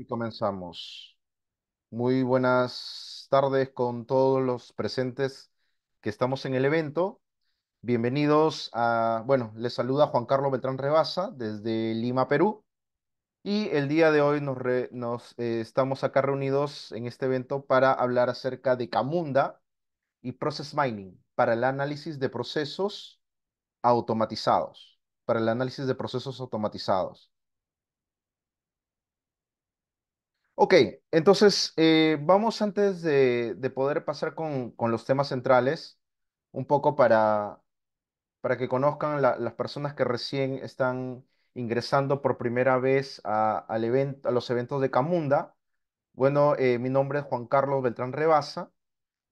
Y comenzamos. Muy buenas tardes con todos los presentes que estamos en el evento. Bienvenidos a, bueno, les saluda Juan Carlos Beltrán Rebasa desde Lima, Perú. Y el día de hoy nos, eh, estamos acá reunidos en este evento para hablar acerca de Camunda y Process Mining para el análisis de procesos automatizados, para el análisis de procesos automatizados. Ok, entonces eh, vamos antes de, poder pasar con, los temas centrales, un poco para, para que conozcan las personas que recién están ingresando por primera vez a, al evento a los eventos de Camunda. Bueno, eh, mi nombre es Juan Carlos Beltrán Rebasa,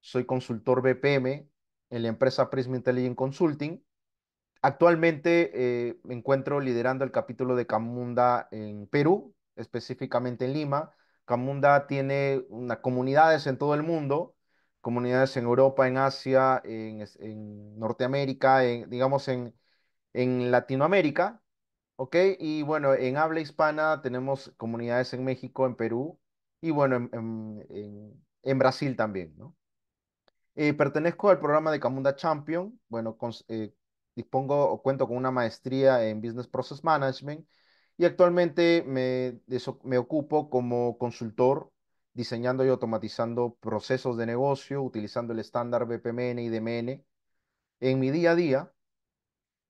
soy consultor BPM en la empresa Prism Intelligent Consulting. Actualmente eh, me encuentro liderando el capítulo de Camunda en Perú, específicamente en Lima Camunda tiene una, comunidades en todo el mundo, comunidades en Europa, en Asia, en, Norteamérica, digamos en, en Latinoamérica, ¿ok? Y bueno, en habla hispana tenemos comunidades en México, en Perú y bueno, en, Brasil también, ¿no? Eh, pertenezco al programa de Camunda Champion, bueno, eh, dispongo o cuento con una maestría en Business Process Management y actualmente me, ocupo como consultor diseñando y automatizando procesos de negocio utilizando el estándar BPMN y DMN en mi día a día.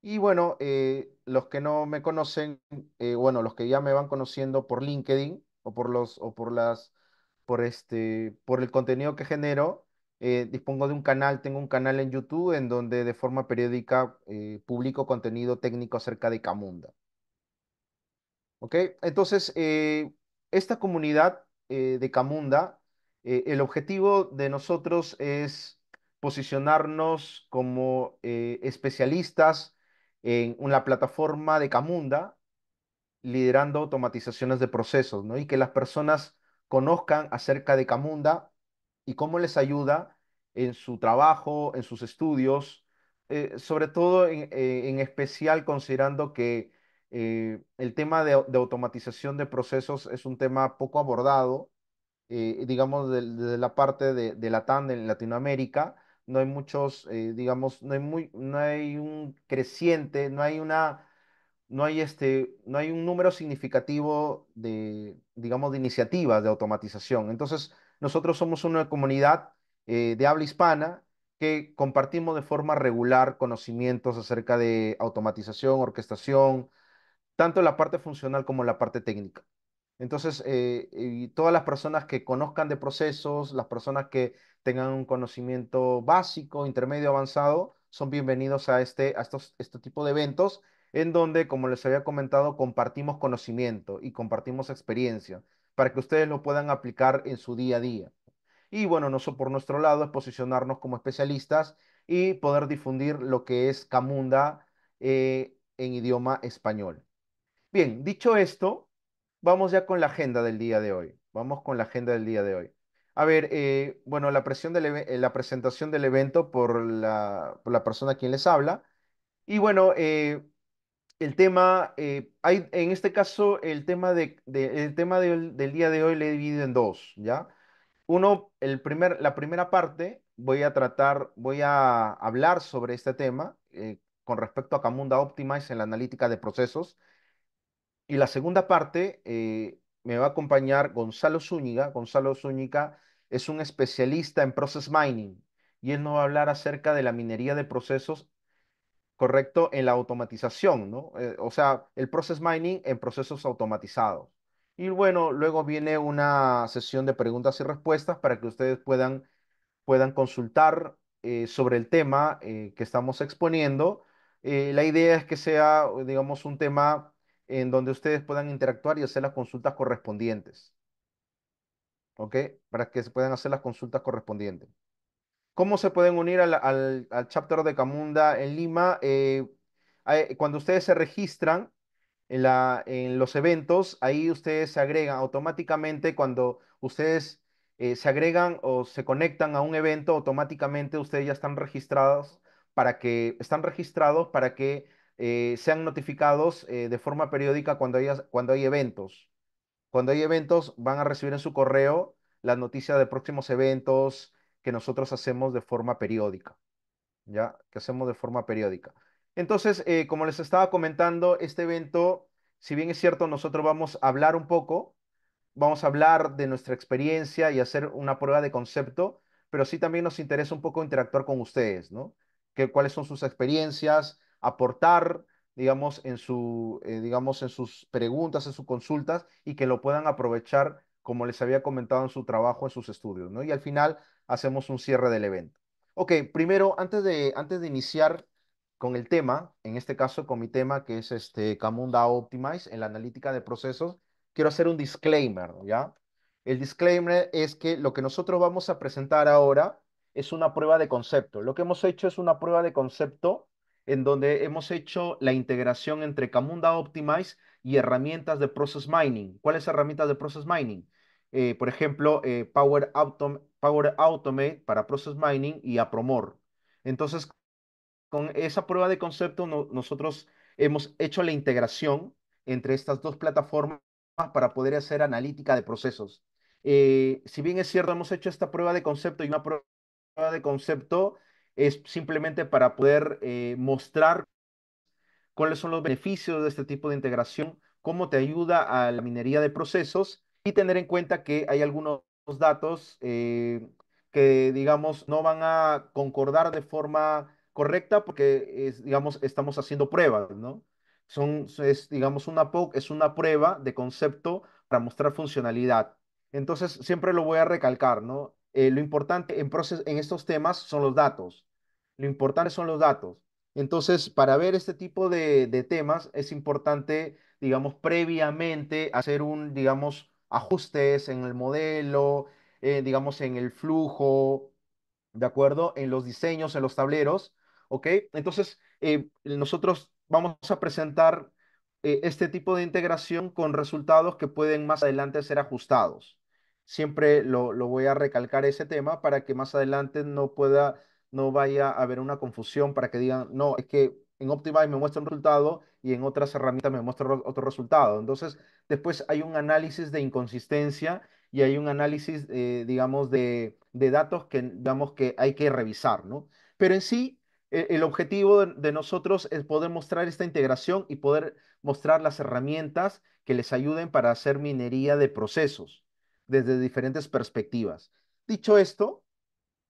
Y bueno, eh, los que no me conocen, eh, bueno, los que ya me van conociendo por LinkedIn o por los o por las por este por el contenido que genero, eh, dispongo de un canal, tengo un canal en YouTube en donde de forma periódica publico contenido técnico acerca de Camunda. Entonces, eh, esta comunidad eh, de Camunda, eh, el objetivo de nosotros es posicionarnos como especialistas en una plataforma de Camunda, liderando automatizaciones de procesos, ¿no? Y que las personas conozcan acerca de Camunda y cómo les ayuda en su trabajo, en sus estudios, sobre todo en especial considerando que eh, el tema de, automatización de procesos es un tema poco abordado, eh, digamos, desde la parte de, la TAN en Latinoamérica. No hay muchos, eh, digamos, no hay, un creciente, no hay una, no hay este, no hay un número significativo de, digamos, de iniciativas de automatización. Entonces, nosotros somos una comunidad de habla hispana que compartimos de forma regular conocimientos acerca de automatización, orquestación, tanto la parte funcional como la parte técnica. Entonces, eh, todas las personas que conozcan de procesos, las personas que tengan un conocimiento básico, intermedio, avanzado, son bienvenidos a este, a estos, este tipo de eventos en donde, como les había comentado, compartimos conocimiento y compartimos experiencia para que ustedes lo puedan aplicar en su día a día. Y bueno, nosotros por nuestro lado es posicionarnos como especialistas y poder difundir lo que es Camunda eh, en idioma español. Bien, dicho esto, vamos ya con la agenda del día de hoy. Vamos con la agenda del día de hoy. A ver, eh, bueno, eh, la, presentación del evento por la, persona a quien les habla. Y bueno, eh, el tema, hay, en este caso, el tema, de, tema del, día de hoy le he dividido en dos, ¿ya? Uno, el primer, la primera parte, voy a tratar, voy a hablar sobre este tema con respecto a Camunda Optimize en la analítica de procesos y la segunda parte eh, me va a acompañar Gonzalo Zúñiga. Gonzalo Zúñiga es un especialista en process mining y él nos va a hablar acerca de la minería de procesos, correcto, en la automatización, ¿no? Eh, o sea, el process mining en procesos automatizados. Y bueno, luego viene una sesión de preguntas y respuestas para que ustedes puedan, puedan consultar eh, sobre el tema que estamos exponiendo. la idea es que sea, digamos, un tema en donde ustedes puedan interactuar y hacer las consultas correspondientes. ¿Ok? Para que se puedan hacer las consultas correspondientes. ¿Cómo se pueden unir al, chapter de Camunda en Lima? Eh, cuando ustedes se registran en, la, en, los eventos, ahí ustedes se agregan automáticamente cuando ustedes eh, se agregan o se conectan a un evento, automáticamente ustedes ya están registrados para que, están registrados para que eh, sean notificados eh, de forma periódica cuando, cuando hay eventos. Cuando hay eventos van a recibir en su correo la noticia de próximos eventos que nosotros hacemos de forma periódica. ¿Ya? Que hacemos de forma periódica. Entonces, eh, como les estaba comentando, este evento, si bien es cierto, nosotros vamos a hablar un poco, vamos a hablar de nuestra experiencia y hacer una prueba de concepto, pero sí también nos interesa un poco interactuar con ustedes, ¿no? qué cuáles son sus experiencias, aportar, digamos, en su, eh, digamos, en sus preguntas, en sus consultas y que lo puedan aprovechar, como les había comentado, en su trabajo, en sus estudios, ¿no? Y al final hacemos un cierre del evento. Ok, primero, antes de, antes de iniciar con el tema, en este caso con mi tema, que es este Camunda Optimize, en la analítica de procesos, quiero hacer un disclaimer, ¿ya? El disclaimer es que lo que nosotros vamos a presentar ahora es una prueba de concepto. Lo que hemos hecho es una prueba de concepto en donde hemos hecho la integración entre Camunda Optimize y herramientas de Process Mining. ¿Cuáles herramientas de Process Mining? Eh, por ejemplo, eh, Power, Automate para Process Mining y Apromore. Entonces, con esa prueba de concepto, nosotros hemos hecho la integración entre estas dos plataformas para poder hacer analítica de procesos. Eh, si bien es cierto, hemos hecho esta prueba de concepto y una prueba de concepto es simplemente para poder eh, mostrar cuáles son los beneficios de este tipo de integración, cómo te ayuda a la minería de procesos y tener en cuenta que hay algunos datos eh, que, digamos, no van a concordar de forma correcta porque, digamos, estamos haciendo pruebas, ¿no? Son, es, digamos, una POC es una prueba de concepto para mostrar funcionalidad. Entonces, siempre lo voy a recalcar, ¿no? Eh, lo importante en, en estos temas son los datos. Lo importante son los datos. Entonces, para ver este tipo de, temas es importante, digamos, previamente hacer un, digamos, ajustes en el modelo, eh, digamos, en el flujo, ¿de acuerdo? En los diseños, en los tableros, ¿ok? Entonces, eh, nosotros vamos a presentar eh, este tipo de integración con resultados que pueden más adelante ser ajustados. Siempre lo voy a recalcar ese tema para que más adelante no pueda no vaya a haber una confusión para que digan, no, es que en Optimize me muestra un resultado y en otras herramientas me muestra otro resultado. Entonces, después hay un análisis de inconsistencia y hay un análisis, eh, digamos, de, datos que, digamos, que hay que revisar, ¿no? Pero en sí, e-, el objetivo de, nosotros es poder mostrar esta integración y poder mostrar las herramientas que les ayuden para hacer minería de procesos desde diferentes perspectivas. Dicho esto,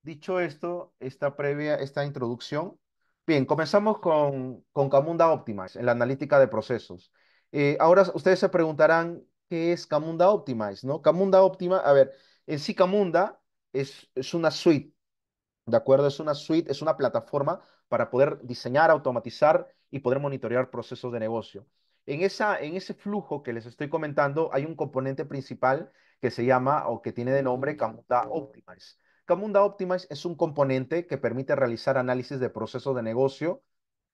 Dicho esto, esta previa, esta introducción, bien, comenzamos con, con Camunda Optimize, en la analítica de procesos. Eh, ahora ustedes se preguntarán, ¿qué es Camunda Optimize? ¿no? Camunda Optima, a ver, en sí Camunda es, es una suite, ¿de acuerdo? Es una suite, es una plataforma para poder diseñar, automatizar y poder monitorear procesos de negocio. En, esa, en ese flujo que les estoy comentando, hay un componente principal que se llama o que tiene de nombre Camunda Optimize. Camunda Optimize es un componente que permite realizar análisis de procesos de negocio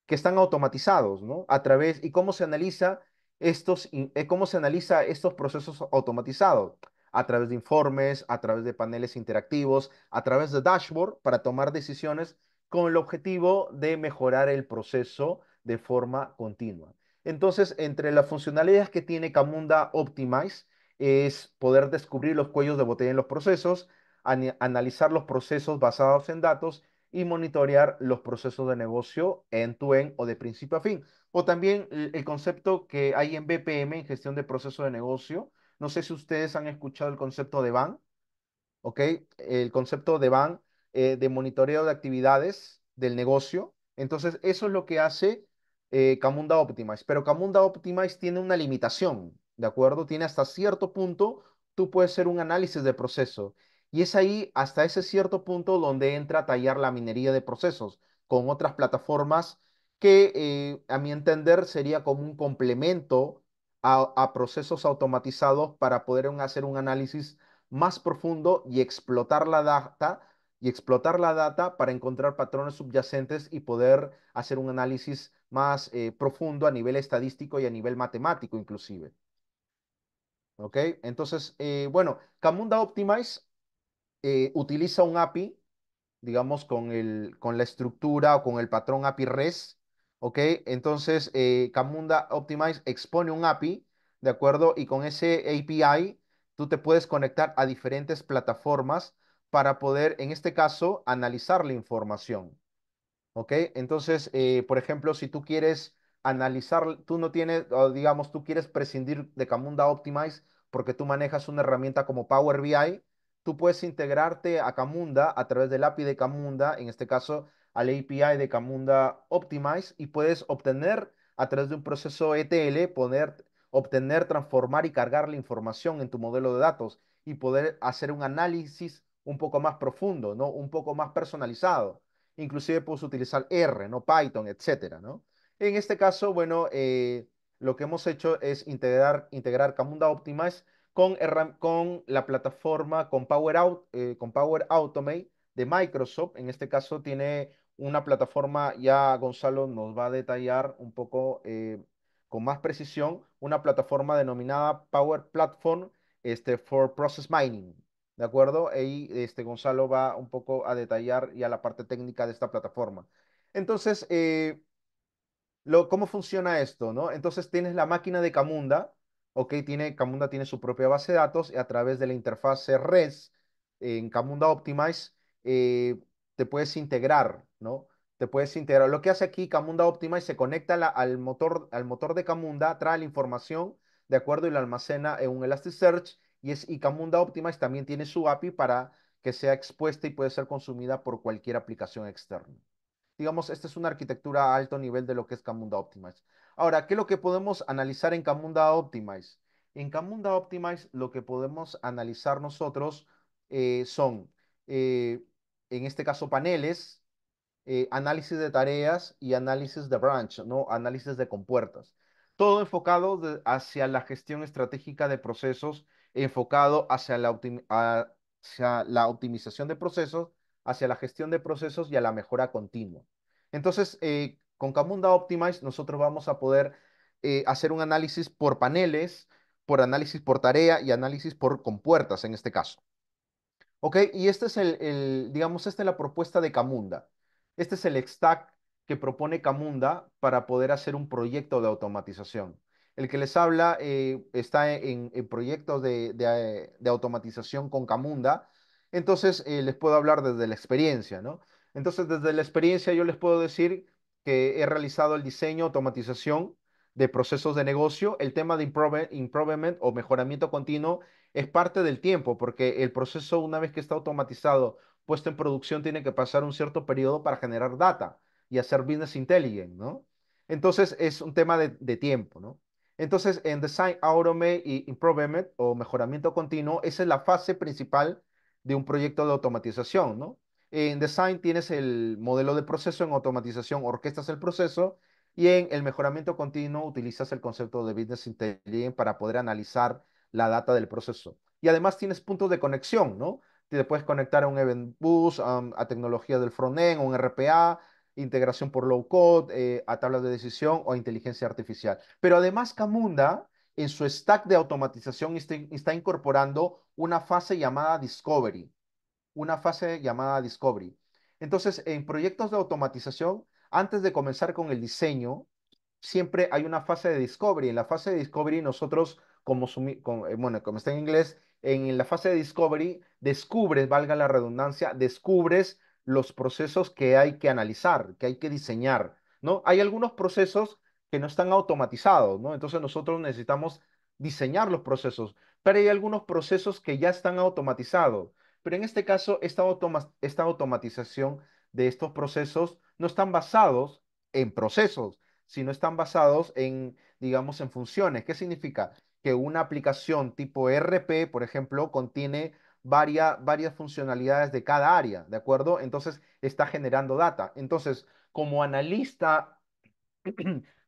que están automatizados, ¿no? A través, ¿y cómo se analiza estos, eh, cómo se analiza estos procesos automatizados? A través de informes, a través de paneles interactivos, a través de dashboard para tomar decisiones con el objetivo de mejorar el proceso de forma continua. Entonces, entre las funcionalidades que tiene Camunda Optimize es poder descubrir los cuellos de botella en los procesos, analizar los procesos basados en datos y monitorear los procesos de negocio en tu end o de principio a fin. O también el concepto que hay en BPM, en gestión de proceso de negocio. No sé si ustedes han escuchado el concepto de BAN, ¿ok? El concepto de BAN eh, de monitoreo de actividades del negocio. Entonces, eso es lo que hace eh, Camunda Optimize. Pero Camunda Optimize tiene una limitación, ¿de acuerdo? Tiene hasta cierto punto, tú puedes hacer un análisis de proceso y es ahí, hasta ese cierto punto, donde entra a tallar la minería de procesos con otras plataformas que, eh, a mi entender, sería como un complemento a, procesos automatizados para poder hacer un análisis más profundo y explotar la data y explotar la data para encontrar patrones subyacentes y poder hacer un análisis más eh, profundo a nivel estadístico y a nivel matemático inclusive. ¿Ok? Entonces, eh, bueno, Camunda Optimize eh, utiliza un API, digamos, con, el, con la estructura o con el patrón API res ¿ok? Entonces, eh, Camunda Optimize expone un API, ¿de acuerdo? Y con ese API, tú te puedes conectar a diferentes plataformas para poder, en este caso, analizar la información, ¿ok? Entonces, eh, por ejemplo, si tú quieres analizar, tú no tienes, digamos, tú quieres prescindir de Camunda Optimize porque tú manejas una herramienta como Power BI, tú puedes integrarte a Camunda a través del API de Camunda, en este caso al API de Camunda Optimize, y puedes obtener a través de un proceso ETL, poder obtener, transformar y cargar la información en tu modelo de datos y poder hacer un análisis un poco más profundo, ¿no? Un poco más personalizado. Inclusive puedes utilizar R, ¿no? Python, etcétera, ¿no? En este caso, bueno, eh, lo que hemos hecho es integrar, integrar Camunda Optimize con, con la plataforma, con Power, eh, con Power Automate de Microsoft. En este caso tiene una plataforma, ya Gonzalo nos va a detallar un poco eh, con más precisión, una plataforma denominada Power Platform este, for Process Mining. ¿De acuerdo? Ahí este, Gonzalo va un poco a detallar ya la parte técnica de esta plataforma. Entonces, eh, lo, ¿cómo funciona esto? ¿no? Entonces tienes la máquina de Camunda, Ok, tiene, Camunda tiene su propia base de datos y a través de la interfaz REST en Camunda Optimize eh, te puedes integrar, ¿no? Te puedes integrar. Lo que hace aquí Camunda Optimize se conecta al, motor, al motor de Camunda, trae la información de acuerdo y la almacena en un Elasticsearch y, es, y Camunda Optimize también tiene su API para que sea expuesta y puede ser consumida por cualquier aplicación externa digamos, esta es una arquitectura a alto nivel de lo que es Camunda Optimize. Ahora, ¿qué es lo que podemos analizar en Camunda Optimize? En Camunda Optimize lo que podemos analizar nosotros eh, son, eh, en este caso, paneles, eh, análisis de tareas y análisis de branch, ¿no? análisis de compuertas. Todo enfocado hacia la gestión estratégica de procesos, enfocado hacia la optimización de procesos hacia la gestión de procesos y a la mejora continua. Entonces, eh, con Camunda Optimize nosotros vamos a poder eh, hacer un análisis por paneles, por análisis por tarea y análisis por compuertas en este caso. ¿Ok? Y este es digamos, esta es la propuesta de Camunda. Este es el stack que propone Camunda para poder hacer un proyecto de automatización. El que les habla eh, está en, proyectos de, automatización con Camunda entonces eh, les puedo hablar desde la experiencia, ¿no? Entonces, desde la experiencia yo les puedo decir que he realizado el diseño, automatización de procesos de negocio. El tema de improvement o mejoramiento continuo es parte del tiempo, porque el proceso, una vez que está automatizado, puesto en producción, tiene que pasar un cierto periodo para generar data y hacer business intelligence, ¿no? Entonces, es un tema de, de tiempo, ¿no? Entonces, en Design, Automate y Improvement o mejoramiento continuo, esa es la fase principal de un proyecto de automatización, ¿no? En design tienes el modelo de proceso, en automatización orquestas el proceso y en el mejoramiento continuo utilizas el concepto de business intelligence para poder analizar la data del proceso. Y además tienes puntos de conexión, ¿no? Te puedes conectar a un event bus, um, a, tecnología del frontend, a un RPA, integración por low code, eh, a tablas de decisión o a inteligencia artificial. Pero además Camunda en su stack de automatización este, está incorporando una fase llamada discovery, una fase llamada discovery. Entonces, en proyectos de automatización, antes de comenzar con el diseño, siempre hay una fase de discovery. En la fase de discovery nosotros, como, eh, está en inglés, en la fase de discovery descubres, valga la redundancia, descubres los procesos que hay que analizar, que hay que diseñar, ¿no? Hay algunos procesos que no están automatizados, ¿no? Entonces nosotros necesitamos diseñar los procesos, pero hay algunos procesos que ya están automatizados. Pero en este caso, esta, esta automatización de estos procesos no están basados en procesos, sino están basados en, digamos, en funciones. ¿Qué significa? Que una aplicación tipo e RP, por ejemplo, contiene varias, varias funcionalidades de cada área, ¿de acuerdo? Entonces, está generando data. Entonces, como analista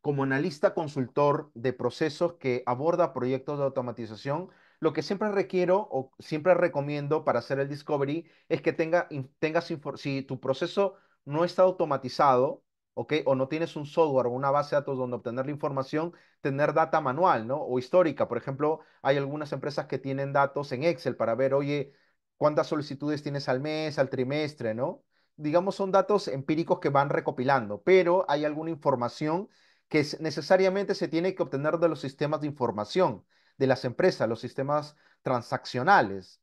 como analista consultor de procesos que aborda proyectos de automatización, lo que siempre requiero o siempre recomiendo para hacer el discovery es que tenga, tengas, si tu proceso no está automatizado, ¿ok? O no tienes un software o una base de datos donde obtener la información, tener data manual, ¿no? O histórica. Por ejemplo, hay algunas empresas que tienen datos en Excel para ver, oye, cuántas solicitudes tienes al mes, al trimestre, ¿no? Digamos, son datos empíricos que van recopilando, pero hay alguna información que necesariamente se tiene que obtener de los sistemas de información de las empresas, los sistemas transaccionales.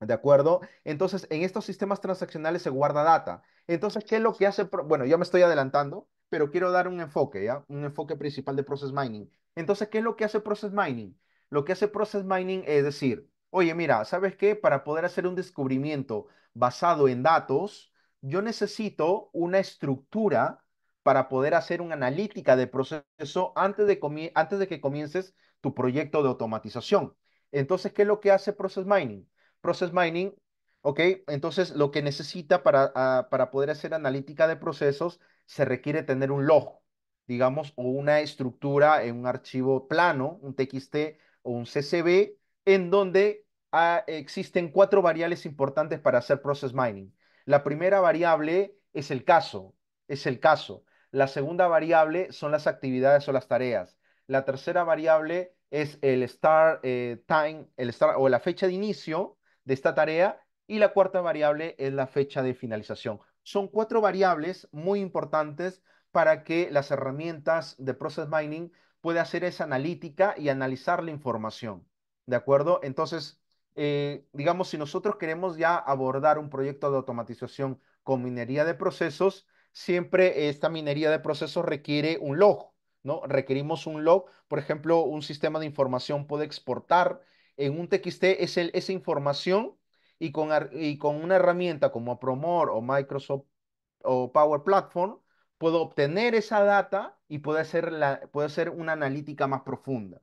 ¿De acuerdo? Entonces, en estos sistemas transaccionales se guarda data. Entonces, ¿qué es lo que hace? Bueno, ya me estoy adelantando, pero quiero dar un enfoque, ¿ya? Un enfoque principal de Process Mining. Entonces, ¿qué es lo que hace Process Mining? Lo que hace Process Mining es decir, oye, mira, ¿sabes qué? Para poder hacer un descubrimiento basado en datos, yo necesito una estructura para poder hacer una analítica de proceso antes de, antes de que comiences tu proyecto de automatización. Entonces, ¿qué es lo que hace Process Mining? Process Mining, ok, entonces lo que necesita para, ah, poder hacer analítica de procesos se requiere tener un log, digamos, o una estructura en un archivo plano, un TXT o un CSV, en donde ah, existen cuatro variables importantes para hacer Process Mining. La primera variable es el caso, es el caso. La segunda variable son las actividades o las tareas. La tercera variable es el start eh, time, el start, o la fecha de inicio de esta tarea. Y la cuarta variable es la fecha de finalización. Son cuatro variables muy importantes para que las herramientas de Process Mining puedan hacer esa analítica y analizar la información. ¿De acuerdo? Entonces, eh, digamos, si nosotros queremos ya abordar un proyecto de automatización con minería de procesos, siempre esta minería de procesos requiere un log, ¿no? Requerimos un log, por ejemplo, un sistema de información puede exportar en un TXT esa información y con, una herramienta como Promore o Microsoft o Power Platform, puedo obtener esa data y puedo hacer, una analítica más profunda.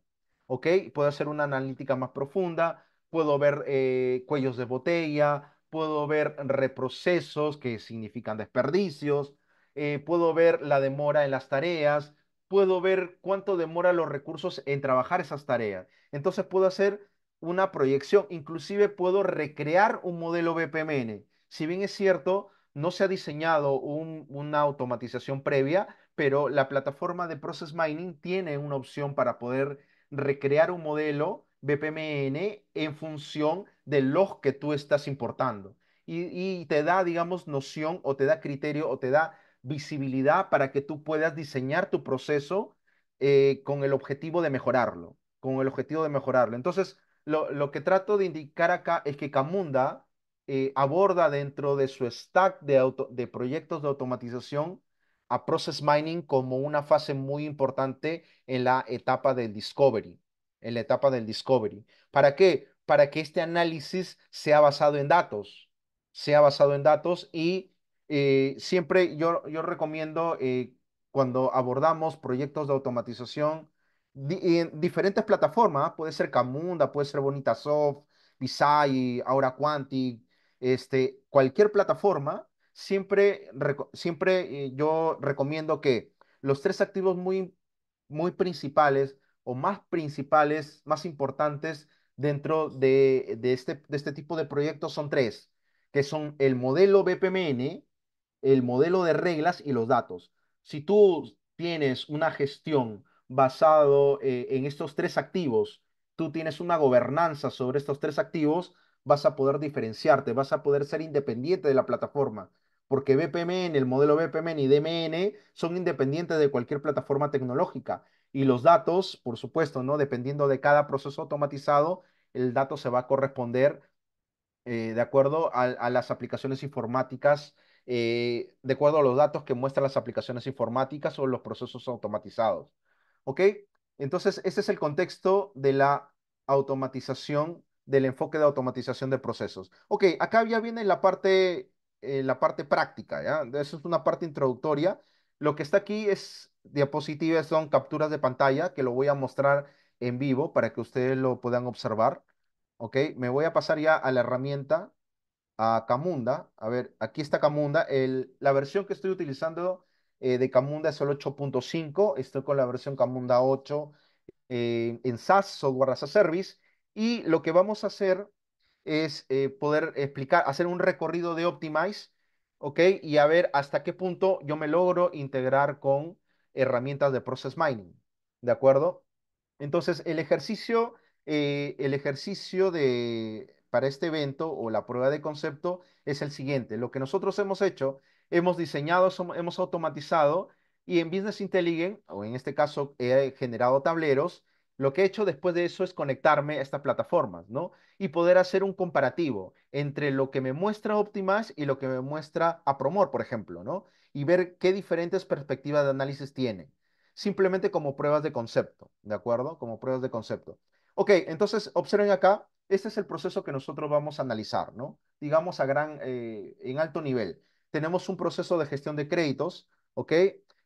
¿Ok? Puedo hacer una analítica más profunda, puedo ver eh, cuellos de botella, puedo ver reprocesos que significan desperdicios, eh, puedo ver la demora en las tareas, puedo ver cuánto demora los recursos en trabajar esas tareas. Entonces puedo hacer una proyección, inclusive puedo recrear un modelo BPMN. Si bien es cierto, no se ha diseñado una automatización previa, pero la plataforma de Process Mining tiene una opción para poder recrear un modelo BPMN en función de los que tú estás importando. y te da, digamos, noción o te da criterio o te da visibilidad para que tú puedas diseñar tu proceso eh, con el objetivo de mejorarlo, con el objetivo de mejorarlo. Entonces, lo, que trato de indicar acá es que Camunda eh, aborda dentro de su stack de, de proyectos de automatización a Process Mining como una fase muy importante en la etapa del discovery, en la etapa del discovery. ¿Para qué? Para que este análisis sea basado en datos, sea basado en datos y eh, siempre yo, recomiendo eh, cuando abordamos proyectos de automatización en diferentes plataformas, ¿ah? puede ser Camunda, puede ser Bonitasoft, Visay, Aura este, cualquier plataforma, siempre, siempre eh, yo recomiendo que los tres activos muy, muy principales o más principales, más importantes dentro de, este, de este tipo de proyectos son tres, que son el modelo BPMN, el modelo de reglas y los datos. Si tú tienes una gestión basado eh, en estos tres activos, tú tienes una gobernanza sobre estos tres activos, vas a poder diferenciarte, vas a poder ser independiente de la plataforma, porque BPMN, el modelo BPMN y DMN son independientes de cualquier plataforma tecnológica. Y los datos, por supuesto, ¿no? Dependiendo de cada proceso automatizado, el dato se va a corresponder eh, de acuerdo a las aplicaciones informáticas eh, de acuerdo a los datos que muestran las aplicaciones informáticas o los procesos automatizados. ¿Ok? Entonces, ese es el contexto de la automatización, del enfoque de automatización de procesos. Ok, acá ya viene la parte, eh, la parte práctica, ¿ya? Eso es una parte introductoria. Lo que está aquí es diapositivas, son capturas de pantalla que lo voy a mostrar en vivo para que ustedes lo puedan observar. Ok, me voy a pasar ya a la herramienta a Camunda. A ver, aquí está Camunda. la versión que estoy utilizando eh, de Camunda es el 8.5. Estoy con la versión Camunda 8 eh, en SaaS, Software as a Service. Y lo que vamos a hacer es eh, poder explicar, hacer un recorrido de Optimize, ¿ok? Y a ver hasta qué punto yo me logro integrar con herramientas de Process Mining, ¿de acuerdo? Entonces, el ejercicio, el ejercicio de, para este evento o la prueba de concepto es el siguiente. Lo que nosotros hemos hecho, hemos diseñado, hemos automatizado y en Business Intelligence, o en este caso he generado tableros, lo que he hecho después de eso es conectarme a estas plataformas, ¿no? Y poder hacer un comparativo entre lo que me muestra Optimize y lo que me muestra Apromor, por ejemplo, ¿no? Y ver qué diferentes perspectivas de análisis tienen. Simplemente como pruebas de concepto, ¿de acuerdo? Como pruebas de concepto. Ok, entonces observen acá, este es el proceso que nosotros vamos a analizar, ¿no? Digamos a gran, eh, en alto nivel. Tenemos un proceso de gestión de créditos, ¿ok?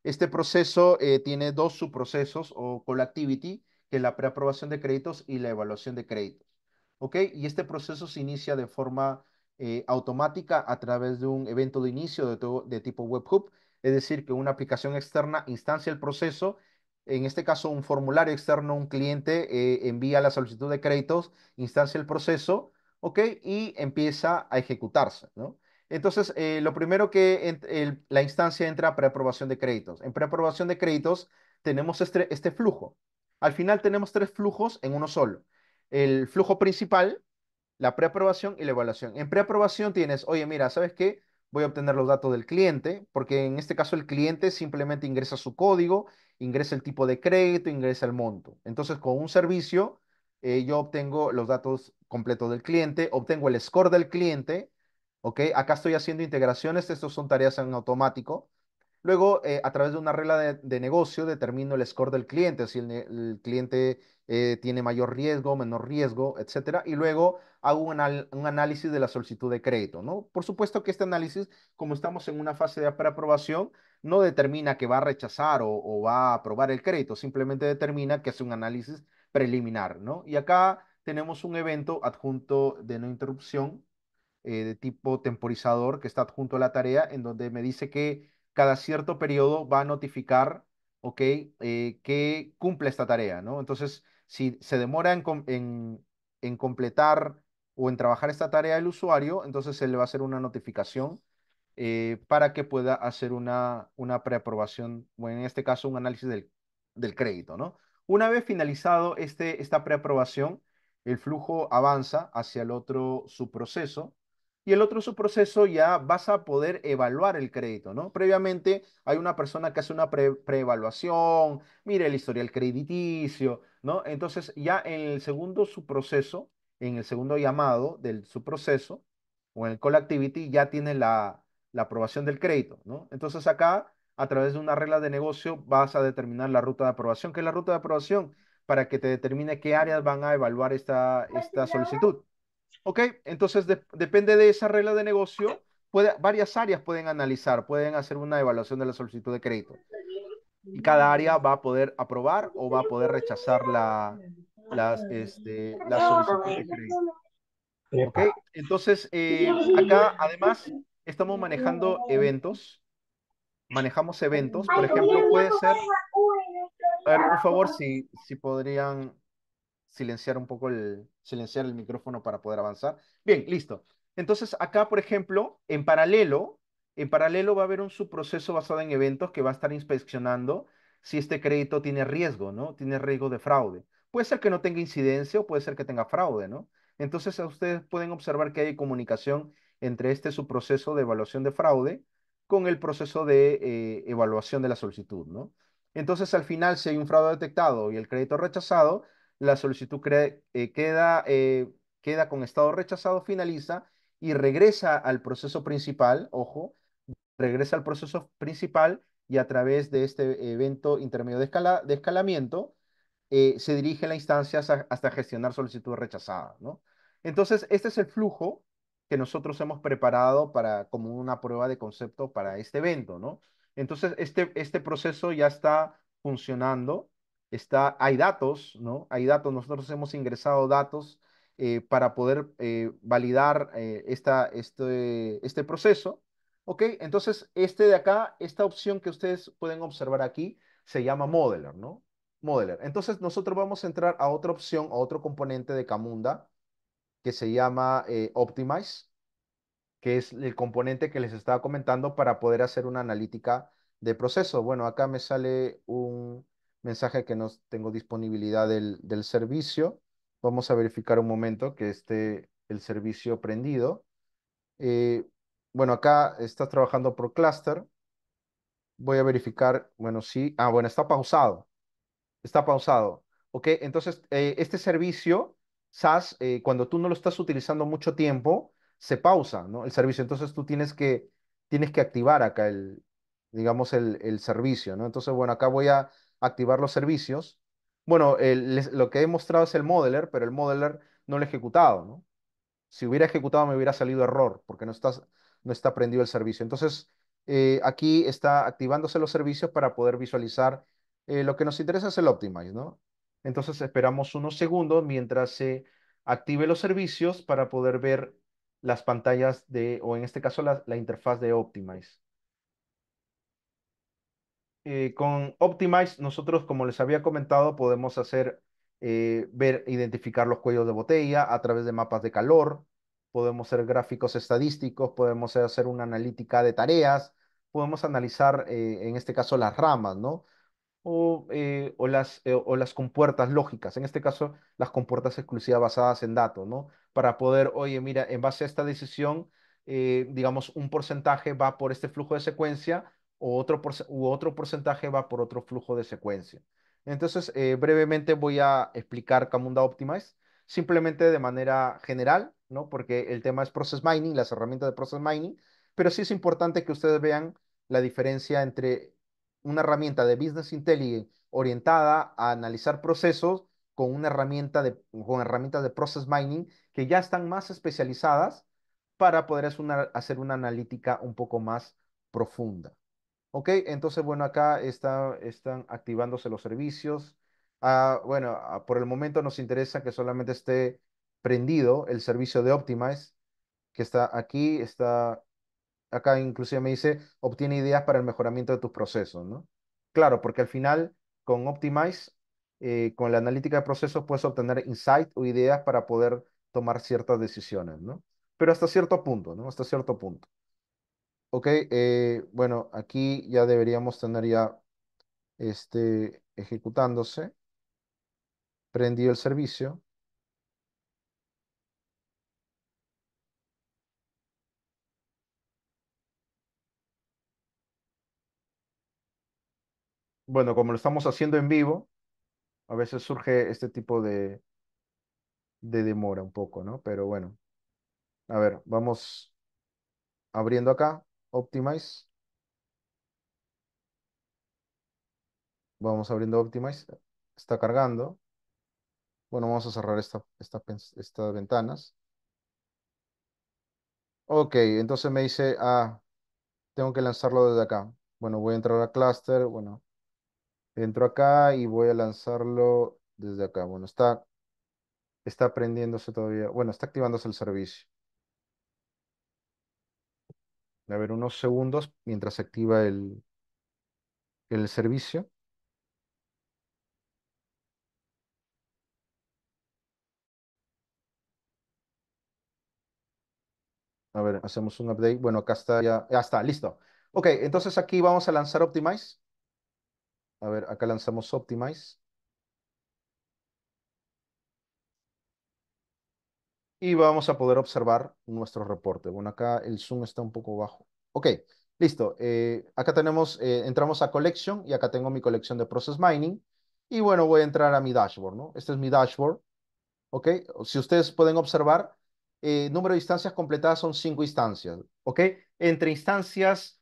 Este proceso eh, tiene dos subprocesos o call activity, que es la preaprobación de créditos y la evaluación de créditos, ¿ok? Y este proceso se inicia de forma eh, automática a través de un evento de inicio de, de tipo webhook, es decir, que una aplicación externa instancia el proceso en este caso un formulario externo, un cliente eh, envía la solicitud de créditos, instancia el proceso, ¿ok? Y empieza a ejecutarse, ¿no? Entonces, eh, lo primero que la instancia entra a preaprobación de créditos. En preaprobación de créditos tenemos este, este flujo. Al final tenemos tres flujos en uno solo. El flujo principal, la preaprobación y la evaluación. En preaprobación tienes, oye, mira, ¿sabes qué? Voy a obtener los datos del cliente, porque en este caso el cliente simplemente ingresa su código ingresa el tipo de crédito, ingresa el monto. Entonces, con un servicio, eh, yo obtengo los datos completos del cliente, obtengo el score del cliente, ¿ok? Acá estoy haciendo integraciones, estas son tareas en automático. Luego, eh, a través de una regla de, negocio, determino el score del cliente, si el cliente eh, tiene mayor riesgo, menor riesgo, etcétera. Y luego hago un, análisis de la solicitud de crédito, ¿no? Por supuesto que este análisis, como estamos en una fase de preaprobación, no determina que va a rechazar o, va a aprobar el crédito, simplemente determina que es un análisis preliminar, ¿no? Y acá tenemos un evento adjunto de no interrupción eh, de tipo temporizador que está adjunto a la tarea en donde me dice que cada cierto periodo va a notificar, ¿ok? Eh, que cumple esta tarea, ¿no? Entonces, si se demora en, completar o en trabajar esta tarea del usuario, entonces se le va a hacer una notificación eh, para que pueda hacer una, una preaprobación, o en este caso un análisis del, crédito. ¿no? Una vez finalizado este, esta preaprobación, el flujo avanza hacia el otro subproceso, y el otro subproceso su ya vas a poder evaluar el crédito, ¿no? Previamente hay una persona que hace una preevaluación, evaluación mire el historial crediticio, ¿no? Entonces ya en el segundo subproceso, en el segundo llamado del subproceso o en el call activity ya tiene la, aprobación del crédito, ¿no? Entonces acá a través de una regla de negocio vas a determinar la ruta de aprobación, que es la ruta de aprobación para que te determine qué áreas van a evaluar esta, esta solicitud. Ok, entonces depende de esa regla de negocio, varias áreas pueden analizar, pueden hacer una evaluación de la solicitud de crédito. Y cada área va a poder aprobar o va a poder rechazar la, las, este, solicitud de crédito. Ok, entonces eh, acá además estamos manejando eventos. Manejamos eventos, por ejemplo, puede ser. A ver, por favor, si, si podrían silenciar un poco el, silenciar el micrófono para poder avanzar. Bien, listo. Entonces, acá, por ejemplo, en paralelo, en paralelo va a haber un subproceso basado en eventos que va a estar inspeccionando si este crédito tiene riesgo, ¿no? Tiene riesgo de fraude. Puede ser que no tenga incidencia o puede ser que tenga fraude, ¿no? Entonces, ustedes pueden observar que hay comunicación entre este subproceso de evaluación de fraude con el proceso de eh, evaluación de la solicitud, ¿no? Entonces, al final, si hay un fraude detectado y el crédito rechazado, la solicitud eh, queda, eh, queda con estado rechazado, finaliza y regresa al proceso principal, ojo, regresa al proceso principal y a través de este evento intermedio de, de escalamiento eh, se dirige la instancia hasta, gestionar solicitud rechazada, ¿no? Entonces, este es el flujo que nosotros hemos preparado para, como una prueba de concepto para este evento, ¿no? Entonces, este, este proceso ya está funcionando está, hay datos, ¿no? Hay datos, nosotros hemos ingresado datos eh, para poder eh, validar eh, esta, este, este proceso. ¿Ok? Entonces, este de acá, esta opción que ustedes pueden observar aquí, se llama Modeler, ¿no? Modeler. Entonces, nosotros vamos a entrar a otra opción, a otro componente de Camunda, que se llama Optimize, que es el componente que les estaba comentando para poder hacer una analítica de proceso. Bueno, acá me sale un, mensaje que no tengo disponibilidad del, servicio. Vamos a verificar un momento que esté el servicio prendido. Eh, bueno, acá estás trabajando por cluster. Voy a verificar, bueno, sí. Ah, bueno, está pausado. Está pausado. Ok, entonces eh, este servicio, SAS, eh, cuando tú no lo estás utilizando mucho tiempo, se pausa, ¿no? El servicio. Entonces tú tienes que, tienes que activar acá el, digamos, el, el servicio, ¿no? Entonces, bueno, acá voy a activar los servicios. Bueno, lo que he mostrado es el modeler, pero el modeler no lo he ejecutado, ¿no? Si hubiera ejecutado me hubiera salido error porque no está, no está prendido el servicio. Entonces, eh, aquí está activándose los servicios para poder visualizar. Eh, lo que nos interesa es el optimize, ¿no? Entonces esperamos unos segundos mientras se active los servicios para poder ver las pantallas de, o en este caso la, la interfaz de Optimize. Eh, con Optimize, nosotros, como les había comentado, podemos hacer, eh, ver, identificar los cuellos de botella a través de mapas de calor, podemos hacer gráficos estadísticos, podemos hacer una analítica de tareas, podemos analizar, eh, en este caso, las ramas, ¿no? O, o, las, o compuertas lógicas, en este caso las compuertas exclusivas basadas en datos, ¿no? Para poder, oye, mira, en base a esta decisión, digamos, un porcentaje va por este flujo de secuencia, o otro, u otro porcentaje va por otro flujo de secuencia. Entonces, eh, brevemente voy a explicar Camunda Optimize, simplemente de manera general, ¿no? porque el tema es Process Mining, las herramientas de Process Mining, pero sí es importante que ustedes vean la diferencia entre una herramienta de Business Intelligence orientada a analizar procesos con una herramienta de, con herramientas de Process Mining que ya están más especializadas para poder hacer una analítica un poco más profunda. Ok, entonces, bueno, acá está, están activándose los servicios. Ah, bueno, ah, por el momento nos interesa que solamente esté prendido el servicio de Optimize, que está aquí, está acá inclusive me dice, obtiene ideas para el mejoramiento de tus procesos, ¿no? Claro, porque al final con Optimize, eh, con la analítica de procesos, puedes obtener insight o ideas para poder tomar ciertas decisiones, ¿no? Pero hasta cierto punto, ¿no? Hasta cierto punto. Ok, eh, bueno, aquí ya deberíamos tener ya este, ejecutándose. prendido el servicio. Bueno, como lo estamos haciendo en vivo, a veces surge este tipo de demora un poco, ¿no? Pero bueno, a ver, vamos abriendo acá. Optimize. Vamos abriendo Optimize. Está cargando. Bueno, vamos a cerrar esta, estas ventanas. Ok, entonces me dice, ah, tengo que lanzarlo desde acá. Bueno, voy a entrar a cluster, bueno, entro acá y voy a lanzarlo desde acá. Bueno, está, está prendiéndose todavía, bueno, está activándose el servicio. A ver, unos segundos mientras se activa el, el servicio. A ver, hacemos un update. Bueno, acá está ya. Ya está, listo. Ok, entonces aquí vamos a lanzar Optimize. A ver, acá lanzamos Optimize. y vamos a poder observar nuestro reporte. Bueno, acá el zoom está un poco bajo. Ok, listo. Eh, acá tenemos, eh, entramos a Collection y acá tengo mi colección de Process Mining. Y bueno, voy a entrar a mi dashboard, ¿no? Este es mi dashboard. Ok, si ustedes pueden observar, el eh, número de instancias completadas son cinco instancias. Ok, entre instancias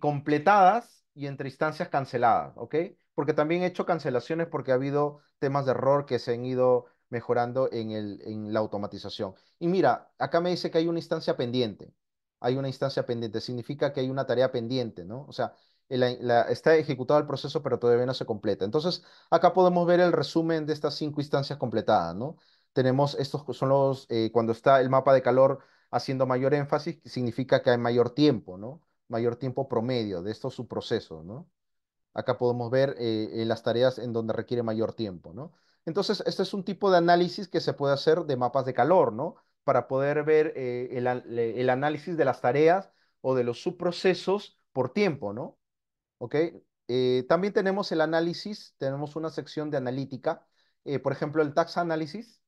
completadas y entre instancias canceladas. Ok, porque también he hecho cancelaciones porque ha habido temas de error que se han ido mejorando en, la automatización. Y mira, acá me dice que hay una instancia pendiente. Hay una instancia pendiente, significa que hay una tarea pendiente, ¿no? O sea, está ejecutado el proceso, pero todavía no se completa. Entonces, acá podemos ver el resumen de estas cinco instancias completadas, ¿no? Tenemos estos, son los, eh, cuando está el mapa de calor haciendo mayor énfasis, significa que hay mayor tiempo, ¿no? Mayor tiempo promedio de estos subprocesos, ¿no? Acá podemos ver eh, eh, las tareas en donde requiere mayor tiempo, ¿no? Entonces, este es un tipo de análisis que se puede hacer de mapas de calor, ¿no? Para poder ver eh, el, análisis de las tareas o de los subprocesos por tiempo, ¿no? ¿Ok? Eh, también tenemos el análisis, tenemos una sección de analítica, eh, por ejemplo, el tax análisis,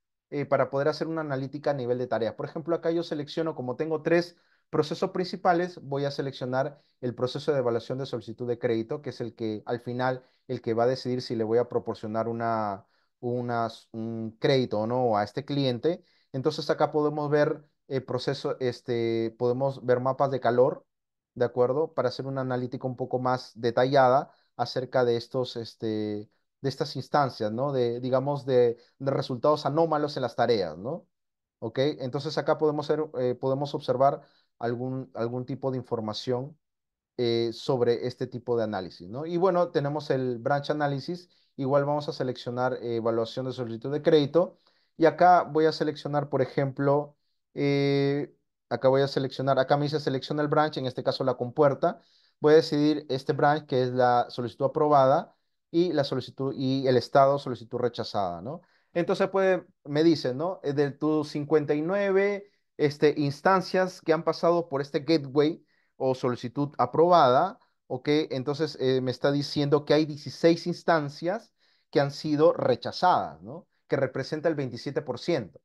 para poder hacer una analítica a nivel de tareas. Por ejemplo, acá yo selecciono, como tengo tres procesos principales, voy a seleccionar el proceso de evaluación de solicitud de crédito, que es el que al final, el que va a decidir si le voy a proporcionar una, un crédito no a este cliente. Entonces acá podemos ver el eh, proceso, este, podemos ver mapas de calor, ¿de acuerdo? Para hacer una analítica un poco más detallada acerca de estos, este, de estas instancias, ¿no? De, digamos, de, resultados anómalos en las tareas, ¿no? ¿Ok? Entonces acá podemos, ser, eh, podemos observar algún, algún tipo de información eh, sobre este tipo de análisis, ¿no? Y bueno, tenemos el branch analysis Igual vamos a seleccionar eh, evaluación de solicitud de crédito. Y acá voy a seleccionar, por ejemplo, eh, acá voy a seleccionar, acá me dice selecciona el branch, en este caso la compuerta. Voy a decidir este branch que es la solicitud aprobada y la solicitud y el estado solicitud rechazada, ¿no? Entonces puede, me dice, ¿no? Eh, de tus 59 este, instancias que han pasado por este gateway o solicitud aprobada, ¿ok? Entonces eh, me está diciendo que hay 16 instancias que han sido rechazadas, ¿no? Que representa el 27%,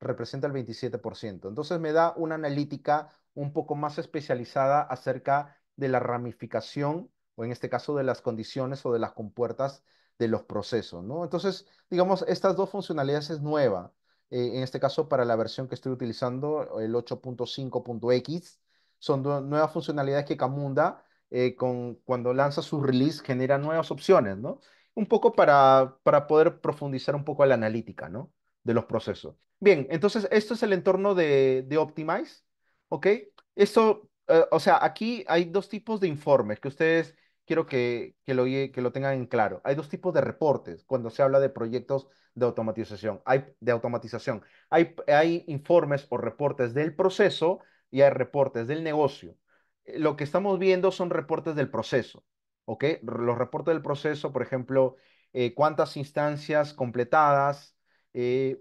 representa el 27%. Entonces me da una analítica un poco más especializada acerca de la ramificación, o en este caso de las condiciones o de las compuertas de los procesos, ¿no? Entonces, digamos, estas dos funcionalidades es nueva, eh, en este caso para la versión que estoy utilizando, el 8.5.x, son nuevas funcionalidades que Camunda eh, con, cuando lanza su release genera nuevas opciones, ¿no? Un poco para, para poder profundizar un poco a la analítica, ¿no? De los procesos. Bien, entonces esto es el entorno de, de Optimize, ¿ok? Esto, eh, o sea, aquí hay dos tipos de informes que ustedes quiero que, que, lo, que lo tengan en claro. Hay dos tipos de reportes cuando se habla de proyectos de automatización. Hay, de automatización. hay informes o reportes del proceso y hay reportes del negocio lo que estamos viendo son reportes del proceso, ¿ok? Los reportes del proceso, por ejemplo, eh, cuántas instancias completadas, eh,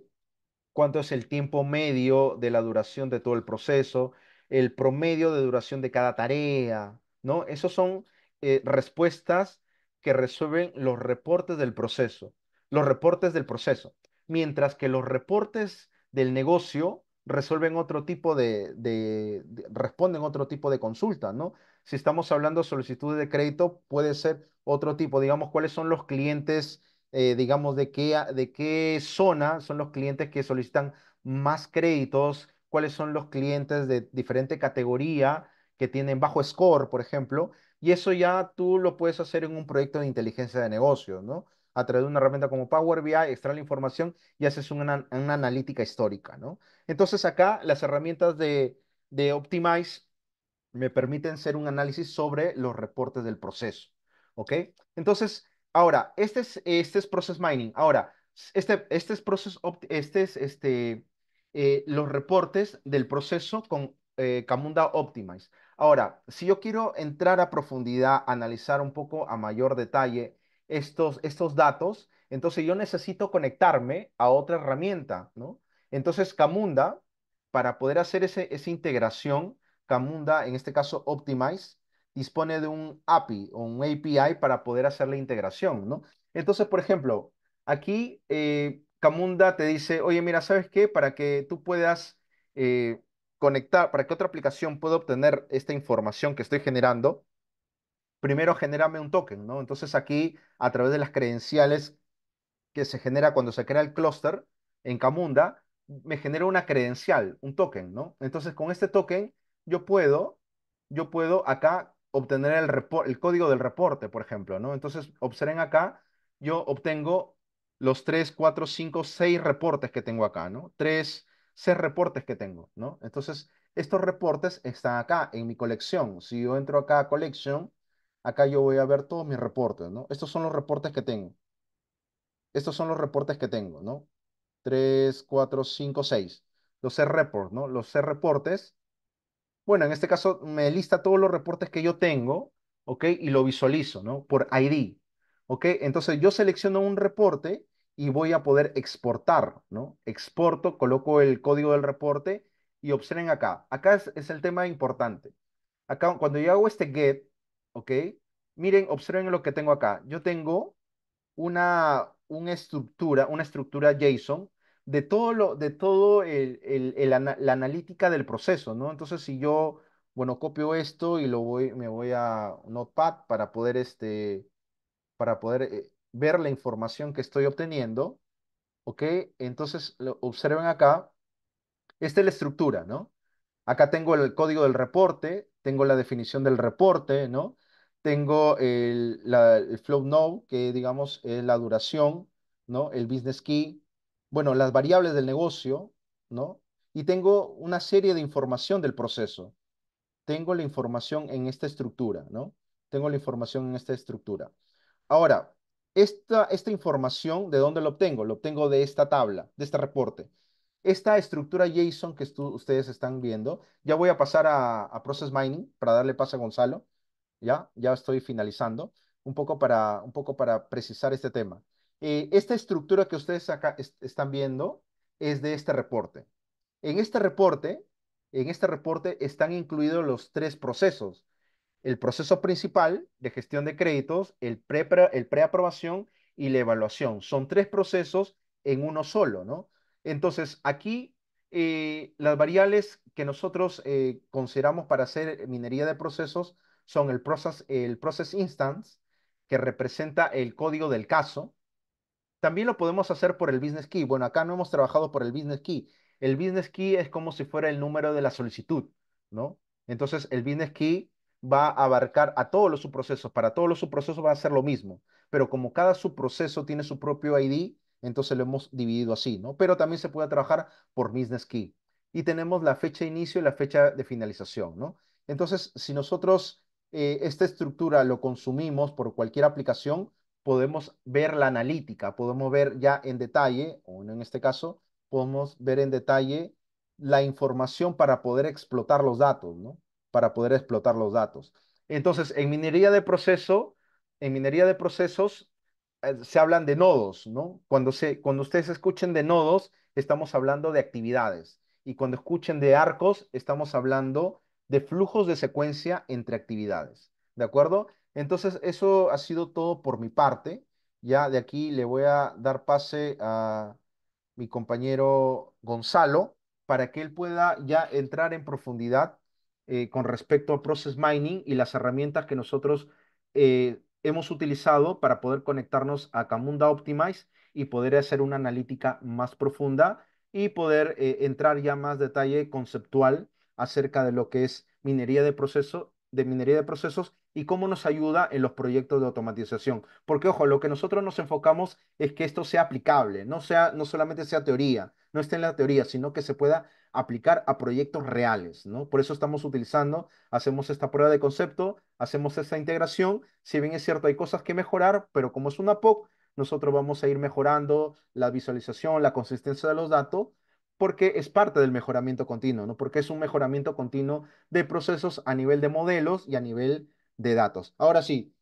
cuánto es el tiempo medio de la duración de todo el proceso, el promedio de duración de cada tarea, ¿no? Esos son eh, respuestas que resuelven los reportes del proceso, los reportes del proceso, mientras que los reportes del negocio resuelven otro tipo de, responden otro tipo de consulta, ¿no? Si estamos hablando de solicitudes de crédito, puede ser otro tipo, digamos, cuáles son los clientes, eh, digamos, de qué, de qué zona son los clientes que solicitan más créditos, cuáles son los clientes de diferente categoría que tienen bajo score, por ejemplo, y eso ya tú lo puedes hacer en un proyecto de inteligencia de negocios, ¿no? a través de una herramienta como Power BI, extrae la información y haces una, analítica histórica, ¿no? Entonces acá las herramientas de, Optimize me permiten hacer un análisis sobre los reportes del proceso, ¿ok? Entonces, ahora, este es, este es Process Mining. Ahora, este, este es Process, este es, este, eh, los reportes del proceso con eh, Camunda Optimize. Ahora, si yo quiero entrar a profundidad, analizar un poco a mayor detalle estos, estos datos, entonces yo necesito conectarme a otra herramienta, ¿no? Entonces Camunda, para poder hacer esa integración, Camunda, en este caso Optimize, dispone de un API o un API para poder hacer la integración, ¿no? Entonces, por ejemplo, aquí eh, Camunda te dice, oye, mira, ¿sabes qué? Para que tú puedas eh, conectar, para que otra aplicación pueda obtener esta información que estoy generando, primero genérame un token, ¿no? Entonces aquí, a través de las credenciales que se genera cuando se crea el clúster en Camunda, me genera una credencial, un token, ¿no? Entonces con este token yo puedo, yo puedo acá obtener el, el código del reporte, por ejemplo, ¿no? Entonces observen acá, yo obtengo los 3, 4, 5, 6 reportes que tengo acá, ¿no? Tres, seis reportes que tengo, ¿no? Entonces estos reportes están acá en mi colección. Si yo entro acá a Collection, Acá yo voy a ver todos mis reportes, ¿no? Estos son los reportes que tengo. Estos son los reportes que tengo, ¿no? 3, 4, 5, 6. Los C-Reports, ¿no? Los C-Reportes. Bueno, en este caso me lista todos los reportes que yo tengo, ¿ok? Y lo visualizo, ¿no? Por ID, ¿ok? Entonces yo selecciono un reporte y voy a poder exportar, ¿no? Exporto, coloco el código del reporte y observen acá. Acá es el tema importante. Acá, cuando yo hago este get, ¿ok? Miren, observen lo que tengo acá. Yo tengo una, una estructura, una estructura JSON de todo lo, de todo el, la analítica del proceso, ¿no? Entonces, si yo, bueno, copio esto y lo voy, me voy a Notepad para poder, este, para poder eh, ver la información que estoy obteniendo, ¿ok? Entonces, observen acá, esta es la estructura, ¿no? Acá tengo el código del reporte, tengo la definición del reporte, ¿no? Tengo el, flow node, que digamos es la duración, ¿no? El business key, bueno, las variables del negocio, ¿no? Y tengo una serie de información del proceso. Tengo la información en esta estructura, ¿no? Tengo la información en esta estructura. Ahora, esta, esta información, ¿de dónde la obtengo? La obtengo de esta tabla, de este reporte. Esta estructura JSON que ustedes están viendo, ya voy a pasar a Process Mining para darle paso a Gonzalo. ¿ya? estoy finalizando, un poco para, un poco para precisar este tema. Eh, esta estructura que ustedes acá están viendo es de este reporte. En este reporte, en este reporte están incluidos los tres procesos. El proceso principal de gestión de créditos, el preaprobación pre y la evaluación. Son tres procesos en uno solo, ¿no? Entonces, aquí eh, las variables que nosotros eh, consideramos para hacer minería de procesos son el process, el process instance, que representa el código del caso. También lo podemos hacer por el business key. Bueno, acá no hemos trabajado por el business key. El business key es como si fuera el número de la solicitud, ¿no? Entonces, el business key va a abarcar a todos los subprocesos. Para todos los subprocesos va a ser lo mismo, pero como cada subproceso tiene su propio ID, entonces lo hemos dividido así, ¿no? Pero también se puede trabajar por business key. Y tenemos la fecha de inicio y la fecha de finalización, ¿no? Entonces, si nosotros eh, esta estructura lo consumimos por cualquier aplicación, podemos ver la analítica, podemos ver ya en detalle, o en este caso, podemos ver en detalle la información para poder explotar los datos, ¿no? Para poder explotar los datos. Entonces, en minería de proceso, en minería de procesos eh, se hablan de nodos, ¿no? Cuando, cuando ustedes escuchen de nodos, estamos hablando de actividades. Y cuando escuchen de arcos, estamos hablando de flujos de secuencia entre actividades. ¿De acuerdo? Entonces, eso ha sido todo por mi parte. Ya de aquí le voy a dar pase a mi compañero Gonzalo para que él pueda ya entrar en profundidad eh, con respecto a Process Mining y las herramientas que nosotros eh, hemos utilizado para poder conectarnos a Camunda Optimize y poder hacer una analítica más profunda y poder eh, entrar ya más detalle conceptual acerca de lo que es minería de proceso, de minería de procesos y cómo nos ayuda en los proyectos de automatización. Porque, ojo, lo que nosotros nos enfocamos es que esto sea aplicable, no, sea, no solamente sea teoría, no esté en la teoría, sino que se pueda aplicar a proyectos reales, ¿no? Por eso estamos utilizando, hacemos esta prueba de concepto, hacemos esta integración, si bien es cierto, hay cosas que mejorar, pero como es una POC, nosotros vamos a ir mejorando la visualización, la consistencia de los datos porque es parte del mejoramiento continuo, ¿no? Porque es un mejoramiento continuo de procesos a nivel de modelos y a nivel de datos. Ahora sí,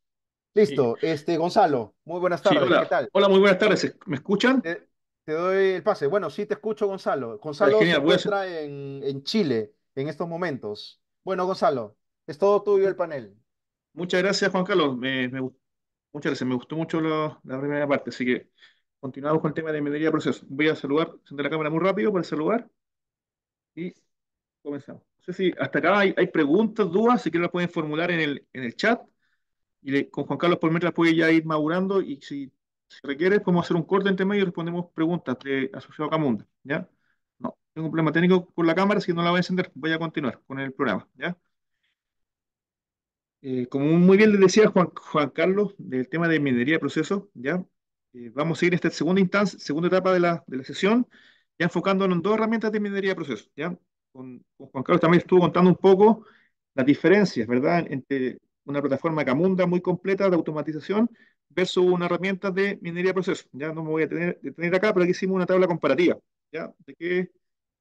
listo. Este, Gonzalo, muy buenas tardes. hola. ¿Qué tal? Hola, muy buenas tardes. ¿Me escuchan? Te, doy el pase. Bueno, sí te escucho, Gonzalo. Gonzalo genial, se en, Chile en estos momentos. Bueno, Gonzalo, es todo tuyo el panel. Muchas gracias, Juan Carlos. Me, muchas gracias. Me gustó mucho la primera parte, así que continuamos con el tema de minería de proceso. Voy a saludar, encender la cámara muy rápido para saludar y comenzamos. No sé si hasta acá hay, preguntas, dudas, si quieren las pueden formular en el, en el chat y con Juan Carlos por mientras puede ya ir madurando y si, requiere podemos hacer un corte entre medio y respondemos preguntas de asociado a Camunda, ¿ya? No, tengo un problema técnico con la cámara, si no la voy a encender, voy a continuar con el programa, ¿ya? Eh, como muy bien le decía Juan, Juan Carlos, del tema de minería de procesos, ¿ya? Eh, vamos a ir en esta segunda instancia, segunda etapa de la, de la sesión, ya enfocándonos en dos herramientas de minería de proceso. ¿ya? Con, Juan Carlos también estuvo contando un poco las diferencias, ¿verdad?, entre una plataforma Camunda muy completa de automatización versus una herramienta de minería de proceso. Ya no me voy a tener, detener acá, pero aquí hicimos una tabla comparativa, ¿ya? De qué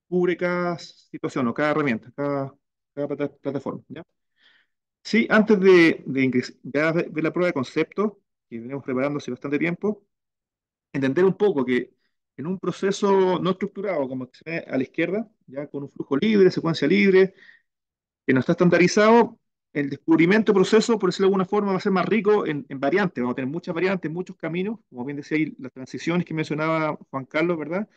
cubre cada situación o cada herramienta, cada, cada plataforma, ¿ya? Sí, antes de, de la prueba de concepto, que venimos preparando hace bastante tiempo, entender un poco que en un proceso no estructurado, como a la izquierda, ya con un flujo libre, secuencia libre, que no está estandarizado, el descubrimiento proceso, por decirlo de alguna forma, va a ser más rico en, variantes, vamos a tener muchas variantes, muchos caminos, como bien decía ahí, las transiciones que mencionaba Juan Carlos, ¿verdad?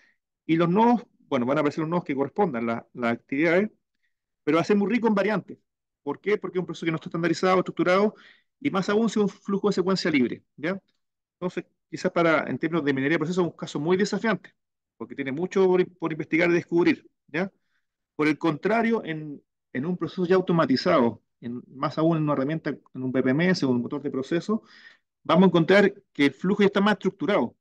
Y los nodos, bueno, van a aparecer los nodos que correspondan, la, las actividades, pero va a ser muy rico en variantes. ¿Por qué? Porque es un proceso que no está estandarizado, estructurado, y más aún si es un flujo de secuencia libre, ¿ya? Entonces, quizás para, en términos de minería de procesos, es un caso muy desafiante, porque tiene mucho por, investigar y descubrir, ¿ya? Por el contrario, en, en un proceso ya automatizado, en, más aún en una herramienta, en un BPM, o un motor de proceso, vamos a encontrar que el flujo ya está más estructurado.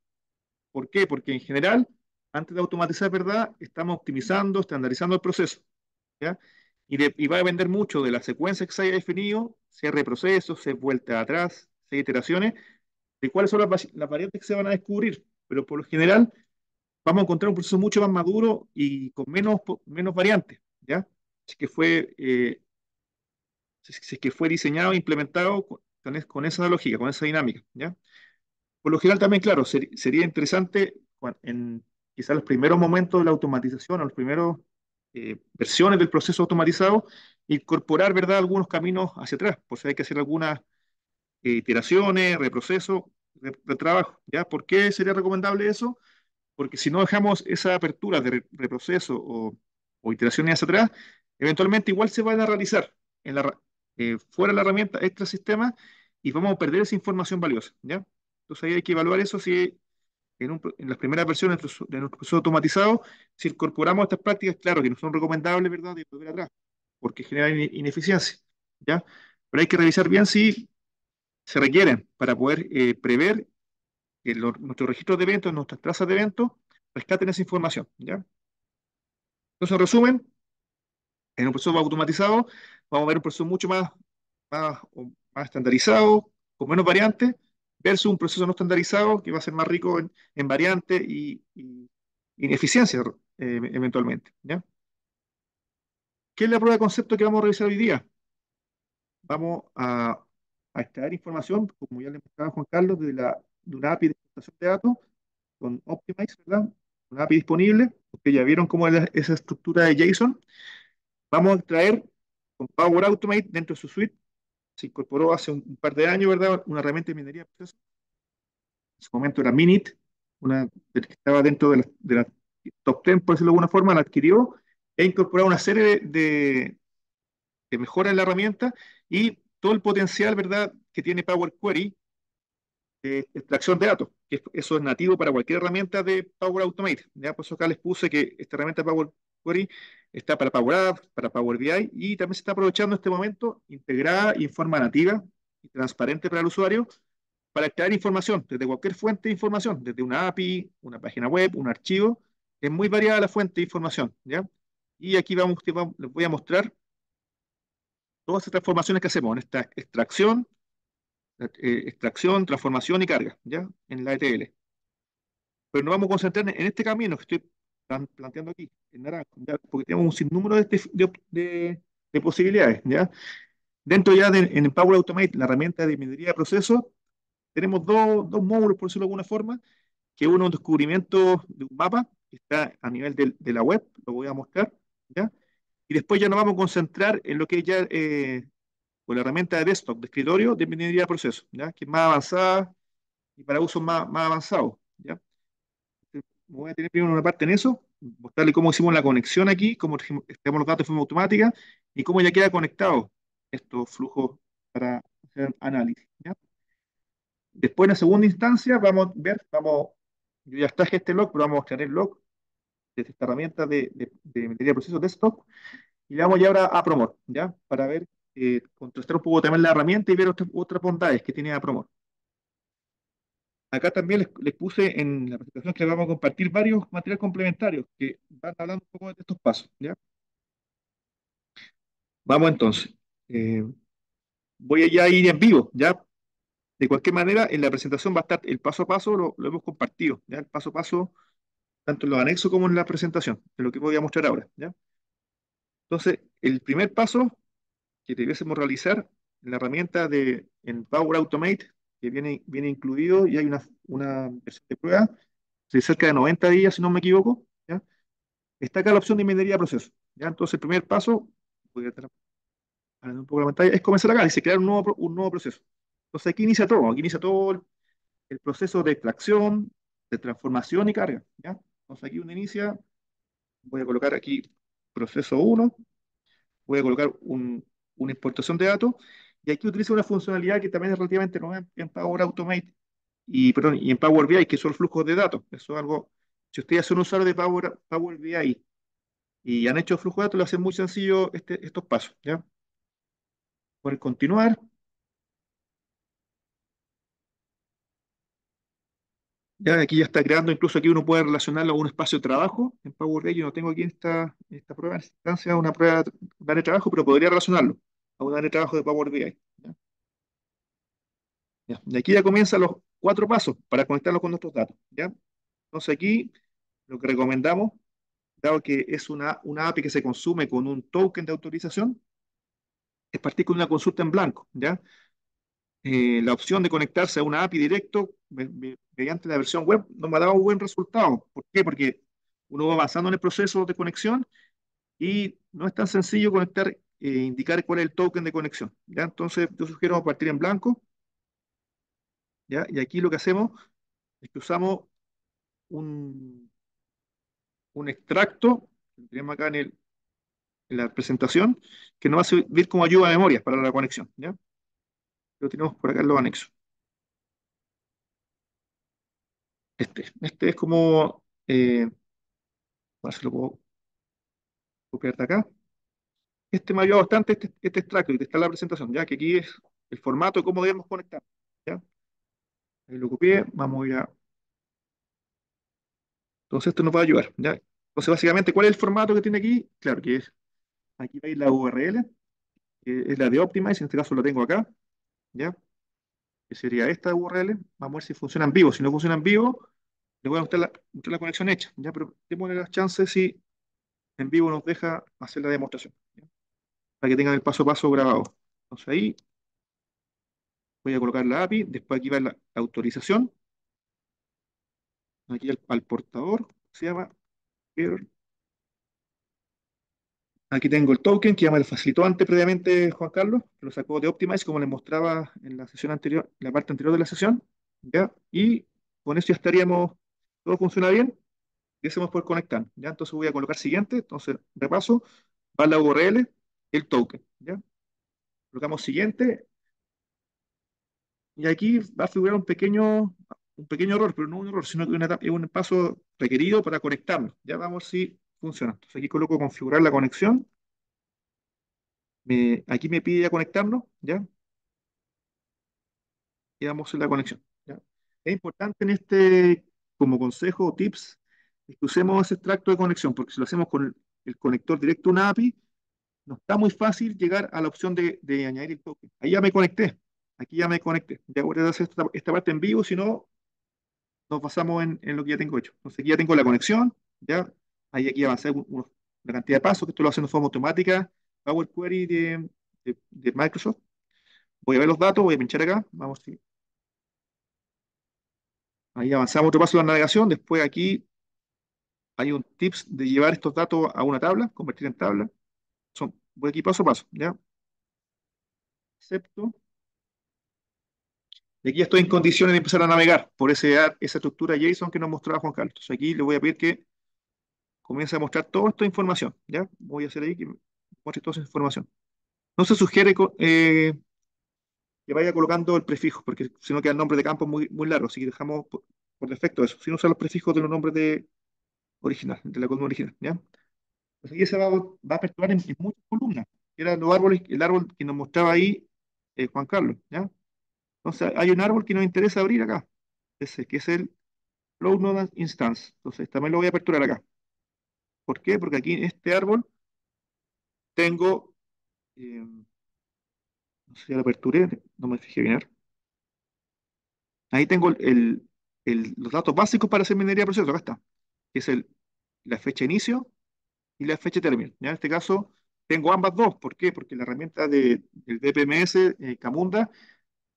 ¿Por qué? Porque en general, antes de automatizar, ¿verdad? Estamos optimizando, estandarizando el proceso, Y, va a depender mucho de la secuencia que se haya definido, si hay reprocesos, si vuelta atrás, si iteraciones, de cuáles son las, variantes que se van a descubrir, pero por lo general vamos a encontrar un proceso mucho más maduro y con menos, menos variantes, ¿ya? Así que fue, eh, si que fue diseñado e implementado con, esa lógica, con esa dinámica, ¿ya? Por lo general también, claro, sería interesante en quizás los primeros momentos de la automatización, o los primeros eh, versiones del proceso automatizado, incorporar, ¿verdad?, algunos caminos hacia atrás, por pues si hay que hacer algunas eh, iteraciones, reproceso, trabajo, ¿ya? ¿Por qué sería recomendable eso? Porque si no dejamos esa apertura de reproceso o, iteraciones hacia atrás, eventualmente igual se van a realizar en la, eh, fuera la herramienta extra sistema y vamos a perder esa información valiosa. ¿ya? Entonces ahí hay que evaluar eso si en, las primeras versiones de nuestro, proceso automatizado, si incorporamos estas prácticas, claro que no son recomendables, ¿verdad?, de volver atrás, porque generan ineficiencia, ¿ya? Pero hay que revisar bien si se requieren para poder eh, prever que eh, nuestros registros de eventos, nuestras trazas de eventos, rescaten esa información. ¿ya? Entonces, en resumen, en un proceso automatizado vamos a ver un proceso mucho más, más, estandarizado, con menos variantes, versus un proceso no estandarizado que va a ser más rico en, variantes y, y, ineficiencias eh, eventualmente. ¿ya? ¿Qué es la prueba de concepto que vamos a revisar hoy día? Vamos a a extraer información, como ya le mostraba Juan Carlos, de, la, de una API de exportación de datos con Optimize, ¿verdad? Una API disponible, porque ya vieron cómo es esa estructura de JSON. Vamos a extraer con Power Automate dentro de su suite. Se incorporó hace un, par de años, ¿verdad? Una herramienta de minería de En su momento era Minit, una que estaba dentro de la, top 10, por decirlo de alguna forma, la adquirió e incorporó una serie de, de, de mejoras en la herramienta y todo el potencial, ¿verdad?, que tiene Power Query de extracción de datos, que eso es nativo para cualquier herramienta de Power Automate. Ya por eso acá les puse que esta herramienta Power Query está para Power Apps, para Power BI y también se está aprovechando en este momento integrada en forma nativa y transparente para el usuario para extraer información desde cualquier fuente de información, desde una API, una página web, un archivo. Es muy variada la fuente de información, ¿ya? Y aquí vamos, les voy a mostrar todas estas transformaciones que hacemos en esta extracción, eh, extracción, transformación y carga, ¿ya? En la ETL. Pero nos vamos a concentrar en este camino que estoy planteando aquí, en naranja, porque tenemos un sinnúmero este, de, de, posibilidades, ¿ya? Dentro ya de, en Power Automate, la herramienta de minería de procesos, tenemos dos, módulos, por decirlo de alguna forma, que uno es un descubrimiento de un mapa, que está a nivel de, de la web, lo voy a mostrar, ¿ya? Y después ya nos vamos a concentrar en lo que es ya eh, con la herramienta de desktop, de escritorio, de minería de proceso, ¿ya? que es más avanzada y para uso más, más avanzado ¿ya? Este, voy a tener primero una parte en eso, mostrarle cómo hicimos la conexión aquí, cómo tenemos los datos de forma automática y cómo ya queda conectado estos flujos para hacer análisis. ¿ya? Después, en la segunda instancia, vamos a ver, vamos, yo ya traje este log, pero vamos a mostrar el log de esta herramienta de, de, de procesos de proceso y le vamos ya ahora a Promor, ¿ya? Para ver, eh, contrastar un poco también la herramienta y ver otras, bondades que tiene a Promor. Acá también les, puse en la presentación que vamos a compartir varios materiales complementarios que van hablando de estos pasos, Vamos entonces. Eh, voy a ir en vivo, ¿ya? De cualquier manera, en la presentación va a estar el paso a paso, lo, hemos compartido, ¿ya? El paso a paso tanto en los anexos como en la presentación, en lo que voy a mostrar ahora. ¿ya? Entonces, el primer paso que debiésemos realizar en la herramienta de en Power Automate, que viene, viene incluido y hay una, una versión de prueba de cerca de 90 días, si no me equivoco, ¿ya? está acá la opción de minería de proceso. ¿ya? Entonces, el primer paso, voy a tener un poco la pantalla, es comenzar acá, dice crear un nuevo, un nuevo proceso. Entonces, aquí inicia todo, aquí inicia todo el, el proceso de extracción, de transformación y carga. ¿ya? Vamos aquí una inicia, voy a colocar aquí proceso 1, voy a colocar una importación de datos, y aquí utilizo una funcionalidad que también es relativamente nueva en Power Automate, y, perdón, y en Power BI, que son flujos de datos. Eso es algo, si ustedes son usuarios de Power, Power BI y han hecho flujos de datos, lo hacen muy sencillo este, estos pasos. ¿ya? Por continuar, Ya, aquí ya está creando, incluso aquí uno puede relacionarlo a un espacio de trabajo. En Power BI yo no tengo aquí esta, esta prueba en instancia, una prueba de de trabajo, pero podría relacionarlo a un área de trabajo de Power BI. ¿ya? Y aquí ya comienzan los cuatro pasos para conectarlo con nuestros datos. ¿ya? Entonces aquí lo que recomendamos, dado que es una, una API que se consume con un token de autorización, es partir con una consulta en blanco. ¿ya? Eh, la opción de conectarse a una API directo mediante la versión web nos ha dado un buen resultado. ¿Por qué? Porque uno va avanzando en el proceso de conexión y no es tan sencillo conectar e indicar cuál es el token de conexión. ¿ya? Entonces yo sugiero partir en blanco. ¿ya? Y aquí lo que hacemos es que usamos un, un extracto, que tenemos acá en, el, en la presentación, que nos va a servir como ayuda de memoria para la conexión. ¿ya? Lo tenemos por acá en los anexos. Este. Este es como... Eh, ver se lo puedo copiar de acá. Este me ha ayudado bastante, este, extracto, este y está la presentación, ya que aquí es el formato de cómo debemos conectar. ¿ya? Ahí lo copié, vamos a Entonces esto nos va a ayudar. ¿ya? Entonces básicamente, ¿cuál es el formato que tiene aquí? Claro que es, aquí veis la URL, es la de Optimize, en este caso la tengo acá. ¿ya? Que sería esta URL. Vamos a ver si funciona en vivo. Si no funciona en vivo, le voy a mostrar la, conexión hecha, ¿ya? Pero démosle las chances si en vivo nos deja hacer la demostración, Para que tengan el paso a paso grabado. Entonces ahí voy a colocar la API, después aquí va la, autorización. Aquí al, portador, se llama Aquí tengo el token que ya me lo facilitó antes previamente Juan Carlos, que lo sacó de Optimize, como les mostraba en la sesión anterior, la parte anterior de la sesión. ¿ya? Y con eso ya estaríamos, todo funciona bien, y hacemos por conectar. ¿ya? Entonces voy a colocar siguiente, entonces repaso, va la URL, el token. ¿ya? Colocamos siguiente, y aquí va a figurar un pequeño, un pequeño error, pero no un error, sino que es un paso requerido para conectarlo. Ya vamos si funciona. Entonces aquí coloco configurar la conexión. aquí me pide ya conectarnos, ¿ya? Y damos la conexión. Es importante en este, como consejo o tips, que usemos ese extracto de conexión, porque si lo hacemos con el conector directo a una API, no está muy fácil llegar a la opción de, añadir el token. Ahí ya me conecté, aquí ya me conecté. Ya voy a hacer esta, parte en vivo, si no, nos basamos en, en, lo que ya tengo hecho. Entonces aquí ya tengo la conexión, ya ahí aquí avanzar una cantidad de pasos, que esto lo hacen de forma automática. Power Query de, Microsoft. Voy a ver los datos, voy a pinchar acá. Vamos. Sí. Ahí avanzamos otro paso de la navegación. Después aquí hay un tips de llevar estos datos a una tabla, convertir en tabla. Son, voy aquí paso a paso, ¿ya? Excepto. Y aquí ya estoy en condiciones de empezar a navegar por ese, esa estructura JSON que nos mostraba Juan Carlos. Entonces aquí le voy a pedir que comienza a mostrar toda esta información. ¿ya? Voy a hacer ahí que muestre toda esa información. No se sugiere eh, que vaya colocando el prefijo, porque si no queda el nombre de campo muy, muy largo, así que dejamos por, defecto eso, sin usar los prefijos de los nombres de original, de la columna original. ¿ya? aquí se va, va a aperturar en, muchas columnas. Era los árboles, el árbol que nos mostraba ahí eh, Juan Carlos. ¿ya? Entonces hay un árbol que nos interesa abrir acá, ese, que es el flow Node Instance. Entonces también lo voy a aperturar acá. ¿Por qué? Porque aquí en este árbol tengo, eh, no sé si la aperturé, no me fijé bien. Ahí tengo los datos básicos para hacer minería de proceso, acá está, que es la fecha de inicio y la fecha de término. Ya en este caso tengo ambas dos, ¿por qué? Porque la herramienta de, del DPMS, eh, Camunda,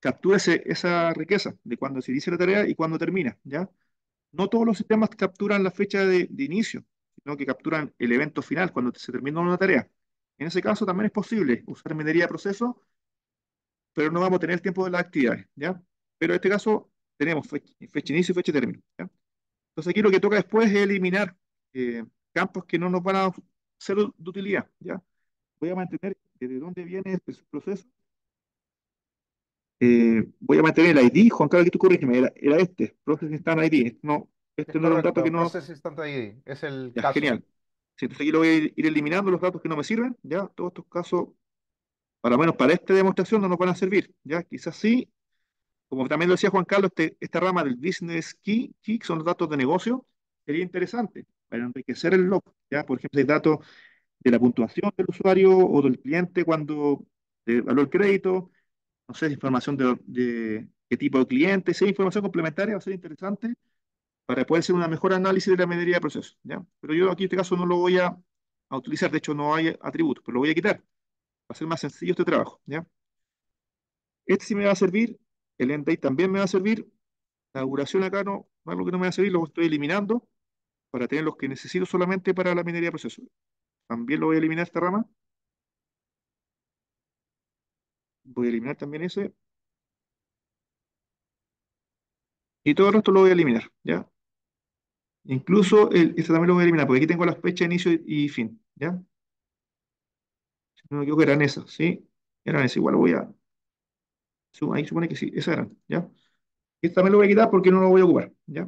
captura esa riqueza de cuando se inicia la tarea y cuando termina, ¿ya? No todos los sistemas capturan la fecha de inicio, que capturan el evento final cuando se termina una tarea. En ese caso también es posible usar minería de proceso, pero no vamos a tener tiempo de las actividades, ¿ya? Pero en este caso tenemos fecha, inicio y fecha término, Entonces aquí lo que toca después es eliminar eh, campos que no nos van a ser de utilidad, ¿ya? Voy a mantener ¿de dónde viene este proceso. Eh, voy a mantener el ID, Juan Carlos, que tú corrígeme, era, este, Process Instant ID, no, este no que no. es el Genial. Si entonces aquí lo voy a ir, eliminando los datos que no me sirven, ya. Todos estos casos, para menos para esta demostración, no nos van a servir, ya. Quizás sí. Como también lo decía Juan Carlos, este, esta rama del Business Key, que son los datos de negocio, sería interesante para enriquecer el log, ya. Por ejemplo, hay datos de la puntuación del usuario o del cliente cuando evaluó el crédito, no sé, información de, de qué tipo de cliente, hay información complementaria va a ser interesante para poder hacer una mejor análisis de la minería de procesos, ¿ya? Pero yo aquí en este caso no lo voy a, utilizar, de hecho no hay atributos, pero lo voy a quitar. Va a ser más sencillo este trabajo. ¿ya? Este sí me va a servir, el end date también me va a servir, la duración acá no, más lo que no me va a servir, lo estoy eliminando para tener los que necesito solamente para la minería de procesos. También lo voy a eliminar esta rama. Voy a eliminar también ese. Y todo el resto lo voy a eliminar, ¿ya? Incluso el, este también lo voy a eliminar, porque aquí tengo las fechas de inicio y, fin, ¿ya? Si no me equivoco, eran esas, ¿sí? Eran esas, igual voy a... Ahí supone que sí, esas eran, ¿ya? Este también lo voy a quitar porque no lo voy a ocupar, ¿ya?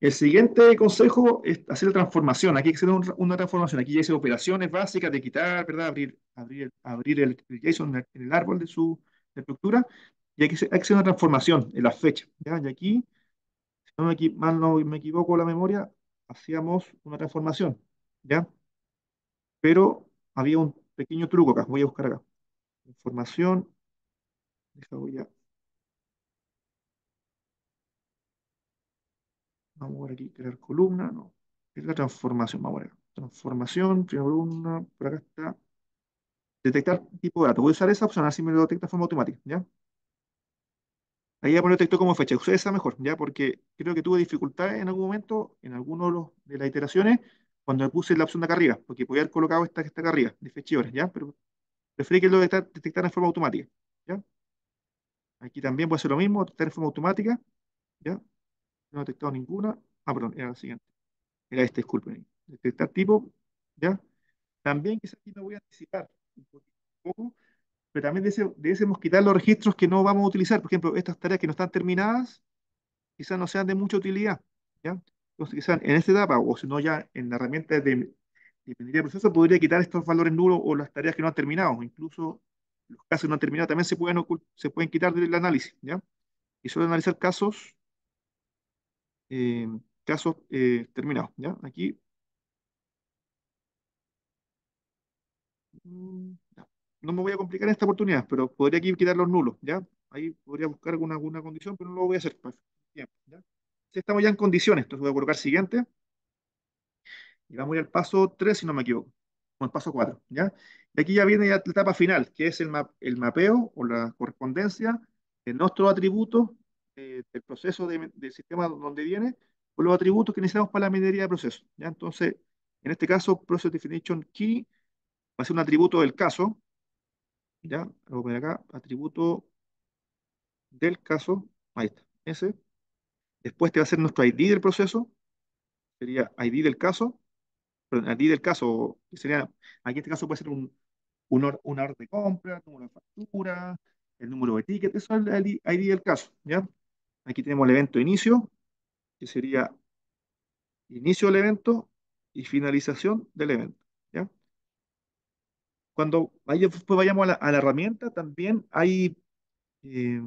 El siguiente consejo es hacer la transformación. Aquí hay que hacer una transformación. Aquí ya hice operaciones básicas de quitar, ¿verdad? Abrir, abrir, abrir el, JSON en el árbol de su estructura. Y aquí hay que hacer una transformación en las fechas, ¿ya? Y aquí no me, equivoco la memoria, hacíamos una transformación, ¿ya? Pero había un pequeño truco acá, voy a buscar acá. Información, Vamos a... Vamos aquí, crear columna, no. Es la transformación, vamos a ver. Transformación, primera columna, por acá está. Detectar tipo de dato. Voy a usar esa opción, así me lo detecta de forma automática, ¿ya? Ahí voy a poner el texto como fecha. Usted esa mejor, ¿ya? Porque creo que tuve dificultades en algún momento, en alguno de, los, de las iteraciones, cuando le puse la opción de acá arriba, porque podía haber colocado esta que está acá arriba, de fecha ¿ya? Pero preferí que lo detectara en forma automática, ¿ya? Aquí también voy a hacer lo mismo, detectar en forma automática, ¿ya? No he detectado ninguna. Ah, perdón, era la siguiente. Era este, disculpen. Detectar tipo, ¿ya? También quizás aquí me voy a anticipar un poco pero también debemos quitar los registros que no vamos a utilizar. Por ejemplo, estas tareas que no están terminadas, quizás no sean de mucha utilidad. ¿ya? Entonces, quizás en esta etapa, o si no ya en la herramienta de dependencia de proceso, podría quitar estos valores nulos o las tareas que no han terminado. Incluso los casos que no han terminado también se pueden, se pueden quitar del análisis. ¿ya? Y solo analizar casos, eh, casos eh, terminados. ¿ya? Aquí. No. Mm, no me voy a complicar en esta oportunidad, pero podría aquí quitar los nulos, ¿ya? Ahí podría buscar alguna, alguna condición, pero no lo voy a hacer. ¿ya? Si estamos ya en condiciones, entonces voy a colocar siguiente. Y vamos a ir al paso 3, si no me equivoco, o el paso 4, ¿ya? Y aquí ya viene la etapa final, que es el, el mapeo o la correspondencia de nuestros atributos eh, del proceso del sistema donde viene con los atributos que necesitamos para la minería de procesos, ¿ya? Entonces, en este caso, Process Definition Key va a ser un atributo del caso, ya, voy a poner acá, atributo del caso, ahí está, ese. Después te va a ser nuestro ID del proceso, sería ID del caso, perdón, ID del caso, que sería, aquí este caso puede ser un, un, una de compra, número de factura, el número de ticket, eso es el ID del caso, ¿ya? Aquí tenemos el evento inicio, que sería inicio del evento y finalización del evento. Cuando después vayamos a la, herramienta, también eh,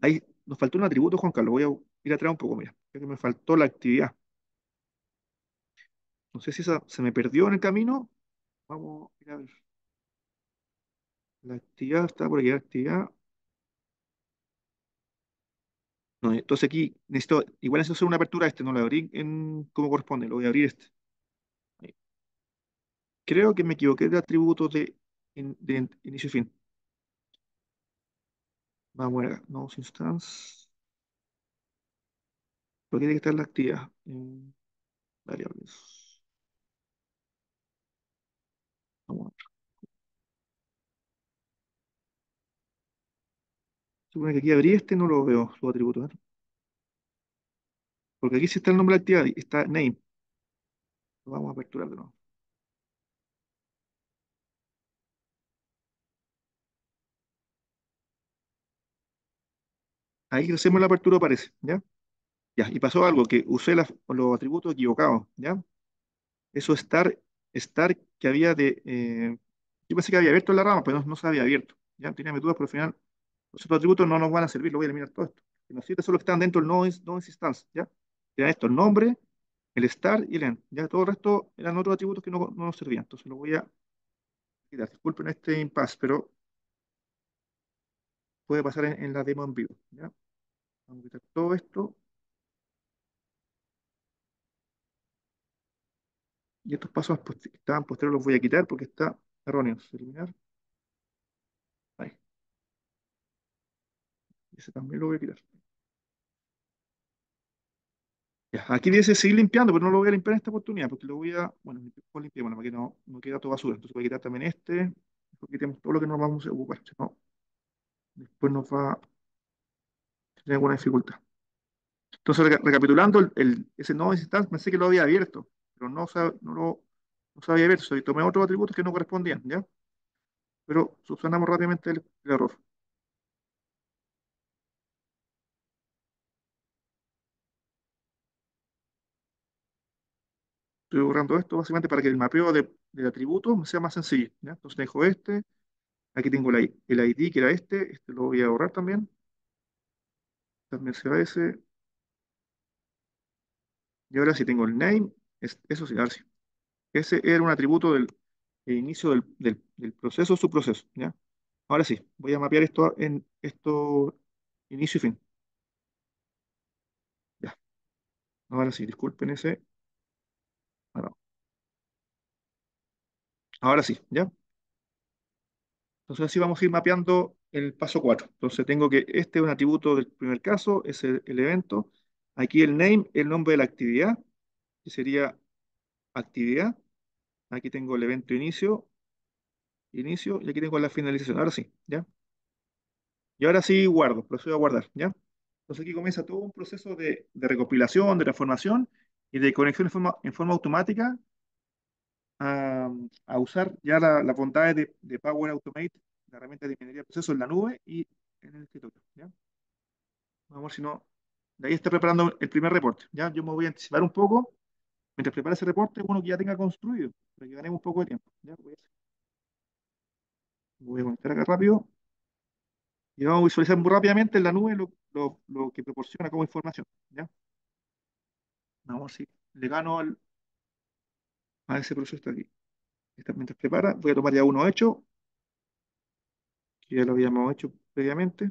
hay, nos faltó un atributo, Juan Carlos, voy a ir atrás un poco, mira, creo que me faltó la actividad. No sé si esa se me perdió en el camino. Vamos a ir ver. La actividad está por aquí, la actividad. entonces aquí necesito, igual necesito hacer una apertura a este, no la abrí en como corresponde, lo voy a abrir este creo que me equivoqué de atributos de, inicio y fin. Vamos a ver, no instance. Pero tiene que estar la actividad en variables. Vamos a ver. Supone que aquí abrí este, no lo veo, su atributo. Porque aquí sí está el nombre de actividad, está name. Lo vamos a aperturar de nuevo. Ahí hacemos la apertura, parece, ¿ya? Ya, y pasó algo, que usé los atributos equivocados, ¿ya? Eso estar, estar que había de... Eh, yo pensé que había abierto la rama, pero no, se había abierto, ¿ya? Tenía mis dudas, pero al final los otros atributos no nos van a servir, lo voy a eliminar todo esto. Nos sirve solo que están dentro del no, es instance, ¿ya? Era esto, el nombre, el estar, y el end, ¿ya? Todo el resto eran otros atributos que no, nos servían, entonces lo voy a quitar. Disculpen este impasse, pero puede pasar en, en la demo en vivo, ¿ya? Vamos a quitar todo esto. Y estos pasos que estaban posteriores los voy a quitar porque está erróneo. Eliminar. Ahí. Ese también lo voy a quitar. aquí dice seguir limpiando, pero no lo voy a limpiar en esta oportunidad porque lo voy a... Bueno, limpiamos, no, queda toda basura. Entonces voy a quitar también este. tenemos todo lo que nos vamos a ocupar. ¿no? Después nos va ninguna alguna dificultad. Entonces, recapitulando, el, ese nodo instant pensé que lo había abierto, pero no, lo, no había abierto. Y tomé otros atributos que no correspondían, ¿ya? Pero subsanamos rápidamente el, error. estoy borrando esto básicamente para que el mapeo de, del atributo sea más sencillo. Entonces dejo este, aquí tengo el ID que era este, este lo voy a borrar también. También ese. Y ahora si tengo el name, es, eso sí, ahora Ese era un atributo del, inicio del, proceso, su proceso, ¿ya? Ahora sí, voy a mapear esto en esto inicio y fin. Ya. Ahora sí, disculpen ese. Ahora, ahora sí, ¿ya? Entonces así vamos a ir mapeando el paso 4. Entonces tengo que este es un atributo del primer caso, es el, evento. Aquí el name, el nombre de la actividad, que sería actividad. Aquí tengo el evento inicio, inicio, y aquí tengo la finalización. Ahora sí, ¿ya? Y ahora sí guardo, procedo a guardar, ¿ya? Entonces aquí comienza todo un proceso de, recopilación, de transformación y de conexión en forma, automática a, usar ya las la bondades de, de Power Automate la herramienta de minería de proceso en la nube y en el escritorio. ¿ya? Vamos a ver si no. De ahí está preparando el primer reporte. ¿ya? Yo me voy a anticipar un poco. Mientras prepara ese reporte, uno que ya tenga construido, para que ganemos un poco de tiempo. ¿ya? Voy, a... voy conectar acá rápido. Y vamos a visualizar muy rápidamente en la nube lo, lo, lo que proporciona como información. ¿ya? Vamos a ver si le gano al, a ese proceso que está aquí. Mientras prepara, voy a tomar ya uno hecho, ya lo habíamos hecho previamente.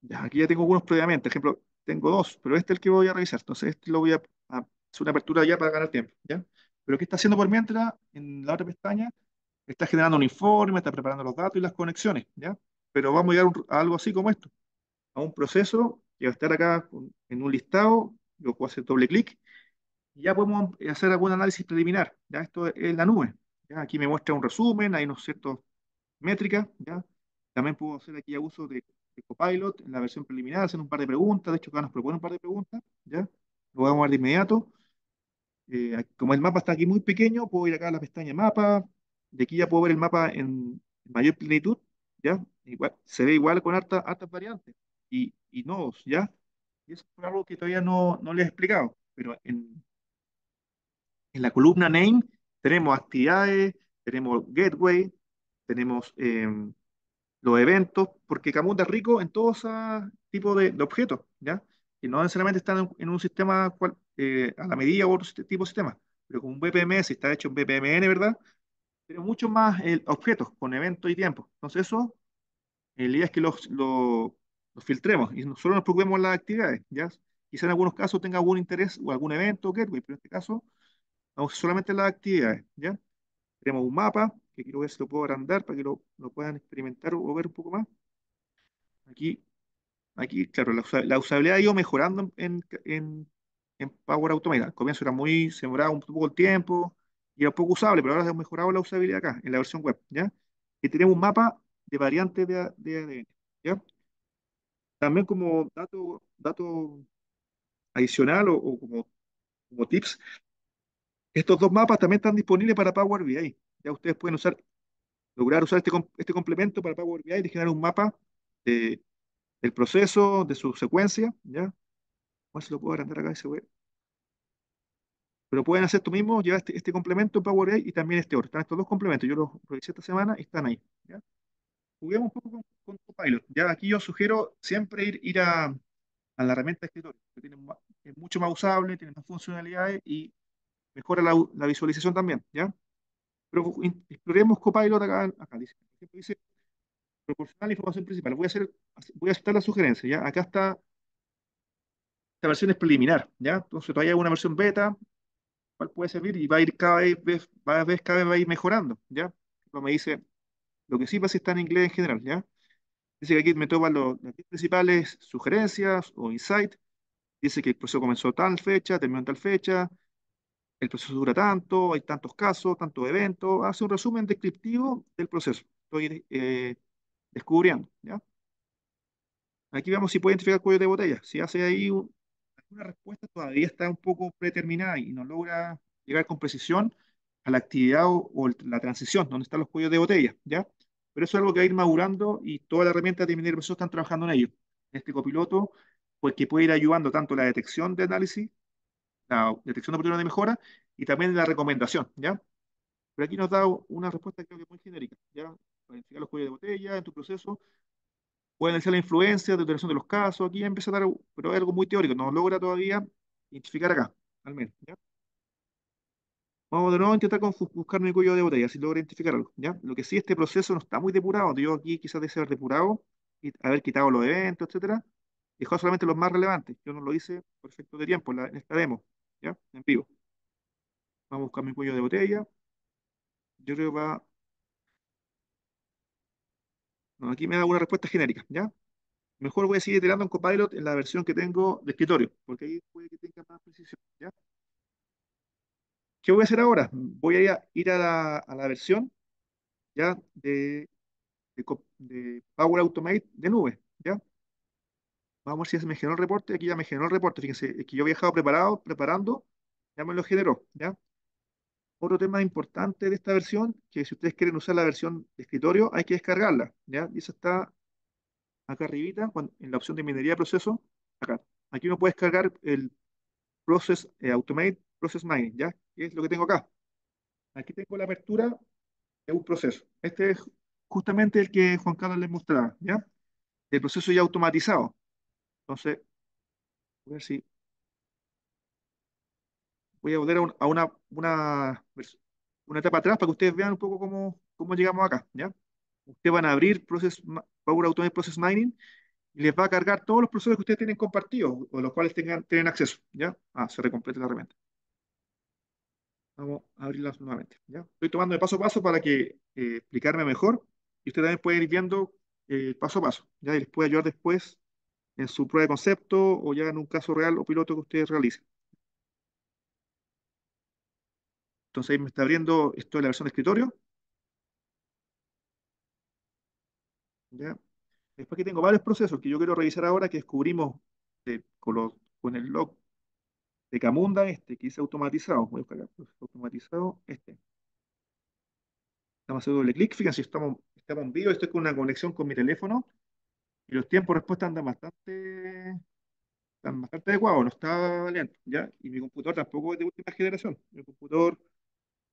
Ya, aquí ya tengo algunos previamente, por ejemplo, tengo dos, pero este es el que voy a revisar, entonces este lo voy a, hacer una apertura ya para ganar tiempo, ¿ya? Pero ¿qué está haciendo por mientras? En la otra pestaña está generando un informe, está preparando los datos y las conexiones, ¿ya? Pero vamos a llegar a algo así como esto, a un proceso que va a estar acá en un listado yo puedo hacer doble clic y ya podemos hacer algún análisis preliminar. ¿ya? Esto es la nube. ¿ya? Aquí me muestra un resumen, hay unos ciertos métricas. ¿ya? También puedo hacer aquí uso de, Copilot en la versión preliminar, hacer un par de preguntas. De hecho, acá nos propone un par de preguntas. ¿ya? Lo vamos a ver de inmediato. Eh, como el mapa está aquí muy pequeño, puedo ir acá a la pestaña mapa. De aquí ya puedo ver el mapa en mayor plenitud. ¿ya? se ve igual con hartas variantes y, y nodos. ¿ya? Y eso es algo que todavía no, no les he explicado, pero en, en la columna name tenemos actividades, tenemos gateway, tenemos em, los eventos, porque Camus es rico en todos esos tipos de, objetos, ¿ya? Y no necesariamente están en, un sistema eh, a la medida o otro tipo de sistema, pero con un BPMS, si está hecho en BPMN, ¿verdad? Pero muchos más objetos con eventos y tiempos. Entonces eso, el eh, día es que los nos filtremos y solo nos preocupemos las actividades, ¿ya? Quizá en algunos casos tenga algún interés o algún evento, ¿qué? Pues, pero en este caso vamos solamente las actividades, ¿ya? Tenemos un mapa, que quiero ver si lo puedo agrandar para que lo, puedan experimentar o ver un poco más. Aquí, aquí claro, la, usabilidad ha ido mejorando en, en, Power Automate. Al comienzo era muy sembrado un poco el tiempo, y era poco usable, pero ahora ha mejorado la usabilidad acá, en la versión web, ¿ya? Y tenemos un mapa de variantes de, de ADN, ¿ya? También como dato, dato adicional o, como, como tips, estos dos mapas también están disponibles para Power BI. Ya ustedes pueden usar, lograr usar este, este complemento para Power BI y generar un mapa de, del proceso, de su secuencia. ¿ya? Más se lo puedo agrandar acá, ese Pero pueden hacer tú mismo, llevar este, este complemento en Power BI y también este otro. Están estos dos complementos. Yo los revisé esta semana y están ahí. ¿ya? juguemos un poco con, Copilot. Ya aquí yo sugiero siempre ir, ir a, a la herramienta de escritorio, que tiene, es mucho más usable, tiene más funcionalidades y mejora la, la visualización también, ¿ya? Pero exploremos Copilot acá, acá dice, proporcionar la información principal. Voy a hacer, voy a aceptar la sugerencia, ¿ya? Acá está, esta versión es preliminar, ¿ya? Entonces todavía hay una versión beta, ¿cuál puede servir y va a ir cada vez, cada vez va a ir mejorando, ¿ya? Como me dice, lo que sí pasa está en inglés en general, ¿ya? Dice que aquí me toman los, las principales sugerencias o insights. Dice que el proceso comenzó tal fecha, terminó en tal fecha, el proceso dura tanto, hay tantos casos, tantos eventos. Hace un resumen descriptivo del proceso. Estoy eh, descubriendo, ¿ya? Aquí vemos si puede identificar cuellos de botella. Si hace ahí una alguna respuesta, todavía está un poco predeterminada y no logra llegar con precisión a la actividad o, o, la transición, donde están los cuellos de botella, ¿ya? Pero eso es algo que va a ir madurando y toda la herramienta de minería de están trabajando en ello. En este copiloto, pues que puede ir ayudando tanto la detección de análisis, la detección de oportunidades de mejora y también la recomendación, ¿ya? Pero aquí nos da una respuesta creo que muy genérica, ¿ya? Para identificar los cuellos de botella en tu proceso, pueden analizar la influencia de detección de los casos, aquí empieza a dar, pero es algo muy teórico, no logra todavía identificar acá, al menos, Vamos de nuevo a intentar buscar mi cuello de botella, si logro identificarlo. ¿ya? Lo que sí, este proceso no está muy depurado. Yo aquí quizás deseo haber depurado, y haber quitado los eventos, etcétera. dejado solamente los más relevantes. Yo no lo hice por perfecto de tiempo en, esta demo, ¿ya? En vivo. Vamos a buscar mi cuello de botella. Yo creo que va... No, aquí me da una respuesta genérica, ¿ya? Mejor voy a seguir iterando en Copilot en la versión que tengo de escritorio, porque ahí puede que tenga más precisión, ¿ya? ¿Qué voy a hacer ahora? Voy a ir a la, a la versión ¿ya? De, Power Automate de nube. ¿ya? Vamos a ver si me generó el reporte. Aquí ya me generó el reporte. Fíjense, es que yo había estado preparado, preparando, ya me lo generó. ¿ya? Otro tema importante de esta versión, que si ustedes quieren usar la versión de escritorio, hay que descargarla. ¿ya? Y esa está acá arribita, en la opción de minería de proceso, acá. Aquí uno puede descargar el Process eh, Automate Process Mining, ¿ya? ¿Qué es lo que tengo acá? Aquí tengo la apertura de un proceso. Este es justamente el que Juan Carlos les mostraba, ¿ya? El proceso ya automatizado. Entonces, voy a ver si... Voy a volver a, una, una, una, etapa atrás para que ustedes vean un poco cómo, cómo llegamos acá, ¿ya? Ustedes van a abrir Process, Power Automate Process Mining y les va a cargar todos los procesos que ustedes tienen compartidos o los cuales tengan, tienen acceso, ¿ya? Ah, se recompleta la herramienta. Vamos a abrirlas nuevamente. Estoy tomando de paso a paso para que eh, explicarme mejor y usted también puede ir viendo el eh, paso a paso. ¿ya? Y les puede ayudar después en su prueba de concepto o ya en un caso real o piloto que ustedes realicen. Entonces ahí me está abriendo esto de la versión de escritorio. Después que tengo varios procesos que yo quiero revisar ahora que descubrimos eh, con, con el log de Camunda, este, que es automatizado. Voy a buscar pues, automatizado, este. Estamos haciendo doble clic. Fíjense, estamos, estamos en vivo. Estoy con una conexión con mi teléfono. Y los tiempos de respuesta andan bastante, están bastante adecuados. No está lento, ¿ya? Y mi computador tampoco es de última generación. Mi computador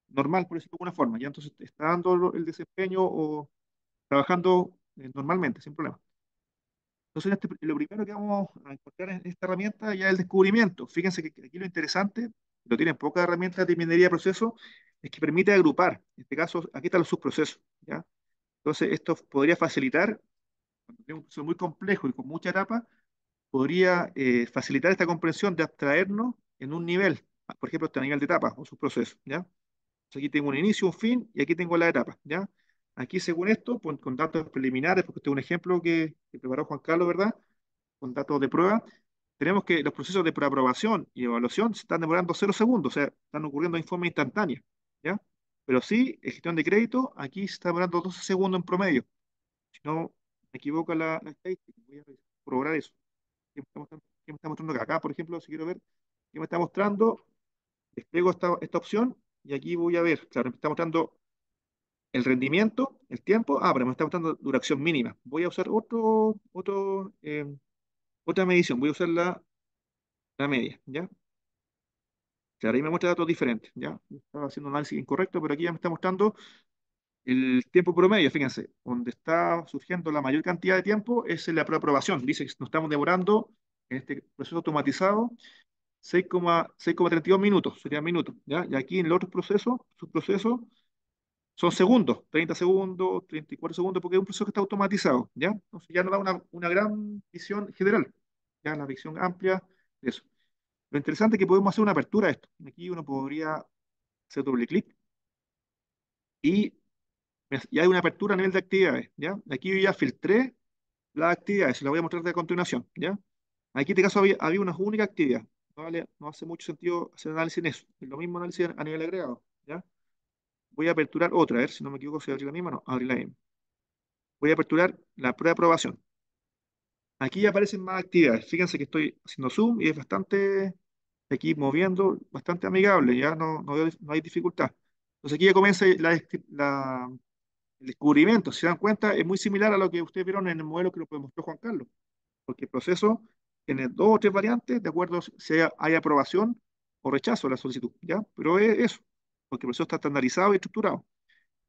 normal, por decirlo de alguna forma. Ya entonces está dando el desempeño o trabajando eh, normalmente, sin problema. Entonces, este lo primero que vamos a encontrar en esta herramienta ya es el descubrimiento. Fíjense que aquí lo interesante, lo tienen pocas herramientas de minería de proceso, es que permite agrupar. En este caso, aquí están los subprocesos. ¿ya? Entonces, esto podría facilitar, cuando tiene un proceso muy complejo y con mucha etapa, podría eh, facilitar esta comprensión de abstraernos en un nivel, por ejemplo, este nivel de etapa o subproceso. ¿ya? aquí tengo un inicio, un fin, y aquí tengo la etapa. ¿ya? Aquí, según esto, con datos preliminares, porque este es un ejemplo que, preparó Juan Carlos, ¿verdad? Con datos de prueba, tenemos que los procesos de preaprobación y evaluación se están demorando cero segundos, o sea, están ocurriendo informes forma instantánea, ¿ya? Pero sí, gestión de crédito, aquí se está demorando 12 segundos en promedio. Si no me equivoco la, la estadística, voy a corroborar eso. ¿Qué me, está, mostrando acá? Acá, por ejemplo, si quiero ver, ¿qué me está mostrando? Despego esta, esta opción y aquí voy a ver, claro, me está mostrando el rendimiento, el tiempo, ah, pero me está mostrando duración mínima. Voy a usar otro, otro, eh, otra medición, voy a usar la, la media, ¿ya? Claro, ahí me muestra datos diferentes, ¿ya? Estaba haciendo un análisis incorrecto, pero aquí ya me está mostrando el tiempo promedio, fíjense, donde está surgiendo la mayor cantidad de tiempo es en la preaprobación. Dice que nos estamos demorando en este proceso automatizado 6,32 minutos, sería minutos, ¿ya? Y aquí en el otro proceso, subproceso, proceso son segundos, 30 segundos, 34 segundos, porque es un proceso que está automatizado, ¿ya? ya nos da una, una gran visión general, ya la visión amplia de eso. Lo interesante es que podemos hacer una apertura a esto. Aquí uno podría hacer doble clic y ya hay una apertura a nivel de actividades, ¿ya? Aquí yo ya filtré las actividades, las voy a mostrar a continuación, ¿ya? Aquí en este caso había, había una única actividad, no, vale, no hace mucho sentido hacer análisis en eso, lo mismo análisis a nivel agregado, ¿ya? voy a aperturar otra, a ver si no me equivoco, si abrí la misma, no, abrí la M. Voy a aperturar la prueba de aprobación. Aquí ya aparecen más actividades. Fíjense que estoy haciendo zoom y es bastante, aquí moviendo, bastante amigable, ya no, no, hay dificultad. Entonces aquí ya comienza el descubrimiento. Si se dan cuenta, es muy similar a lo que ustedes vieron en el modelo que nos mostró Juan Carlos. Porque el proceso tiene dos o tres variantes de acuerdo si hay, aprobación o rechazo de la solicitud, ¿ya? Pero es eso porque el proceso está estandarizado y estructurado.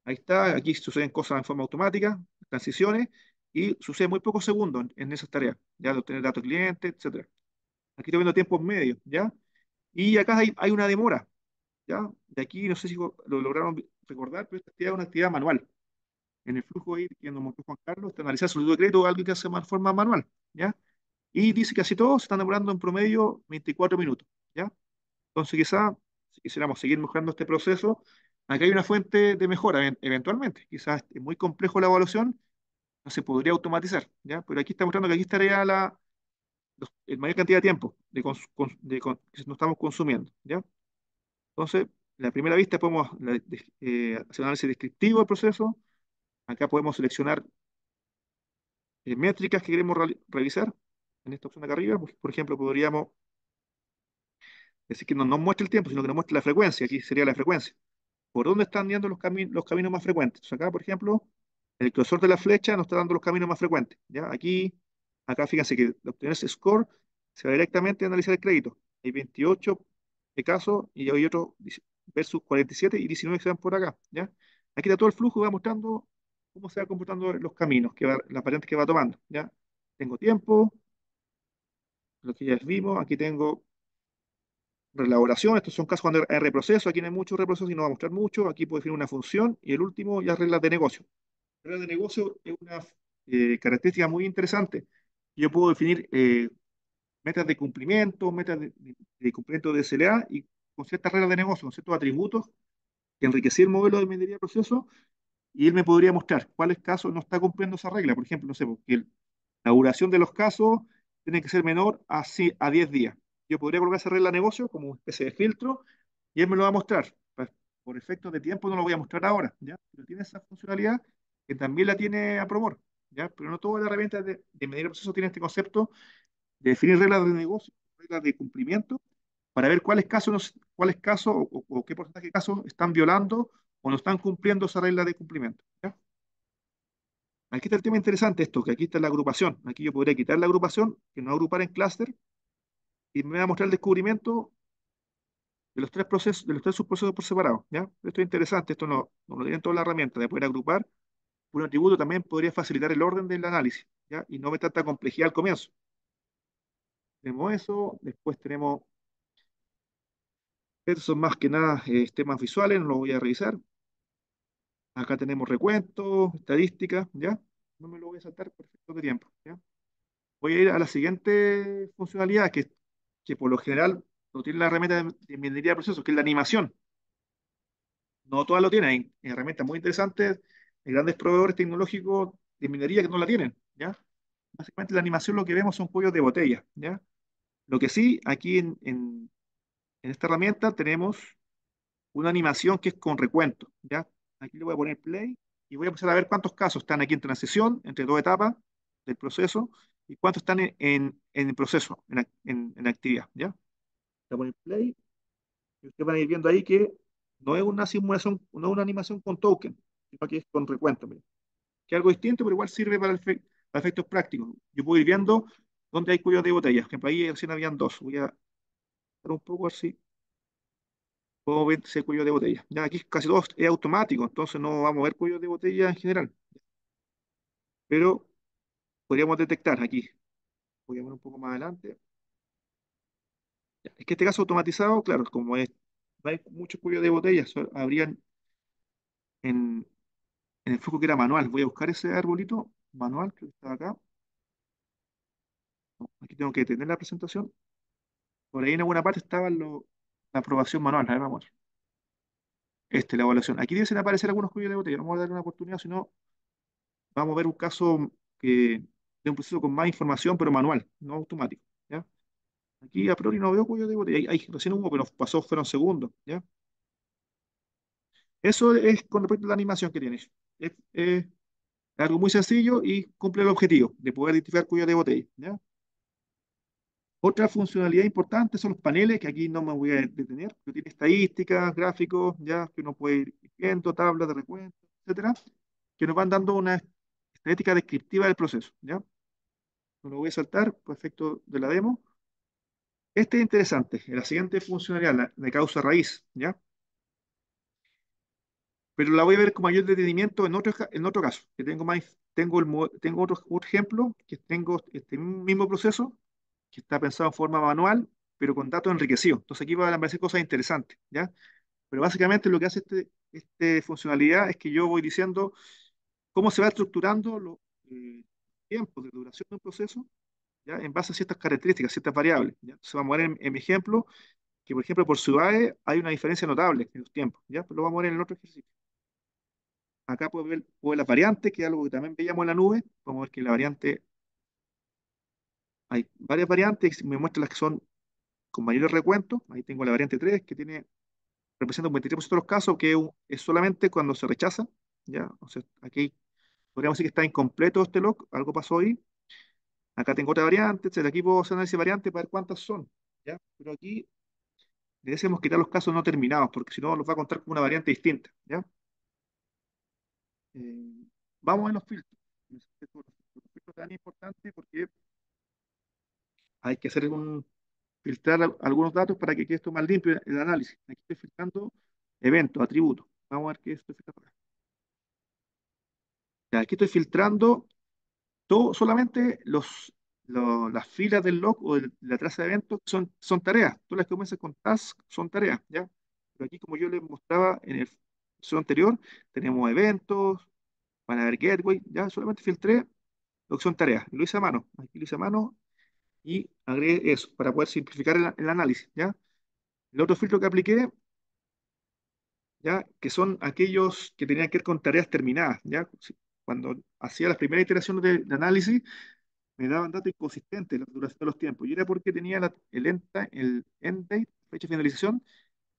Ahí está, aquí suceden cosas en forma automática, transiciones, y sucede muy pocos segundos en, esas tareas, ya de obtener datos clientes, cliente, etc. Aquí estoy viendo tiempos medios, ¿ya? Y acá hay, una demora, ¿ya? De aquí, no sé si lo, lograron recordar, pero esta actividad es una actividad manual. En el flujo ahí que nos mostró Juan Carlos, está analizar solicitud de crédito, algo que hace de forma manual, ¿ya? Y dice que así todos se están demorando en promedio 24 minutos, ¿ya? Entonces quizá si quisiéramos seguir mejorando este proceso, acá hay una fuente de mejora e- eventualmente. Quizás es muy complejo la evaluación, no se podría automatizar, ¿ya? Pero aquí está mostrando que aquí estaría la mayor cantidad de tiempo que nos estamos consumiendo, ¿ya? Entonces, en la primera vista podemos eh, hacer un análisis descriptivo del proceso, acá podemos seleccionar eh, métricas que queremos revisar, en esta opción de acá arriba, por ejemplo, podríamos es decir, que no, no muestra el tiempo, sino que nos muestra la frecuencia. Aquí sería la frecuencia. ¿Por dónde están yendo los, los caminos más frecuentes? acá, por ejemplo, el cursor de la flecha nos está dando los caminos más frecuentes. ¿ya? Aquí, acá fíjense que obtener ese score se va directamente a analizar el crédito. Hay 28 de casos y hay otro versus 47 y 19 que se van por acá. ¿ya? Aquí está todo el flujo va mostrando cómo se van computando los caminos, que va, las variantes que va tomando. ¿ya? Tengo tiempo, lo que ya vimos, aquí tengo relaboración, estos son casos cuando hay reproceso, aquí no hay mucho reproceso y no va a mostrar mucho, aquí puedo definir una función, y el último, ya reglas de negocio. Reglas de negocio es una eh, característica muy interesante. Yo puedo definir eh, metas de cumplimiento, metas de, cumplimiento de SLA, y con ciertas reglas de negocio, con ciertos atributos, enriquecer el modelo de minería de proceso, y él me podría mostrar cuáles casos no está cumpliendo esa regla. Por ejemplo, no sé, porque la duración de los casos tiene que ser menor a 10 días yo podría colocar esa regla de negocio como una especie de filtro y él me lo va a mostrar. Pues, por efectos de tiempo no lo voy a mostrar ahora, ¿ya? Pero tiene esa funcionalidad que también la tiene a ¿ya? Pero no todas las herramientas de, de medir el proceso tienen este concepto de definir reglas de negocio, reglas de cumplimiento, para ver cuáles casos, o, qué porcentaje de casos están violando o no están cumpliendo esa regla de cumplimiento. ¿ya? Aquí está el tema interesante esto, que aquí está la agrupación. Aquí yo podría quitar la agrupación, que no agrupar en clúster, y me va a mostrar el descubrimiento de los tres procesos, de los tres subprocesos por separado. ¿ya? Esto es interesante, esto no, no lo tienen todas las herramientas, de poder agrupar un atributo también podría facilitar el orden del análisis, ¿ya? y no me tanta complejidad al comienzo. Tenemos eso, después tenemos, estos son más que nada eh, temas visuales, no los voy a revisar. Acá tenemos recuentos, estadísticas, ¿ya? No me lo voy a saltar por efecto de tiempo, Voy a ir a la siguiente funcionalidad, que es que por lo general no tiene la herramienta de minería de procesos, que es la animación. No todas lo tienen. Hay herramientas muy interesantes hay grandes proveedores tecnológicos de minería que no la tienen, ¿ya? Básicamente la animación lo que vemos son cuellos de botella, ¿ya? Lo que sí, aquí en, en, en esta herramienta tenemos una animación que es con recuento, ¿ya? Aquí le voy a poner play y voy a empezar a ver cuántos casos están aquí en transición, entre dos etapas del proceso, y cuántos están en, en, en proceso, en, en, actividad. ¿ya? Le el play y ustedes van a ir viendo ahí que no es una simulación, no es una animación con token, sino que es con recuento. Mira. Que es algo distinto, pero igual sirve para, efectos prácticos. Yo puedo ir viendo dónde hay cuellos de botella. Por ejemplo, ahí recién habían dos. Voy a dar un poco así. Puedo ver ese cuello de botella. Ya, aquí casi dos, es automático, entonces no vamos a ver cuellos de botella en general. Pero podríamos detectar aquí. Voy a ver un poco más adelante. es que este caso automatizado, claro, como es, hay muchos cuello de botella, habrían en, el flujo que era manual. Voy a buscar ese arbolito manual, que estaba acá. Aquí tengo que tener la presentación. Por ahí en alguna parte estaba la aprobación manual. A ver, vamos. Este, la evaluación. Aquí dicen aparecer algunos cuellos de botella. Vamos a darle una oportunidad, si no, vamos a ver un caso que un proceso con más información, pero manual, no automático. ¿ya? Aquí a priori no veo cuyo de botella. recién hubo, pero pasó, fueron segundos. ¿ya? Eso es con respecto a la animación que tienes. Es, algo muy sencillo y cumple el objetivo de poder identificar cuyo de botella. ¿ya? Otra funcionalidad importante son los paneles, que aquí no me voy a detener, que tiene estadísticas, gráficos, ya que uno puede ir viendo, tablas de recuento, etcétera, que nos van dando una estadística descriptiva del proceso. ¿ya? no lo voy a saltar por efecto de la demo. Este es interesante, la siguiente funcionalidad, la, de causa raíz, ¿ya? Pero la voy a ver con mayor detenimiento en otro, en otro caso, que tengo, más, tengo, el, tengo otro, ejemplo, que tengo este mismo proceso, que está pensado en forma manual, pero con datos enriquecidos. Entonces aquí van a aparecer cosas interesantes, ¿ya? Pero básicamente lo que hace este, esta funcionalidad es que yo voy diciendo cómo se va estructurando lo, eh, tiempos de duración de un proceso ¿ya? en base a ciertas características, ciertas variables. ¿ya? va vamos a mover en, mi ejemplo que, por ejemplo, por ciudades hay una diferencia notable en los tiempos. ¿ya? Pero lo vamos a ver en el otro ejercicio. Acá puedo ver, puedo las variantes, que es algo que también veíamos en la nube. Vamos a ver que la variante... Hay varias variantes, me muestra las que son con mayor recuento, Ahí tengo la variante 3, que tiene representa un 23% de los casos, que es solamente cuando se rechaza, ¿ya? O sea, aquí podríamos decir que está incompleto este log, algo pasó ahí. Acá tengo otra variante, etc. Aquí puedo hacer análisis variante para ver cuántas son. ¿ya? Pero aquí decimos quitar los casos no terminados, porque si no los va a contar con una variante distinta. ¿ya? Eh, vamos a los filtros. Los filtros tan importantes porque hay que hacer un, filtrar algunos datos para que quede esto más limpio el análisis. Aquí estoy filtrando eventos, atributos. Vamos a ver qué es filtrando Aquí estoy filtrando todo, solamente los, las filas del log o de la traza de eventos son, son tareas. Todas las que comienzan con task son tareas, ¿ya? Pero aquí, como yo les mostraba en el episodio anterior, tenemos eventos, van a haber gateway, ya solamente filtré lo que son tareas. Lo hice a mano, aquí lo hice a mano y agregué eso para poder simplificar el, análisis, ¿ya? El otro filtro que apliqué ¿Ya? que son aquellos que tenían que ver con tareas terminadas, ¿ya? cuando hacía las primeras iteraciones de, análisis, me daban datos inconsistentes la duración de los tiempos. Y era porque tenía el, end, el end date, fecha de finalización,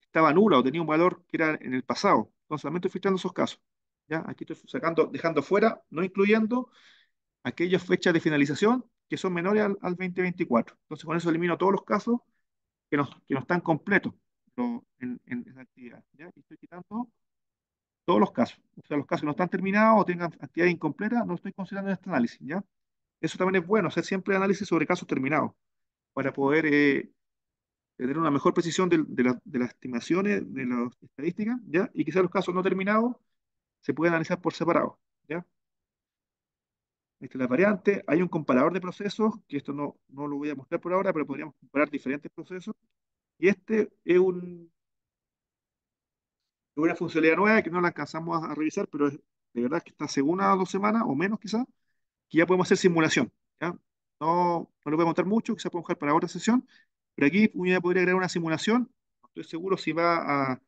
estaba nula o tenía un valor que era en el pasado. Entonces, solamente estoy filtrando esos casos. ¿ya? Aquí estoy sacando, dejando fuera, no incluyendo aquellas fechas de finalización que son menores al, 2024. Entonces, con eso elimino todos los casos que no, que no están completos en, en esa actividad. ¿ya? estoy quitando todos los casos. O sea, los casos que no están terminados o tengan actividad incompleta, no estoy considerando este análisis, ¿ya? Eso también es bueno, hacer siempre análisis sobre casos terminados para poder eh, tener una mejor precisión de, las estimaciones, de las estadísticas, ¿ya? Y quizás los casos no terminados se pueden analizar por separado, ¿ya? Esta es la variante. Hay un comparador de procesos, que esto no, no lo voy a mostrar por ahora, pero podríamos comparar diferentes procesos. Y este es un una funcionalidad nueva que no la alcanzamos a, revisar, pero de verdad que está segunda dos semanas o menos quizás, que ya podemos hacer simulación. ¿ya? No, lo voy a mostrar mucho, quizás podemos dejar para otra sesión, pero aquí podría agregar una simulación. No estoy seguro si va a,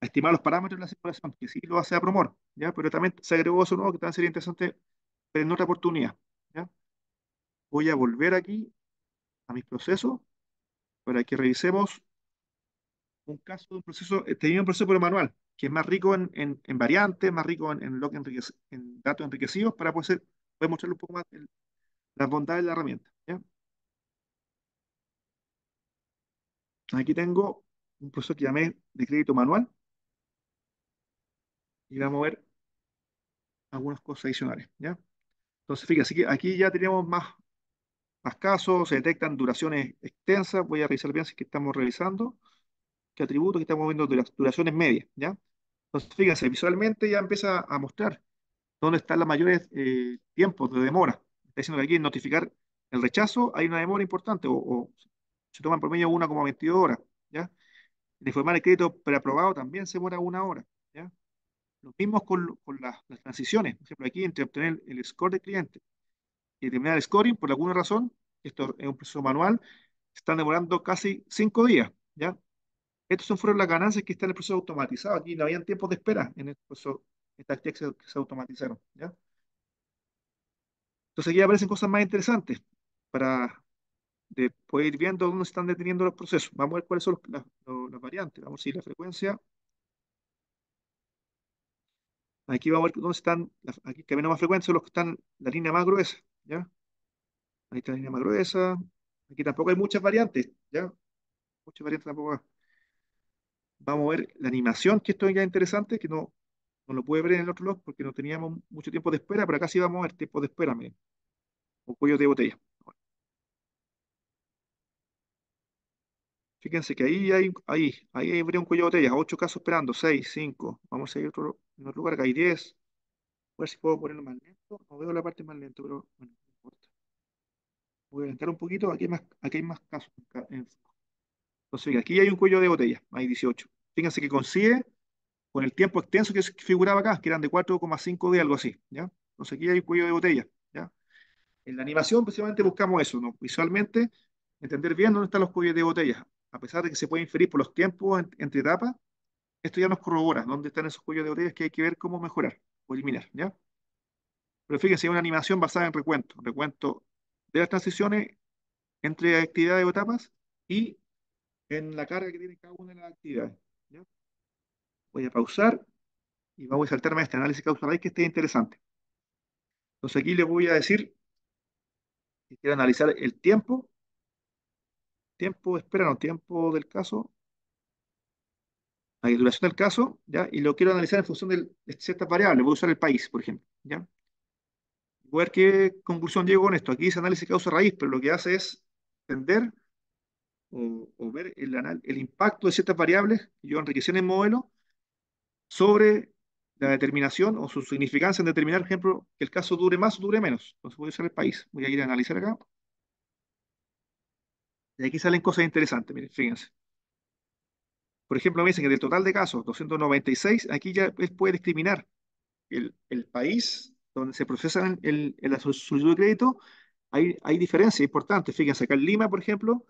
estimar los parámetros de la simulación, que sí lo va a hacer Promor, ¿ya? pero también se agregó eso nuevo que también sería interesante pero en otra oportunidad. ¿ya? Voy a volver aquí a mis procesos para que revisemos un caso de un proceso, este eh, mismo proceso pero manual, que es más rico en, variantes, más rico en, en, en datos enriquecidos, para poder, mostrarle un poco más la bondad de la herramienta. Aquí tengo un proceso que llamé de crédito manual. Y vamos a ver algunas cosas adicionales. ¿ya? Entonces, fíjate, que aquí ya tenemos más, más casos, se detectan duraciones extensas. Voy a revisar bien si que estamos revisando. Este atributos que estamos viendo, de las duraciones medias, ¿ya? Entonces, fíjense, visualmente ya empieza a mostrar dónde están los mayores eh, tiempos de demora. Está diciendo que aquí en notificar el rechazo hay una demora importante, o, se toman por medio 1,22 horas, ¿ya? En informar el crédito preaprobado también se demora una hora, ¿ya? Lo mismo con, las, transiciones, por ejemplo, aquí entre obtener el score del cliente y terminar el scoring, por alguna razón, esto es un proceso manual, están demorando casi cinco días, ¿ya? Estas fueron las ganancias que están en el proceso automatizado. Aquí no habían tiempos de espera en el proceso, estas que se, que se automatizaron. ¿ya? Entonces aquí aparecen cosas más interesantes para de poder ir viendo dónde se están deteniendo los procesos. Vamos a ver cuáles son las, variantes. Vamos a ir la frecuencia. Aquí vamos a ver dónde están, aquí que camino más frecuencia son los que están, la línea más gruesa, ¿ya? Ahí está la línea más gruesa. Aquí tampoco hay muchas variantes, ¿ya? Muchas variantes tampoco hay vamos a ver la animación, que esto es ya interesante, que no, no lo puede ver en el otro log porque no teníamos mucho tiempo de espera, pero acá sí vamos a ver tiempo de espera, miren. Un cuello de botella. Fíjense que ahí hay, ahí, ahí un cuello de botella, ocho casos esperando, 6, 5. Vamos a ir otro, en otro lugar, acá hay 10. A ver si puedo ponerlo más lento. No veo la parte más lento, pero bueno, no importa. Voy a adelantar un poquito, aquí hay más, aquí hay más casos. Entonces, aquí hay un cuello de botella, hay 18 fíjense que consigue con el tiempo extenso que figuraba acá, que eran de 4,5 días, algo así, ¿ya? Entonces aquí hay un cuello de botella, ¿ya? En la animación precisamente buscamos eso, Visualmente, entender bien dónde están los cuellos de botella. A pesar de que se puede inferir por los tiempos entre etapas, esto ya nos corrobora dónde están esos cuellos de botella que hay que ver cómo mejorar o eliminar, ¿ya? Pero fíjense, es una animación basada en recuento, recuento de las transiciones entre actividades o etapas y en la carga que tiene cada una de las actividades. Voy a pausar y vamos a saltarme a este análisis causa raíz que esté interesante. Entonces aquí le voy a decir que quiero analizar el tiempo. Tiempo, espera, no, tiempo del caso. La duración del caso, ¿ya? Y lo quiero analizar en función de ciertas variables. Voy a usar el país, por ejemplo, ¿ya? Voy a ver qué conclusión llego con esto. Aquí dice análisis causa-raíz, pero lo que hace es entender o, ver el, impacto de ciertas variables yo enriquecí en el modelo sobre la determinación o su significancia en determinar, por ejemplo, que el caso dure más o dure menos. Entonces voy a usar el país. Voy a ir a analizar acá. Y aquí salen cosas interesantes, miren, fíjense. Por ejemplo, me dicen que del total de casos, 296, aquí ya puede discriminar el, país donde se procesa el, el, de crédito. Hay, hay diferencias importantes. Fíjense, acá en Lima, por ejemplo,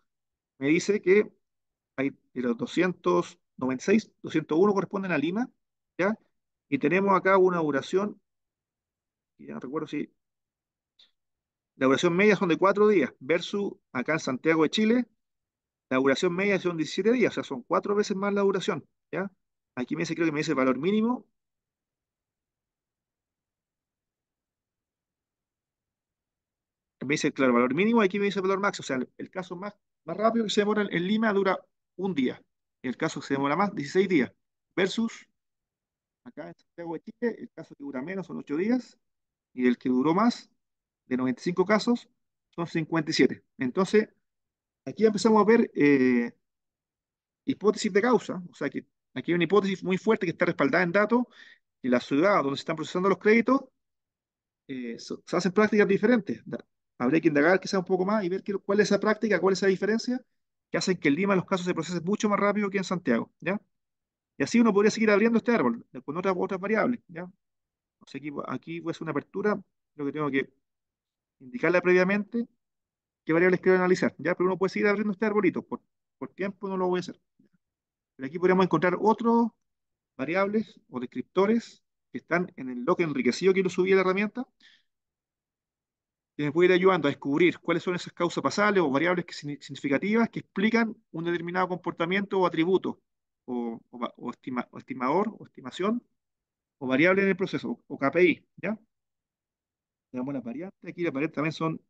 me dice que hay los 296, 201 corresponden a Lima, ¿ya? Y tenemos acá una duración, ya no recuerdo si... La duración media son de cuatro días, versus acá en Santiago de Chile, la duración media son 17 días, o sea, son cuatro veces más la duración, ¿ya? Aquí me dice, creo que me dice valor mínimo, me dice, claro, valor mínimo, aquí me dice valor máximo. O sea, el, caso más, más rápido que se demora en, Lima dura un día. el caso que se demora más, 16 días. Versus acá en Santiago de Chile, el caso que dura menos son 8 días y el que duró más, de 95 casos, son 57. Entonces, aquí empezamos a ver eh, hipótesis de causa, o sea que aquí hay una hipótesis muy fuerte que está respaldada en datos, y la ciudad donde se están procesando los créditos, eh, se hacen prácticas diferentes. Habría que indagar quizá un poco más y ver cuál es esa práctica, cuál es esa diferencia que hacen que en Lima los casos se procesen mucho más rápido que en Santiago, ¿ya? Y así uno podría seguir abriendo este árbol eh, con otras, variables. ¿ya? aquí, pues, pues una apertura, lo que tengo que indicarle previamente, qué variables quiero analizar. ¿ya? Pero uno puede seguir abriendo este arbolito, por, por tiempo no lo voy a hacer. Pero aquí podríamos encontrar otros variables o descriptores que están en el log enriquecido que yo subí a la herramienta, que me puede ir ayudando a descubrir cuáles son esas causas pasales o variables que, significativas que explican un determinado comportamiento o atributo o, estimador, o estimación, o variable en el proceso, o, KPI, ¿ya? Le damos las variantes, aquí las variantes también son,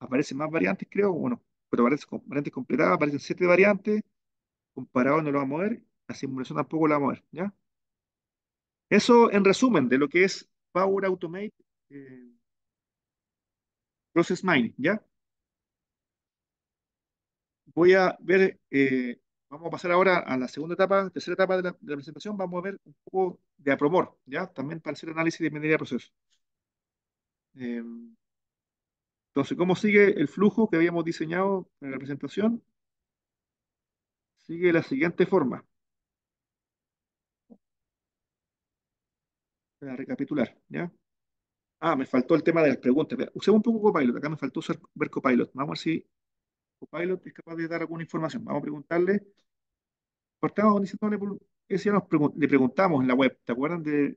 aparecen más variantes, creo, bueno, pero aparecen variantes completadas, aparecen siete variantes, comparado no lo vamos a ver, la simulación tampoco la vamos a ver, ¿ya? Eso en resumen de lo que es Power Automate eh, Process Mining, ¿ya? Voy a ver eh, Vamos a pasar ahora a la segunda etapa, tercera etapa de la, presentación. Vamos a ver un poco de apromor, ¿ya? También para hacer análisis de medida de proceso. Eh, entonces, ¿cómo sigue el flujo que habíamos diseñado en la presentación? Sigue de la siguiente forma. Para recapitular, ¿ya? Ah, me faltó el tema de las preguntas. Usemos un poco Copilot. Acá me faltó usar, ver Copilot. Vamos a ver si Copilot es capaz de dar alguna información. Vamos a preguntarle. Partamos diciéndole, ese ya nos le preguntamos en la web, ¿te acuerdan de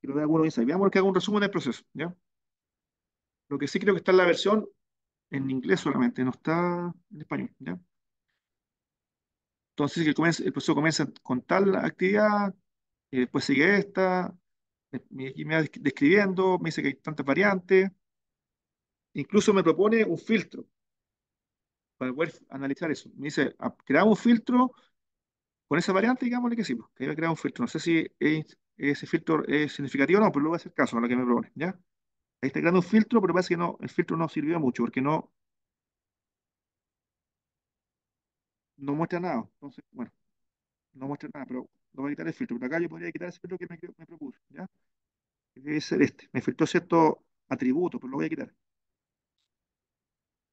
que lo da Veamos que haga un resumen del proceso, ¿ya? Lo que sí creo que está en la versión en inglés solamente, no está en español, ¿ya? Entonces, el, proceso comienza con tal actividad, y después sigue esta, me va describiendo, me dice que hay tantas variantes, incluso me propone un filtro, para poder analizar eso. Me dice, ah, creamos un filtro con esa variante, digamos que sí, pues, que iba a crear un filtro. No sé si ese filtro es significativo o no, pero luego voy a hacer caso a lo que me propone, ¿ya? Ahí está creando un filtro, pero parece que no, el filtro no sirvió mucho porque no, no muestra nada. Entonces, bueno, no muestra nada, pero lo voy a quitar el filtro. Pero acá yo podría quitar ese filtro que me, me ¿ya? Debe ser este. Me filtró cierto atributo, pero lo voy a quitar.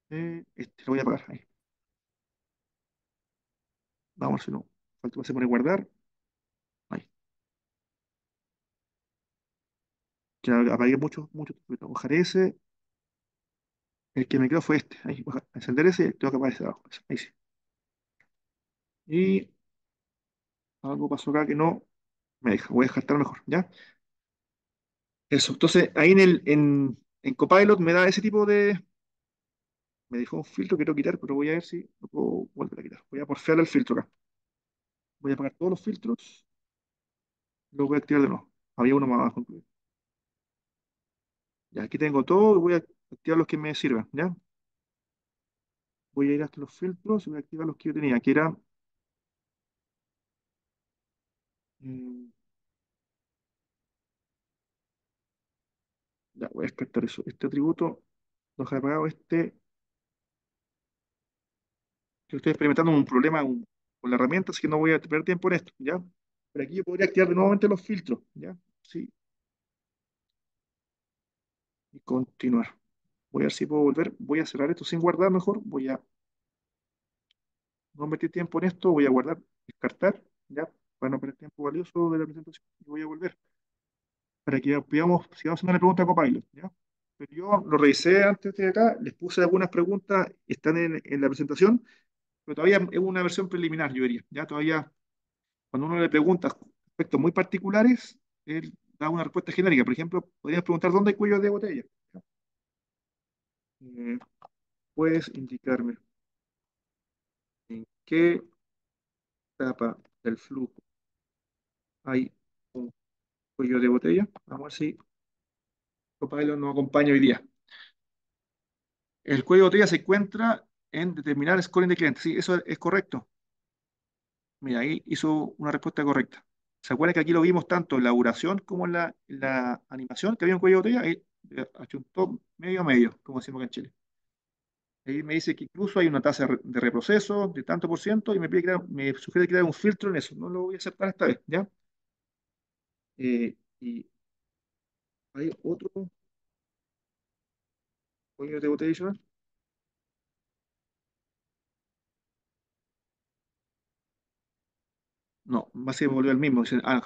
Eh, este lo voy a apagar. Ahí. Vamos, si no. Falta se pone guardar. Ahí. Ya apagué mucho, mucho. Bajar ese. El que me quedó fue este. Ahí, a encender ese. Tengo que apagar ese abajo. Ahí sí. Y algo pasó acá que no me deja. Voy a descartar mejor, ¿ya? Eso. Entonces, ahí en el en, en Copilot me da ese tipo de, me dejó un filtro que quiero quitar, pero voy a ver si lo puedo volver a quitar. Voy a porfear el filtro acá. Voy a apagar todos los filtros. Luego voy a activar de nuevo. Había uno más abajo. Ya, aquí tengo todo. Voy a activar los que me sirvan. ¿ya? Voy a ir hasta los filtros y voy a activar los que yo tenía. Aquí era... Mm, ya, voy a descartar eso. Este atributo lo he apagado. Este estoy experimentando un problema con, la herramienta, así que no voy a perder tiempo en esto, ¿ya? Pero aquí yo podría activar nuevamente los filtros, ¿ya? Sí. Y continuar. Voy a ver si puedo volver. Voy a cerrar esto sin guardar mejor. Voy a no meter tiempo en esto. Voy a guardar, descartar, ¿ya? Para no perder tiempo valioso de la presentación. Y voy a volver. Para que digamos, sigamos haciendo la pregunta a Copilot, ¿ya? Pero yo lo revisé antes de acá, les puse algunas preguntas, están en, en la presentación, pero todavía es una versión preliminar, yo diría. Ya todavía, cuando uno le pregunta aspectos muy particulares, él da una respuesta genérica. Por ejemplo, podrías preguntar dónde hay cuellos de botella. Eh, ¿Puedes indicarme en qué etapa del flujo hay un cuello de botella? Vamos a ver si Papá nos acompaña hoy día. El cuello de botella se encuentra en determinar el scoring de clientes. Sí, eso es correcto. Mira, ahí hizo una respuesta correcta. ¿Se acuerdan que aquí lo vimos tanto en la duración como en la, animación que había un cuello de botella? Ahí eh, medio a medio, como decimos acá en Chile. Ahí me dice que incluso hay una tasa de reproceso de tanto por ciento y me, pide me sugiere crear un filtro en eso. No lo voy a aceptar esta vez, ¿ya? Eh, y hay otro cuello de botella No, más se volvió el al mismo. ah,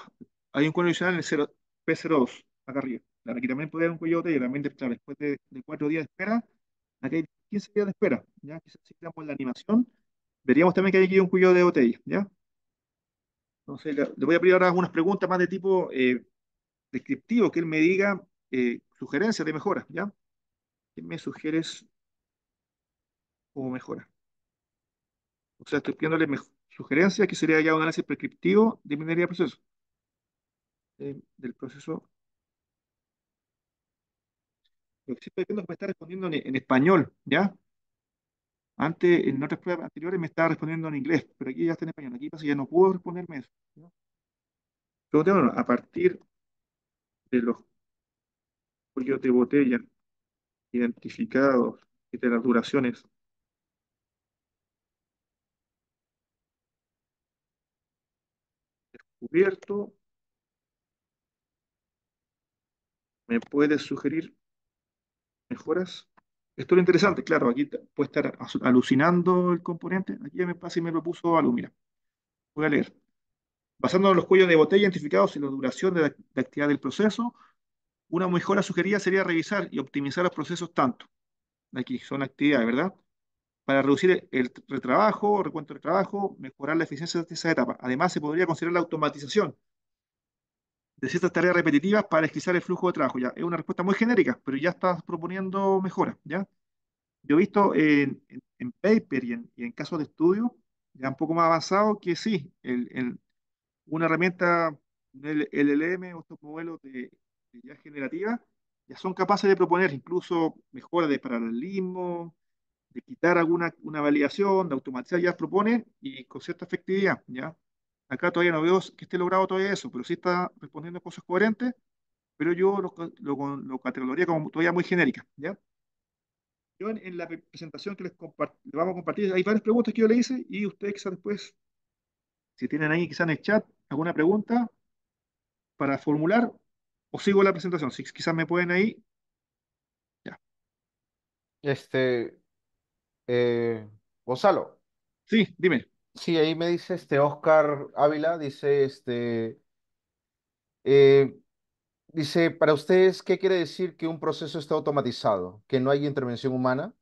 hay un cuello adicional en el P02, acá arriba. aquí también puede haber un cuello de botella, también después de, cuatro días de espera, aquí hay 15 días de espera, ¿ya? Quizás si damos la animación, veríamos también que hay aquí un cuello de botella, ¿ya? Entonces, le, voy a pedir ahora algunas preguntas más de tipo eh, descriptivo, que él me diga eh, sugerencias de mejora, ¿ya? ¿Qué me sugieres como mejora? O sea, estoy pidiéndole mejor Sugerencia que sería ya un análisis prescriptivo de minería de proceso. del proceso. Lo que estoy viendo es que me está respondiendo en, español, ¿ya? Antes, en otras pruebas anteriores me estaba respondiendo en inglés, pero aquí ya está en español. Aquí pasa ya no puedo responderme eso. bueno, a partir de los cuellos de botella identificados y de las duraciones cubierto ¿Me puedes sugerir mejoras? Esto es lo interesante, claro, aquí puede estar alucinando el componente. Aquí ya me pasa y me lo puso mira. Voy a leer. Basándonos en los cuellos de botella identificados y la duración de la actividad del proceso, una mejora sugerida sería revisar y optimizar los procesos tanto. Aquí son actividades, ¿verdad? para reducir el retrabajo, recuento de trabajo, mejorar la eficiencia de esa etapa. Además, se podría considerar la automatización de ciertas tareas repetitivas para esquizar el flujo de trabajo. Ya, es una respuesta muy genérica, pero ya estás proponiendo mejoras. ¿ya? Yo he visto en, en, paper y en, en, casos de estudio, ya un poco más avanzado, que sí, el, el, una herramienta, el LLM o estos modelos de, generativa, ya son capaces de proponer incluso mejoras de paralelismo, de quitar alguna una validación, de automatizar, ya propone y con cierta efectividad, ¿ya? Acá todavía no veo que esté logrado todavía eso, pero sí está respondiendo cosas coherentes, pero yo lo, lo, como todavía muy genérica, ¿ya? Yo en, la presentación que les, les, vamos a compartir, hay varias preguntas que yo le hice y ustedes quizás después, si tienen ahí quizás en el chat alguna pregunta para formular, o sigo la presentación, si quizás me pueden ahí. Ya. Este, eh, Gonzalo. Sí, dime. Sí, ahí me dice este Oscar Ávila, dice este, eh, dice, para ustedes, ¿qué quiere decir que un proceso está automatizado? ¿Que no hay intervención humana?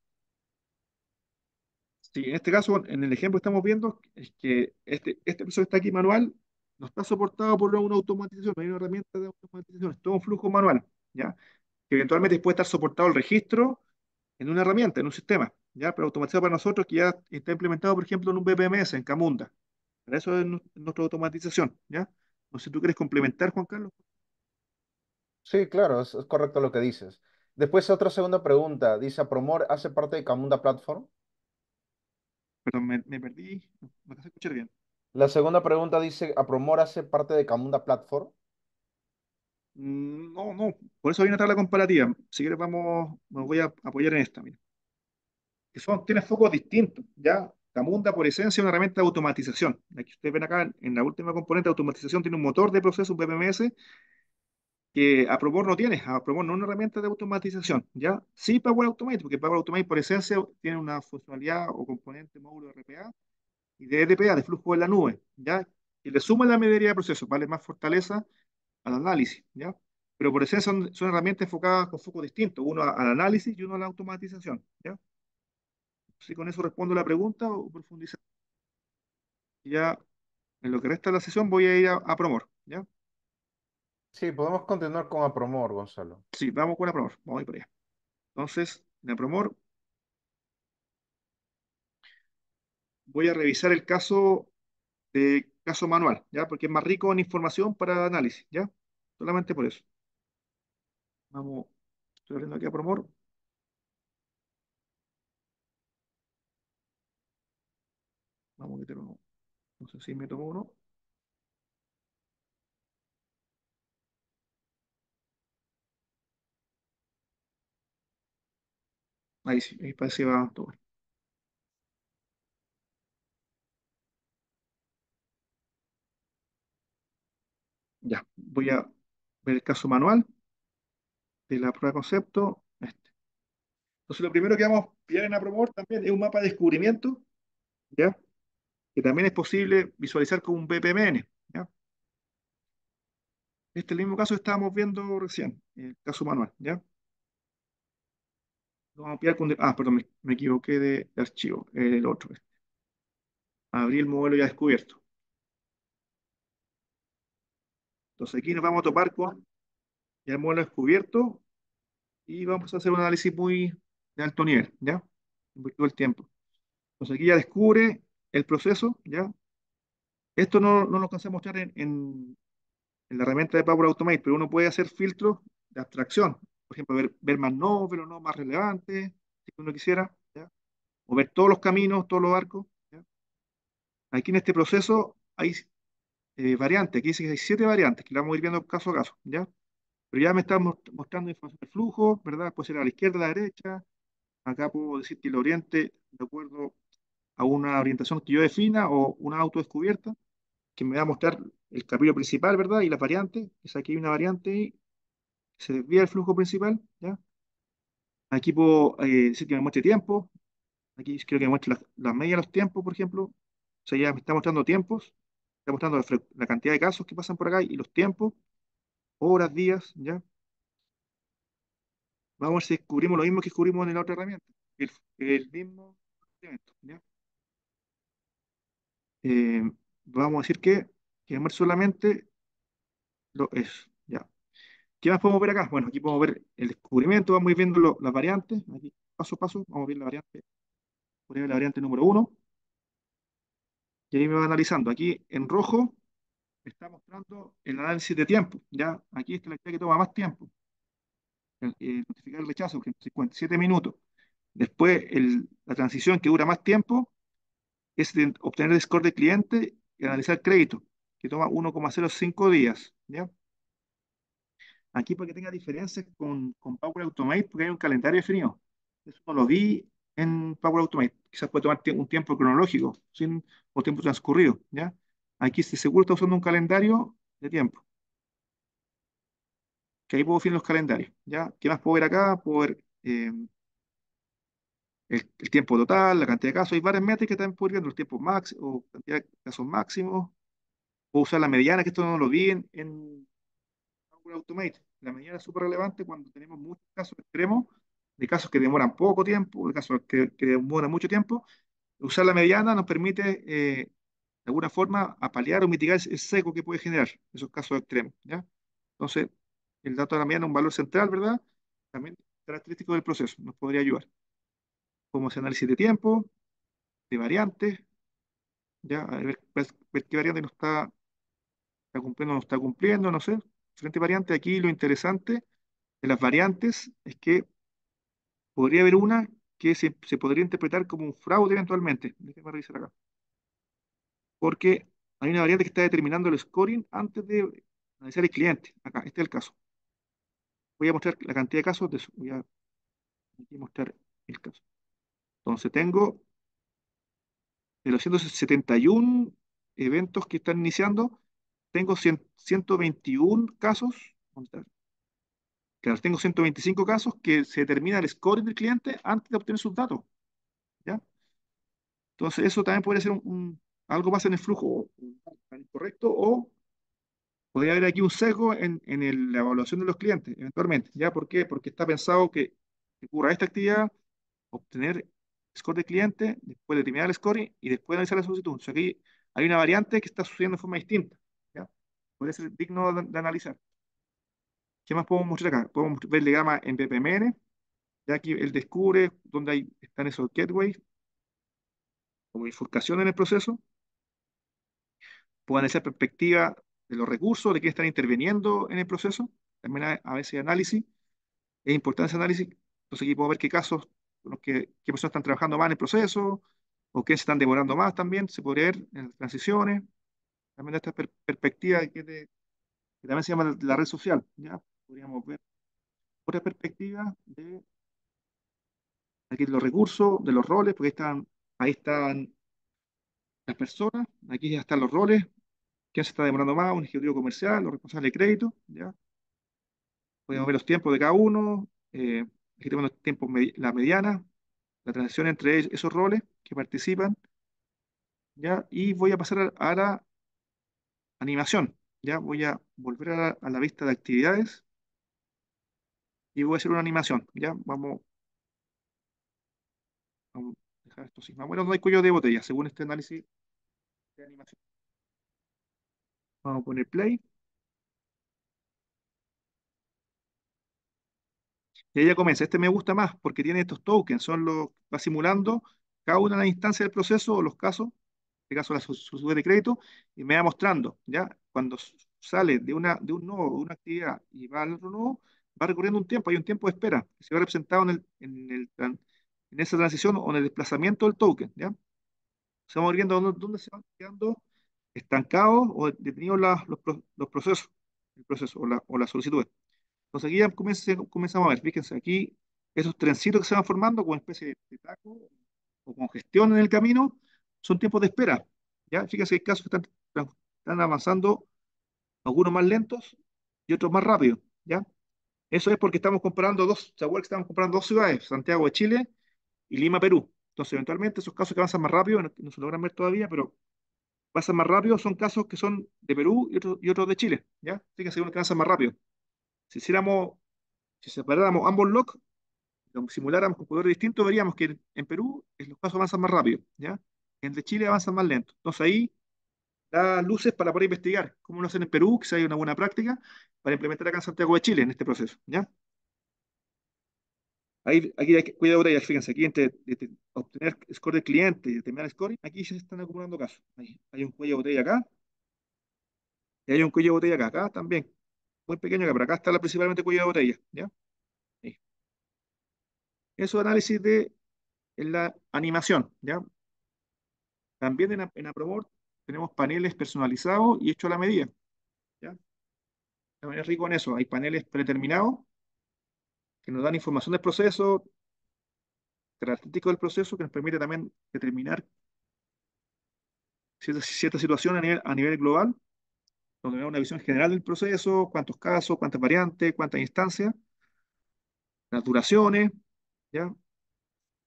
Sí, en este caso, en el ejemplo que estamos viendo, es que este, este proceso está aquí manual, no está soportado por una automatización, no hay una herramienta de automatización, es todo un flujo manual, ¿ya? Que eventualmente puede estar soportado el registro en una herramienta, en un sistema. ¿ya? Pero automatizado para nosotros que ya está implementado, por ejemplo, en un BPMS, en Camunda. Para eso es nuestra automatización, ¿ya? No sé si tú quieres complementar, Juan Carlos. Sí, claro, es, correcto lo que dices. Después, otra segunda pregunta. Dice, ¿Apromor hace parte de Camunda Platform? Perdón, me, me perdí. No te escuchar bien. La segunda pregunta dice, ¿Apromor hace parte de Camunda Platform? Mm, no, no. Por eso hay una la comparativa. Si quieres, vamos, me voy a apoyar en esta. Mira que son, tienen focos distintos, ¿ya? Camunda, por esencia, es una herramienta de automatización. Aquí ustedes ven acá, en la última componente de automatización, tiene un motor de proceso, un BPMS, que propósito no tiene. propósito no es una herramienta de automatización, ¿ya? Sí Power Automate, porque Power Automate, por esencia, tiene una funcionalidad o componente módulo de RPA y de RPA, de flujo de la nube, ¿ya? Y le suma la medida de proceso, vale más fortaleza al análisis, ¿ya? Pero por esencia son, son herramientas enfocadas con focos distintos, uno al análisis y uno a la automatización, ¿ya? si con eso respondo la pregunta o profundizar. Ya en lo que resta de la sesión voy a ir a, Promor, ¿ya? Sí, podemos continuar con promor, Gonzalo. Sí, vamos con promor, vamos a ir por allá. Entonces, en promor voy a revisar el caso de caso manual, ¿ya? Porque es más rico en información para análisis, ¿ya? Solamente por eso. Vamos, estoy abriendo aquí a promor Vamos a meter uno. No sé si me tomo uno. Ahí sí, ahí parece que va a Ya, voy a ver el caso manual de la prueba de concepto. Este. Entonces, lo primero que vamos a pillar en la promover también es un mapa de descubrimiento. ¿Ya? que también es posible visualizar con un BPMN. Este es el mismo caso que estábamos viendo recién, el caso manual. ¿ya? Vamos a copiar con... Ah, perdón, me, equivoqué de, archivo, el otro. Este. Abrí el modelo ya descubierto. Entonces aquí nos vamos a topar con ya el modelo descubierto y vamos a hacer un análisis muy de alto nivel, ¿ya? En virtud del tiempo. Entonces aquí ya descubre el proceso, ¿ya? Esto no, no lo alcancé mostrar en, en, la herramienta de Power Automate, pero uno puede hacer filtros de abstracción. Por ejemplo, ver, ver más no, pero no más relevante, si uno quisiera, ¿ya? O ver todos los caminos, todos los arcos, ¿ya? Aquí en este proceso hay eh, variantes, aquí dice que hay siete variantes, que vamos a ir viendo caso a caso, ¿ya? Pero ya me está mostrando el flujo, ¿verdad? Puede ser a la izquierda, a la derecha. Acá puedo decir que el oriente, de acuerdo a una orientación que yo defina o una autodescubierta que me va a mostrar el capítulo principal, ¿verdad? Y las variantes. Es aquí hay una variante y se desvía el flujo principal, ¿ya? Aquí puedo eh, decir que me muestre tiempo. Aquí creo que me muestra las medias media de los tiempos, por ejemplo. O sea, ya me está mostrando tiempos. Está mostrando la, cantidad de casos que pasan por acá y los tiempos. Horas, días, ¿ya? Vamos a ver si descubrimos lo mismo que descubrimos en la otra herramienta. El, mismo elemento, ¿ya? Eh, vamos a decir que llamar solamente lo es. Ya. ¿Qué más podemos ver acá? Bueno, aquí podemos ver el descubrimiento, vamos a viendo las variantes, paso a paso, vamos a ver la variante, por la variante número uno Y ahí me va analizando. Aquí en rojo está mostrando el análisis de tiempo. Ya, aquí está la actividad que toma más tiempo. El, eh, notificar el rechazo, que 57 minutos. Después, la transición que dura más tiempo, es obtener el score de cliente y analizar crédito, que toma 1,05 días. ¿ya? Aquí para que tenga diferencias con, Power Automate, porque hay un calendario definido. Eso no lo vi en Power Automate. Quizás puede tomar un tiempo cronológico sin, o tiempo transcurrido. ¿ya? Aquí si seguro está usando un calendario de tiempo. Que ahí puedo definir los calendarios. ¿ya? ¿Qué más puedo ver acá? Puedo ver eh, el, tiempo total, la cantidad de casos, hay varias métricas que están publicando, los tiempos máximos, o cantidad de casos máximos, o usar la mediana, que esto no lo vi en, Automate. La mediana es súper relevante cuando tenemos muchos casos extremos, de casos que demoran poco tiempo, de casos que, que demoran mucho tiempo. Usar la mediana nos permite, eh, de alguna forma, apalear o mitigar ese seco que puede generar esos casos extremos. ¿ya? Entonces, el dato de la mediana es un valor central, ¿verdad? También característico del proceso, nos podría ayudar como ese análisis de tiempo, de variantes, ya, a ver, pues, qué variante no está, cumpliendo, no está cumpliendo, no sé, diferentes variante, Aquí lo interesante de las variantes es que podría haber una que se, podría interpretar como un fraude eventualmente. Déjenme revisar acá. Porque hay una variante que está determinando el scoring antes de analizar el cliente. Acá, este es el caso. Voy a mostrar la cantidad de casos de Voy a mostrar el caso. Entonces tengo de los 171 eventos que están iniciando, tengo 121 casos, claro, tengo 125 casos que se determina el score del cliente antes de obtener sus datos. ¿ya? Entonces eso también puede ser algo más en el flujo correcto o podría haber aquí un sesgo en, la evaluación de los clientes eventualmente. ¿ya? ¿Por qué? Porque está pensado que ocurra esta actividad, obtener score del cliente, después de terminar el scoring y después de analizar la solicitud. aquí hay una variante que está sucediendo de forma distinta. Puede ser digno de, analizar. ¿Qué más podemos mostrar acá? Podemos ver el diagrama en BPMN. aquí él descubre dónde hay, están esos gateways como bifurcación en el proceso. Pueden hacer perspectiva de los recursos, de quién están interviniendo en el proceso. También a, veces veces análisis. Es importante ese análisis. Entonces aquí puedo ver qué casos que, qué personas están trabajando más en el proceso o qué se están demorando más también, se podría ver en las transiciones, también esta perspectiva que, también se llama la red social, ¿ya? Podríamos ver otra perspectiva de aquí los recursos, de los roles, porque ahí están, ahí están las personas, aquí ya están los roles, quién se está demorando más, un ejecutivo comercial, los responsables de crédito, ¿ya? Podemos ver los tiempos de cada uno, eh, aquí tenemos tiempo la mediana, la transición entre esos roles que participan, ¿ya? Y voy a pasar a, la animación, ¿ya? Voy a volver a la, vista de actividades y voy a hacer una animación, ¿ya? Vamos, vamos a dejar esto sin Bueno, no hay cuello de botella, según este análisis de animación. Vamos a poner play. ella comienza, este me gusta más porque tiene estos tokens, son los, va simulando cada una de las instancias del proceso o los casos, en este caso la solicitud de crédito, y me va mostrando, ¿ya? Cuando sale de, una, de un nodo, de una actividad y va al otro nodo, va recorriendo un tiempo, hay un tiempo de espera, que se va representado en, el, en esa transición o en el desplazamiento del token, ¿ya? Se viendo dónde, se van quedando estancados o detenidos los, procesos, el proceso o, la, o las solicitudes. Entonces aquí ya comenzamos a ver, fíjense, aquí esos trencitos que se van formando con especie de taco o congestión en el camino, son tiempos de espera. ¿ya? Fíjense que hay casos que están, avanzando, algunos más lentos y otros más rápidos. ¿ya? Eso es porque estamos comparando dos, ¿se que estamos comparando dos ciudades, Santiago de Chile y Lima, Perú? Entonces, eventualmente esos casos que avanzan más rápido, no, se logran ver todavía, pero pasan más rápido, son casos que son de Perú y otros y otros de Chile. ¿ya? Fíjense, uno que avanzan más rápido si hiciéramos, si separáramos ambos locks, lo simuláramos con poder distintos, veríamos que en Perú los casos avanzan más rápido, ¿ya? En Chile avanzan más lento. Entonces ahí da luces para poder investigar cómo lo hacen en Perú, que hay una buena práctica para implementar acá en Santiago de Chile en este proceso, ¿ya? aquí hay cuidado de fíjense, aquí entre, obtener score del cliente y determinar score, aquí se están acumulando casos. hay un cuello de botella acá, y hay un cuello de botella acá, acá también muy pequeño, que acá está la, principalmente cuello de botella. ¿ya? Eso análisis de la animación. ¿ya? También en, en Apromort tenemos paneles personalizados y hechos a la medida. ¿ya? También es rico en eso. Hay paneles predeterminados que nos dan información del proceso, característico del proceso, que nos permite también determinar cierta situación a nivel, a nivel global donde me una visión general del proceso, cuántos casos, cuántas variantes, cuántas instancias, las duraciones, ¿ya?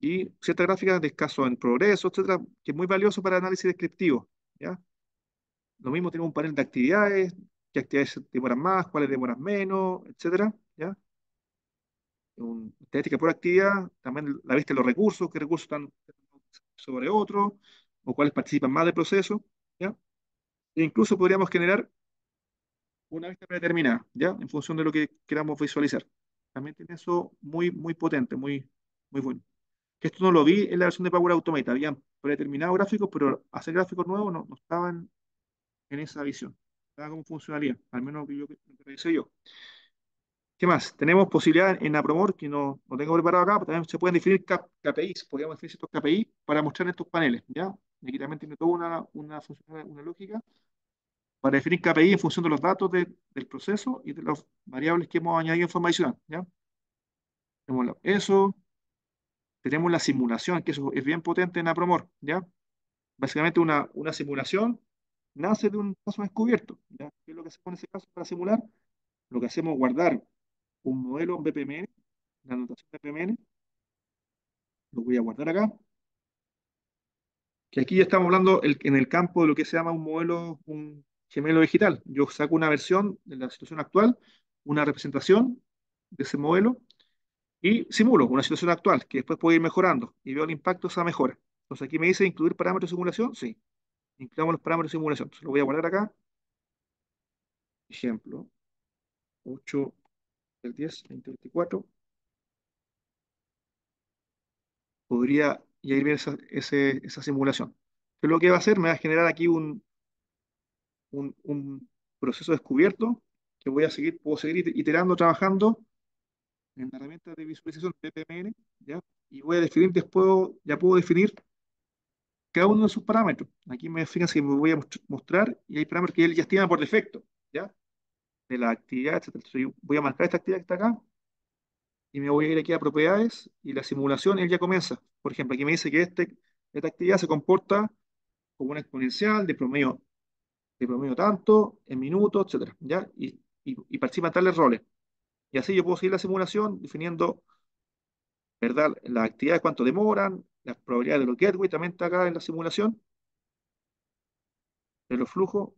Y ciertas gráficas de casos en progreso, etcétera, que es muy valioso para análisis descriptivo, ¿ya? Lo mismo tenemos un panel de actividades, qué actividades demoran más, cuáles demoran menos, etcétera, ¿ya? Un, estadística por actividad, también la vista de los recursos, qué recursos están sobre otros, o cuáles participan más del proceso, ¿ya? E incluso podríamos generar una vista predeterminada, ¿ya? En función de lo que queramos visualizar. También tiene eso muy, muy potente, muy, muy bueno. Que esto no lo vi en la versión de Power Automate, habían predeterminados gráficos, pero hacer gráficos nuevos no, no estaban en esa visión. Estaba como funcionalidad, al menos que yo que yo. ¿Qué más? Tenemos posibilidad en Apromor, que no, no tengo preparado acá, pero también se pueden definir KPIs, podríamos definir estos KPIs para mostrar en estos paneles, ¿ya? Y aquí también tiene toda una, una, una lógica para definir KPI en función de los datos del proceso y de las variables que hemos añadido en forma adicional. ¿ya? Tenemos eso, tenemos la simulación, que eso es bien potente en Apromor. ¿ya? Básicamente una, una simulación nace de un caso descubierto. ¿ya? ¿Qué es lo que hacemos en ese caso para simular? Lo que hacemos es guardar un modelo en BPMN, la anotación de BPMN, lo voy a guardar acá, que aquí ya estamos hablando en el campo de lo que se llama un modelo, gemelo digital. Yo saco una versión de la situación actual, una representación de ese modelo y simulo una situación actual que después puedo ir mejorando y veo el impacto de esa mejora. Entonces aquí me dice incluir parámetros de simulación, sí. Incluimos los parámetros de simulación. Entonces lo voy a guardar acá. Ejemplo, 8 del 10, 24. Podría ir bien esa, esa simulación. Pero lo que va a hacer me va a generar aquí un, un, un proceso descubierto que voy a seguir, puedo seguir iterando, trabajando en la herramienta de visualización PPMN, ¿ya? Y voy a definir después, ya puedo definir cada uno de sus parámetros. Aquí me fíjense que me voy a mostrar y hay parámetros que él ya estima por defecto, ¿ya? De la actividad, etc. voy a marcar esta actividad que está acá y me voy a ir aquí a propiedades y la simulación, él ya comienza. Por ejemplo, aquí me dice que este, esta actividad se comporta como una exponencial de promedio de promedio tanto, en minutos, etcétera, ¿ya? Y, y, y participan tales roles. Y así yo puedo seguir la simulación definiendo, ¿verdad? Las actividades, cuánto demoran, las probabilidades de los gateways también está acá en la simulación, de los flujos.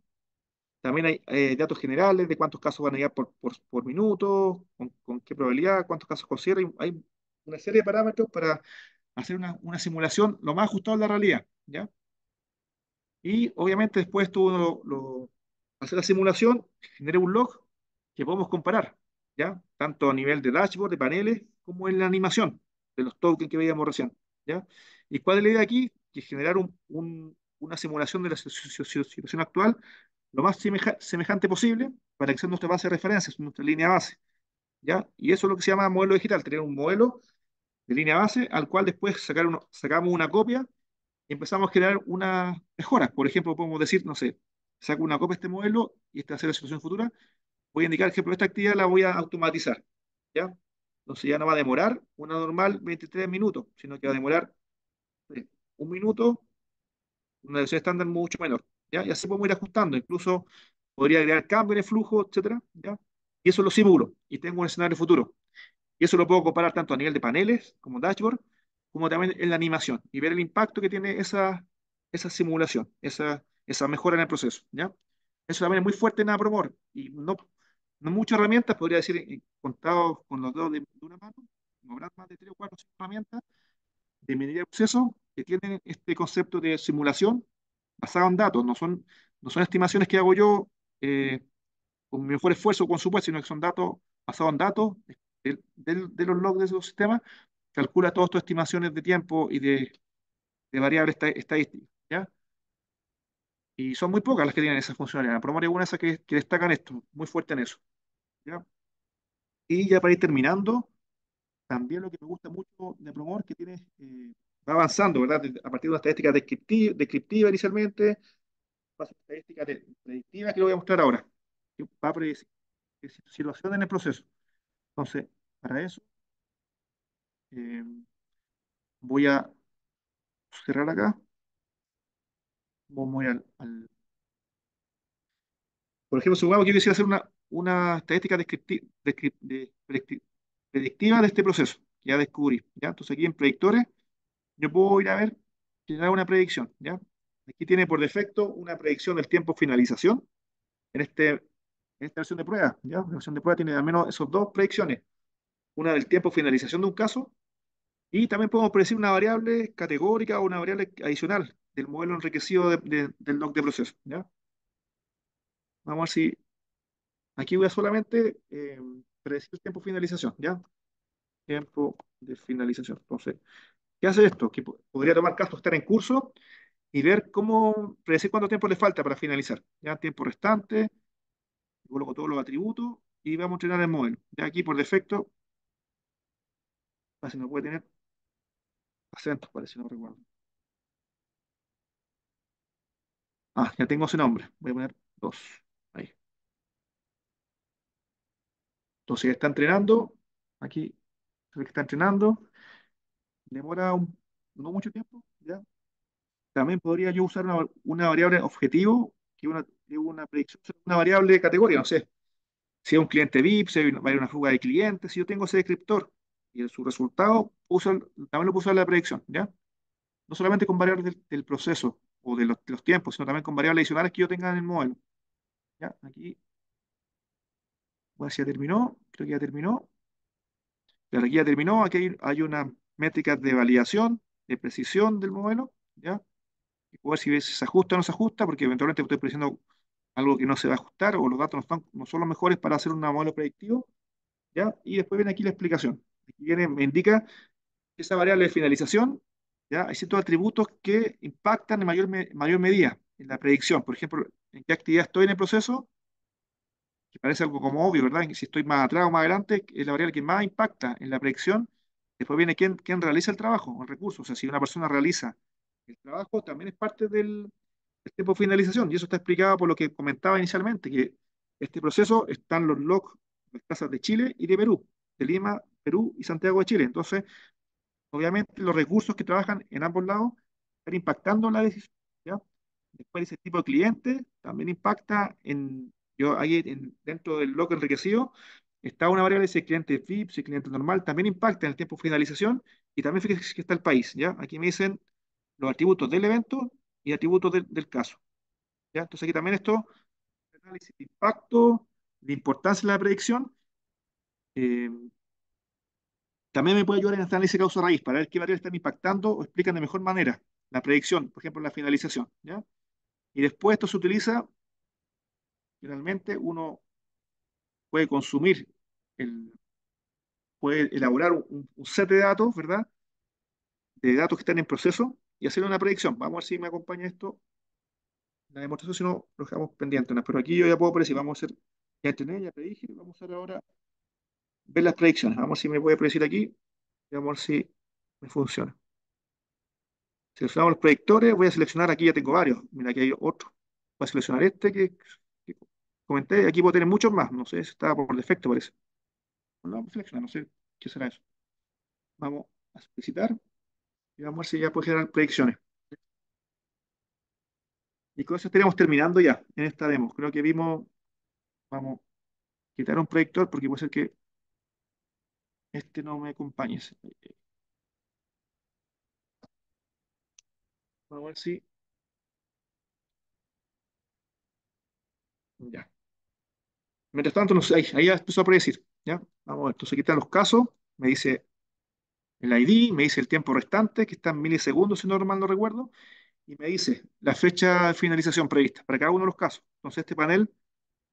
También hay eh, datos generales de cuántos casos van a llegar por, por, minuto, con, qué probabilidad, cuántos casos considera. Hay una serie de parámetros para hacer una, una simulación lo más ajustado a la realidad, ¿ya? Y obviamente después tú lo, la simulación, generé un log que podemos comparar, ¿ya? Tanto a nivel de dashboard, de paneles, como en la animación de los tokens que veíamos recién, ¿ya? ¿Y cuál es la idea aquí? Que generar un, una simulación de la situación actual lo más semejante posible para que sea nuestra base de referencias, nuestra línea base, ¿ya? Y eso es lo que se llama modelo digital, tener un modelo de línea base al cual después sacar uno, sacamos una copia empezamos a generar unas mejoras. Por ejemplo, podemos decir, no sé, saco una copia de este modelo y esta va a ser la situación futura. Voy a indicar, por ejemplo, esta actividad la voy a automatizar. ¿ya? Entonces ya no va a demorar una normal 23 minutos, sino que va a demorar un minuto, una versión estándar mucho menor. ¿ya? Y así podemos ir ajustando. Incluso podría agregar cambios el flujo, etcétera. ¿ya? Y eso lo simulo y tengo un escenario futuro. Y eso lo puedo comparar tanto a nivel de paneles como dashboard, como también en la animación y ver el impacto que tiene esa, esa simulación, esa, esa mejora en el proceso. ¿ya? Eso también es muy fuerte en Apromor y no, no muchas herramientas, podría decir, eh, contados con los dedos de, una mano, habrá más de tres o cuatro herramientas de medida de proceso que tienen este concepto de simulación basado en datos, no son, no son estimaciones que hago yo eh, con mi mejor esfuerzo, con supuesto, sino que son datos basados en datos de, de los logs de esos sistemas calcula todas tus estimaciones de tiempo y de, variables estadísticas, ¿ya? Y son muy pocas las que tienen esa funcionalidad. es una de esas que, que, destacan esto, muy fuerte en eso, ¿ya? Y ya para ir terminando, también lo que me gusta mucho de promor que tiene, eh, va avanzando, ¿verdad? A partir de una estadística descriptiva, inicialmente, pasa a estadística predictiva que lo voy a mostrar ahora, va a predecir situaciones en el proceso. Entonces, para eso eh, voy a cerrar acá. Vamos a ir al, Por ejemplo, si yo quisiera hacer una, una estadística descriptiva predictiva de este proceso. ya descubrí. ¿ya? Entonces aquí en predictores yo puedo ir a ver, generar una predicción. ¿ya? Aquí tiene por defecto una predicción del tiempo finalización. En, este, esta versión de prueba, ¿ya? la versión de prueba tiene al menos esas dos predicciones una del tiempo finalización de un caso, y también podemos predecir una variable categórica o una variable adicional del modelo enriquecido del log de proceso. ¿ya? Vamos a ver si... Aquí voy a solamente eh, predecir el tiempo de finalización, ¿ya? Tiempo de finalización. Entonces, ¿qué hace esto? Que podría tomar caso estar en curso y ver cómo predecir cuánto tiempo le falta para finalizar. ¿Ya? Tiempo restante, coloco todos los atributos y vamos a entrenar el modelo. Ya aquí por defecto Ah, si no puede tener acentos, parece, no recuerdo. Ah, ya tengo ese nombre. Voy a poner dos. Ahí. Entonces está entrenando. Aquí que está entrenando. Demora no mucho tiempo. ¿ya? También podría yo usar una, variable objetivo, que una, una una variable de categoría, no sé. Si es un cliente VIP, si hay una fuga de clientes, si yo tengo ese descriptor, y su resultado puso también lo puso en la predicción, ¿ya? No solamente con variables del, proceso o de los, tiempos, sino también con variables adicionales que yo tenga en el modelo. ¿Ya? Aquí, bueno, ya terminó, creo que ya terminó. Claro, aquí ya terminó, aquí hay, una métrica de validación, de precisión del modelo, ¿ya? Y ver si se ajusta o no se ajusta, porque eventualmente estoy prediciendo algo que no se va a ajustar o los datos no, están, no son los mejores para hacer un modelo predictivo, ¿ya? Y después viene aquí la explicación viene, me indica esa variable de finalización, ¿ya? hay ciertos atributos que impactan en mayor, mayor medida en la predicción. Por ejemplo, en qué actividad estoy en el proceso, que parece algo como obvio, ¿verdad? Si estoy más atrás o más adelante, es la variable que más impacta en la predicción. Después viene quién, quién realiza el trabajo, el recurso. O sea, si una persona realiza el trabajo, también es parte del, tiempo de finalización. Y eso está explicado por lo que comentaba inicialmente, que este proceso están los logs, las tasas de Chile y de Perú, de Lima, Perú y Santiago de Chile. Entonces, obviamente los recursos que trabajan en ambos lados están impactando la decisión. ¿ya? Después ese tipo de cliente, también impacta en, yo ahí dentro del bloque enriquecido, está una variable si el cliente VIP, si el cliente normal, también impacta en el tiempo de finalización y también fíjese que está el país, ¿ya? Aquí me dicen los atributos del evento y atributos del, caso, ¿ya? Entonces aquí también esto, análisis de impacto, de importancia de la predicción, eh, también me puede ayudar en este análisis causa-raíz para ver qué variables están impactando o explican de mejor manera la predicción, por ejemplo, la finalización. ¿ya? Y después esto se utiliza, finalmente uno puede consumir, el, puede elaborar un, set de datos, ¿verdad? De datos que están en proceso y hacer una predicción. Vamos a ver si me acompaña esto. La demostración, si no, lo dejamos pendiente. Pero aquí yo ya puedo predecir. Vamos a hacer, ya tener, ya predije. Vamos a hacer ahora ver las predicciones. Vamos a ver si me puede predecir aquí. Vamos a ver si me funciona. Seleccionamos los proyectores. Voy a seleccionar aquí, ya tengo varios. Mira, aquí hay otro. Voy a seleccionar este que, comenté. Aquí puedo tener muchos más. No sé, está por defecto, parece. No pues vamos a seleccionar, no sé qué será eso. Vamos a solicitar. Y vamos a ver si ya puedo generar predicciones. Y con eso estaríamos terminando ya en esta demo. Creo que vimos, vamos, quitar un proyector porque puede ser que este no me acompaña. Vamos a ver si. Ya. Mientras tanto, ahí, ya empezó a predecir. ¿ya? Vamos a ver. Entonces aquí están los casos. Me dice el ID, me dice el tiempo restante, que está en milisegundos, si no mal no recuerdo. Y me dice la fecha de finalización prevista para cada uno de los casos. Entonces este panel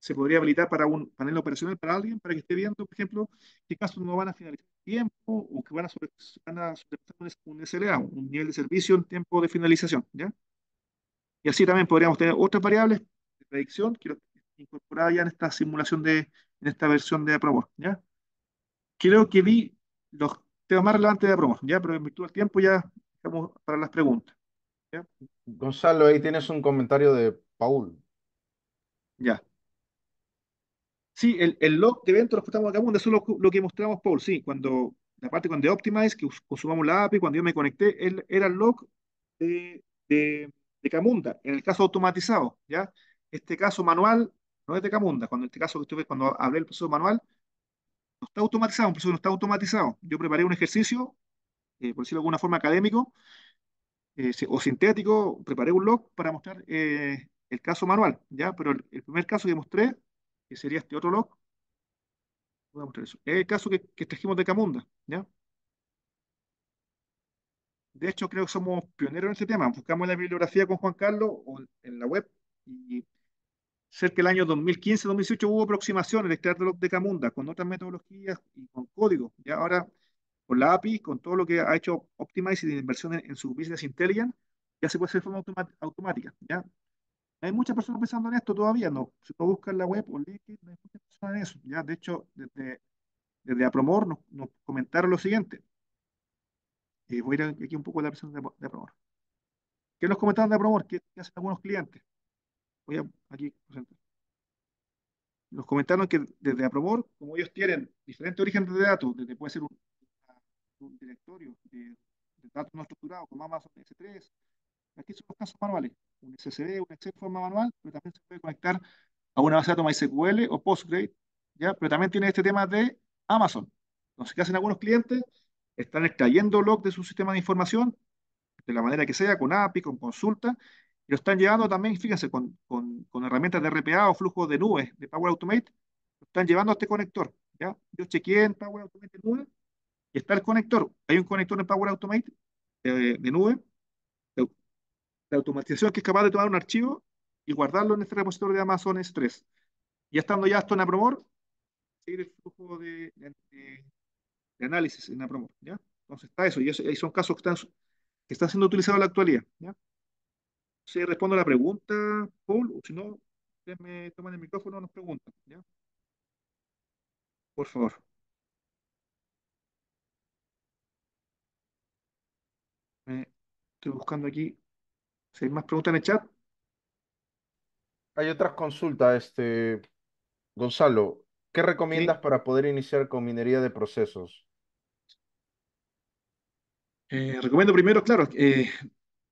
se podría habilitar para un panel operacional para alguien, para que esté viendo, por ejemplo, qué casos no van a finalizar tiempo o que van a sobrepasar un SLA, un nivel de servicio en tiempo de finalización. ¿ya? Y así también podríamos tener otras variables de predicción que incorporadas ya en esta simulación de, en esta versión de aprobó, ¿ya? Creo que vi los temas más relevantes de aprobó, ¿ya? Pero en virtud del tiempo ya estamos para las preguntas. Gonzalo, ahí tienes un comentario de Paul. Ya. Sí, el, el log de eventos los estamos camunda eso es lo, que mostramos, Paul. Sí, cuando la parte cuando de Optimize, que consumamos la API, cuando yo me conecté, era el log de, de, Camunda, en el caso automatizado, ¿ya? Este caso manual no es de Camunda, cuando este caso cuando hablé del proceso manual, no está automatizado, un proceso no está automatizado. Yo preparé un ejercicio, eh, por decirlo de alguna forma académico, eh, o sintético, preparé un log para mostrar eh, el caso manual, ¿ya? Pero el primer caso que mostré que sería este otro log. Voy a mostrar eso. Es el caso que, que trajimos de Camunda, ¿ya? De hecho, creo que somos pioneros en este tema. Buscamos la bibliografía con Juan Carlos o en la web y cerca del año 2015-2018 hubo aproximaciones de log de Camunda con otras metodologías y con código Ya ahora, con la API, con todo lo que ha hecho Optimize y de inversión en, su Business Intelligence, ya se puede hacer de forma automática. ¿ya? Hay muchas personas pensando en esto todavía, no. Si tú buscas en la web o LinkedIn, hay muchas personas en eso. Ya, de hecho, desde, desde Apromor nos, comentaron lo siguiente. y eh, voy a ir aquí un poco a la versión de, Apromor. ¿Qué nos comentaron de Apromor? ¿Qué, hacen algunos clientes? Voy a aquí presentar. Nos comentaron que desde Apromor, como ellos tienen diferentes orígenes de datos, desde puede ser un, directorio de, de datos no estructurados como Amazon S3, Aquí son los casos manuales, un SCD un Excel forma manual, pero también se puede conectar a una base de datos MySQL o Postgre, ¿ya? pero también tiene este tema de Amazon. Entonces, ¿qué hacen algunos clientes? Están extrayendo log de su sistema de información, de la manera que sea, con API, con consulta, y lo están llevando también, fíjense, con, herramientas de RPA o flujo de nubes de Power Automate, lo están llevando a este conector. ¿ya? Yo chequeé en Power Automate nube y está el conector. Hay un conector en Power Automate eh, de nube la automatización que es capaz de tomar un archivo y guardarlo en este repositorio de Amazon S3. Y estando ya esto en Apromor, seguir el flujo de, análisis en Apromor. ¿ya? Entonces está eso, y, son casos que están, siendo utilizados en la actualidad. ¿ya? Si respondo a la pregunta, Paul, o si no, ustedes me toman el micrófono nos preguntan. Por favor. estoy buscando aquí si hay más preguntas en el chat. Hay otras consultas, este, Gonzalo. ¿Qué recomiendas para poder iniciar con minería de procesos? Eh, recomiendo primero, claro, eh,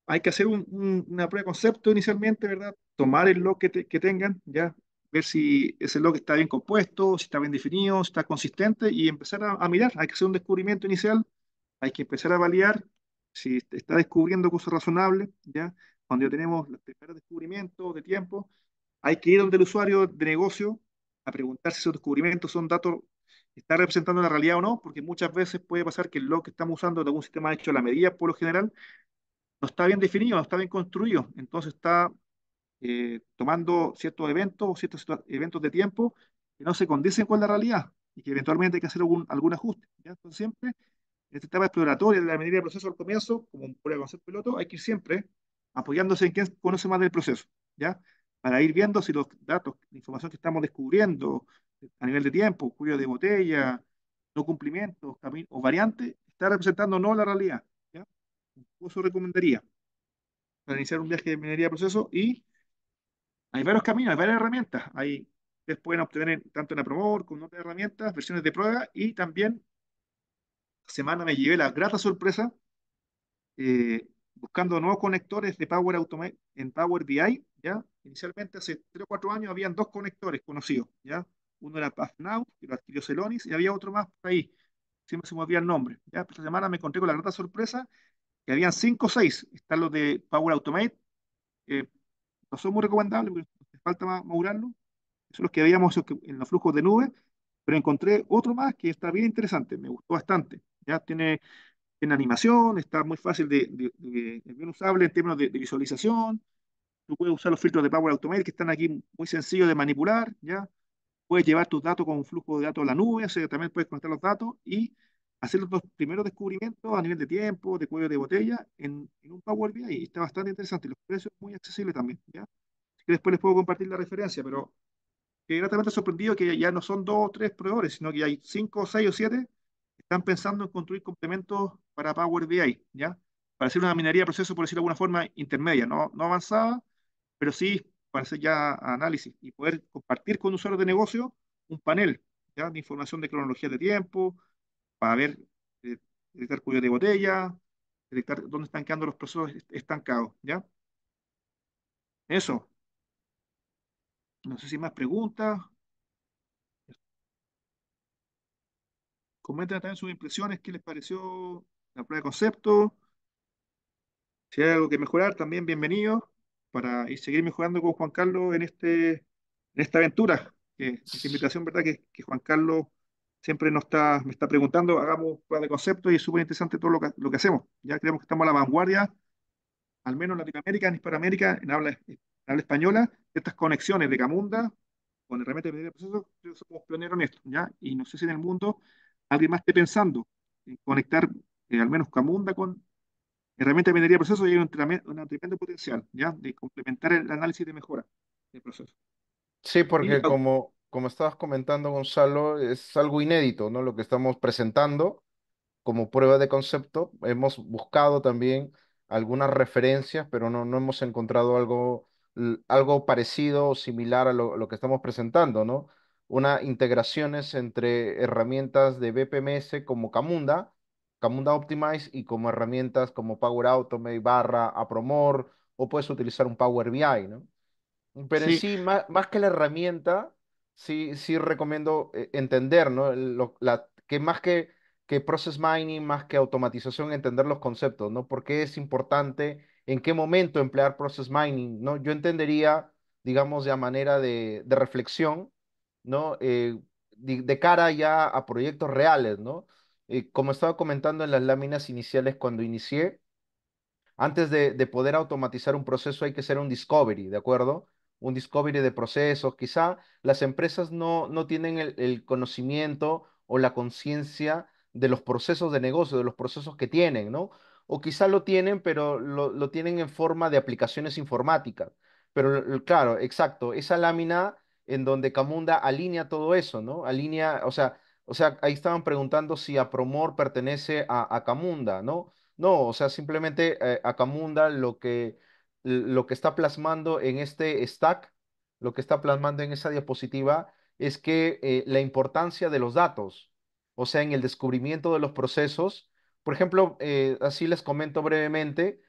hay que hacer una prueba de concepto inicialmente, ¿verdad? Tomar el log que, tengan, ya, ver si ese log está bien compuesto, si está bien definido, si está consistente y empezar a, mirar. Hay que hacer un descubrimiento inicial, hay que empezar a validar si está descubriendo cosas razonables, ¿ya? cuando ya tenemos los primeros descubrimientos de tiempo, hay que ir donde el usuario de negocio a preguntar si esos descubrimientos son datos está representando la realidad o no, porque muchas veces puede pasar que lo que estamos usando de algún sistema hecho a la medida, por lo general, no está bien definido, no está bien construido. Entonces está eh, tomando ciertos eventos o ciertos eventos de tiempo que no se condicen con la realidad y que eventualmente hay que hacer algún, algún ajuste. ¿ya? Entonces siempre esta etapa exploratoria de la minería de proceso al comienzo, como un prueba concepto piloto, hay que ir siempre apoyándose en quien conoce más del proceso, ¿ya? Para ir viendo si los datos, la información que estamos descubriendo a nivel de tiempo, cuyo de botella, no cumplimientos o variante, está representando no la realidad, ¿ya? Eso recomendaría para iniciar un viaje de minería de proceso y hay varios caminos, hay varias herramientas. Ahí ustedes pueden obtener tanto en la como con otras herramientas, versiones de prueba y también semana me llevé la grata sorpresa eh, buscando nuevos conectores de Power Automate en Power BI, ¿ya? Inicialmente hace 3 o 4 años habían dos conectores conocidos, ¿ya? Uno era PathNow, que lo adquirió Celonis, y había otro más por ahí. Siempre se movía el nombre, ¿ya? Esta semana me encontré con la grata sorpresa que habían cinco o seis, Están los de Power Automate, que no son muy recomendables, porque falta madurarlo. Son los que habíamos en los flujos de nube, pero encontré otro más que está bien interesante, me gustó bastante. Ya tiene, en animación, está muy fácil de, de, usable en términos de, visualización. Tú puedes usar los filtros de Power Automate que están aquí muy sencillos de manipular, ¿ya? Puedes llevar tus datos con un flujo de datos a la nube, así que también puedes conectar los datos y hacer los primeros descubrimientos a nivel de tiempo, de cuello de botella, en, en un Power BI. está bastante interesante. Los precios muy accesibles también. ¿ya? que después les puedo compartir la referencia, pero eh, gratamente sorprendido que ya no son dos o tres proveedores, sino que hay cinco, seis o siete están pensando en construir complementos para Power BI, ¿ya? Para hacer una minería de procesos, por decirlo de alguna forma, intermedia, no, no avanzada, pero sí para hacer ya análisis y poder compartir con usuarios de negocio un panel ¿ya? de información de cronología de tiempo, para ver, eh, detectar cuello de botella, detectar dónde están quedando los procesos estancados, ¿ya? Eso. No sé si hay más preguntas comenten también sus impresiones, qué les pareció la prueba de concepto. Si hay algo que mejorar, también bienvenido para ir seguir mejorando con Juan Carlos en, este, en esta aventura. Es esta invitación, ¿verdad? Que, Juan Carlos siempre nos está, me está preguntando, hagamos prueba de concepto y es súper interesante todo lo que, hacemos. Ya creemos que estamos a la vanguardia, al menos en Latinoamérica, en Hispanoamérica, en habla, en habla española, estas conexiones de Camunda con el de de proceso, somos pioneros en esto, ¿ya? Y no sé si en el mundo alguien más esté pensando en conectar eh, al menos Camunda con herramienta de minería de proceso y hay un, tremendo potencial ¿ya? de complementar el análisis de mejora del proceso. Sí, porque como, como estabas comentando, Gonzalo, es algo inédito, ¿no? Lo que estamos presentando como prueba de concepto. Hemos buscado también algunas referencias, pero no, no hemos encontrado algo, algo parecido o similar a lo, lo que estamos presentando, ¿no? una integraciones entre herramientas de BPMS como Camunda, Camunda Optimize y como herramientas como Power Automate, barra Apromore, o puedes utilizar un Power BI, ¿no? Pero sí. en sí, más, que la herramienta, sí, sí recomiendo eh, entender, ¿no? Lo, la, que más que, que process mining, más que automatización, entender los conceptos, ¿no? ¿Por qué es importante? ¿En qué momento emplear process mining? ¿no? Yo entendería, digamos, de manera de, de reflexión, ¿no? Eh, de, cara ya a proyectos reales, ¿no? Eh, como estaba comentando en las láminas iniciales cuando inicié, antes de, poder automatizar un proceso hay que hacer un discovery, ¿de acuerdo? un discovery de procesos. Quizá las empresas no, no tienen el, conocimiento o la conciencia de los procesos de negocio, de los procesos que tienen, ¿no? O quizá lo tienen, pero lo tienen en forma de aplicaciones informáticas. Pero claro, exacto, esa lámina en donde Camunda alinea todo eso, ¿no? Alinea, o sea, o sea, ahí estaban preguntando si a Promor pertenece a, Camunda, ¿no? No, o sea, simplemente eh, a Camunda lo que, lo que está plasmando en este stack, lo que está plasmando en esa diapositiva es que eh, la importancia de los datos, o sea, en el descubrimiento de los procesos, por ejemplo, eh, así les comento brevemente,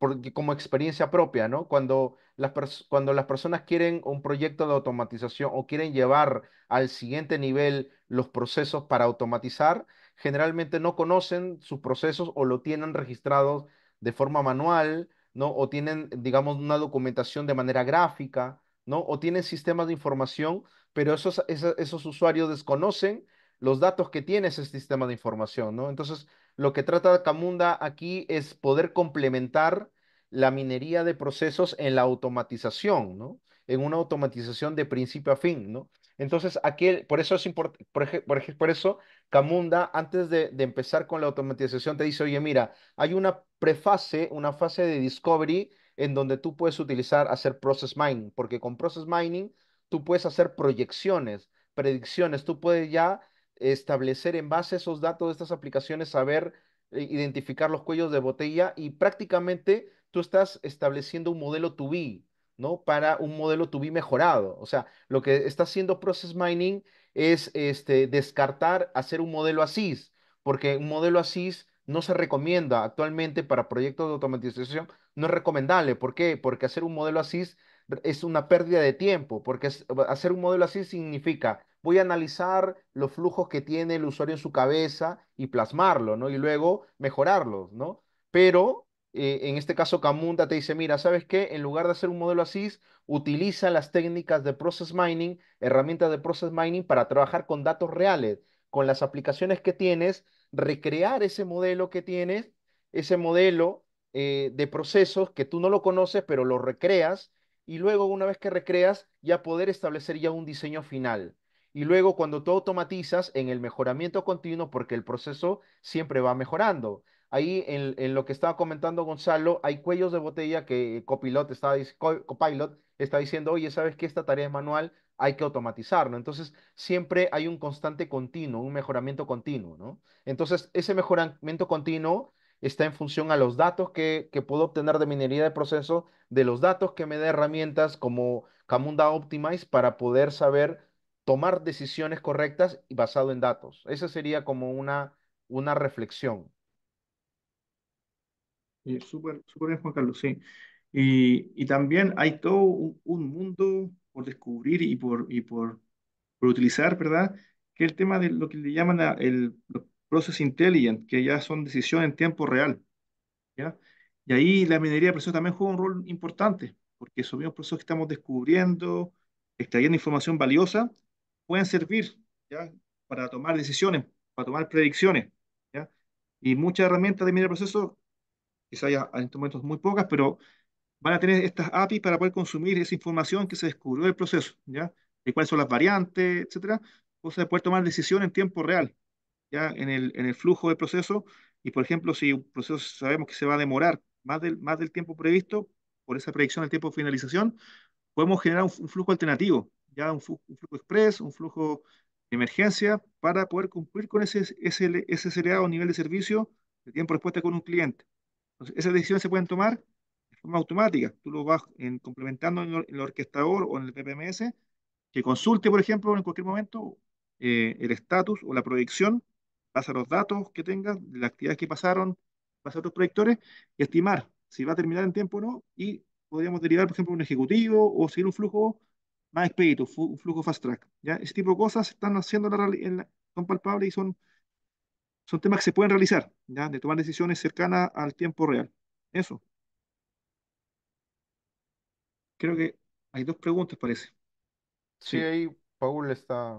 porque como experiencia propia, ¿no? Cuando las, cuando las personas quieren un proyecto de automatización o quieren llevar al siguiente nivel los procesos para automatizar, generalmente no conocen sus procesos o lo tienen registrados de forma manual, ¿no? O tienen, digamos, una documentación de manera gráfica, ¿no? O tienen sistemas de información, pero esos, esos usuarios desconocen los datos que tiene ese sistema de información, ¿no? Entonces, lo que trata Camunda aquí es poder complementar la minería de procesos en la automatización, ¿no? En una automatización de principio a fin, ¿no? Entonces, aquí, por eso es importante, por, por, eso Camunda, antes de, de, empezar con la automatización, te dice, oye, mira, hay una prefase, una fase de discovery en donde tú puedes utilizar, hacer process mining, porque con process mining tú puedes hacer proyecciones, predicciones, tú puedes ya establecer en base a esos datos de estas aplicaciones, saber eh, identificar los cuellos de botella y prácticamente tú estás estableciendo un modelo to be, ¿no? Para un modelo to be mejorado. O sea, lo que está haciendo Process Mining es este, descartar hacer un modelo ASIS, porque un modelo ASIS no se recomienda actualmente para proyectos de automatización, no es recomendable. ¿Por qué? Porque hacer un modelo ASIS es una pérdida de tiempo, porque hacer un modelo ASIS significa voy a analizar los flujos que tiene el usuario en su cabeza y plasmarlo, ¿no? Y luego mejorarlos, ¿no? Pero eh, en este caso Camunda te dice, mira, ¿sabes qué? En lugar de hacer un modelo así, utiliza las técnicas de Process Mining, herramientas de Process Mining para trabajar con datos reales, con las aplicaciones que tienes, recrear ese modelo que tienes, ese modelo eh, de procesos que tú no lo conoces, pero lo recreas, y luego una vez que recreas, ya poder establecer ya un diseño final. Y luego cuando tú automatizas en el mejoramiento continuo, porque el proceso siempre va mejorando. Ahí en, lo que estaba comentando Gonzalo, hay cuellos de botella que Copilot está, Copilot está diciendo, oye, ¿sabes que esta tarea es manual? Hay que automatizarlo. Entonces, siempre hay un constante continuo, un mejoramiento continuo, ¿no? Entonces, ese mejoramiento continuo está en función a los datos que, que, puedo obtener de minería de proceso, de los datos que me da herramientas como Camunda Optimize para poder saber tomar decisiones correctas y basado en datos. Esa sería como una, una reflexión. súper, súper bien, Juan Carlos, sí. Y, y también hay todo un, mundo por descubrir y por, y por, por utilizar, ¿verdad? Que el tema de lo que le llaman el process intelligence, que ya son decisiones en tiempo real, ¿ya? Y ahí la minería de procesos también juega un rol importante, porque son mismos procesos que estamos descubriendo, extrayendo información valiosa, pueden servir ¿ya? para tomar decisiones, para tomar predicciones. ¿ya? Y muchas herramientas de mi de proceso, quizá hay en estos momentos muy pocas, pero van a tener estas API para poder consumir esa información que se descubrió del proceso, ¿ya? de cuáles son las variantes, etcétera, cosa de poder tomar decisiones en tiempo real, ¿ya? En el, en el flujo del proceso. Y, por ejemplo, si un proceso sabemos que se va a demorar más del, más del tiempo previsto, por esa predicción del tiempo de finalización, podemos generar un flujo alternativo, ya un flujo, express, un flujo de emergencia, para poder cumplir con ese, ese, seriado nivel de servicio de tiempo de respuesta con un cliente. Entonces, esas decisiones se pueden tomar de forma automática. Tú lo vas complementando en el orquestador o en el PPMS, que consulte, por ejemplo, en cualquier momento eh, el estatus o la proyección, pasa los datos que tengas, las actividades que pasaron, a otros proyectores y estimar si va a terminar en tiempo o no. Y podríamos derivar, por ejemplo, un ejecutivo o seguir un flujo más espíritu, un flujo fast track. ¿ya? Ese tipo de cosas están haciendo la, son palpables y son, son temas que se pueden realizar, ¿ya? de tomar decisiones cercanas al tiempo real. Eso. Creo que hay dos preguntas, parece. Sí, ahí Paul está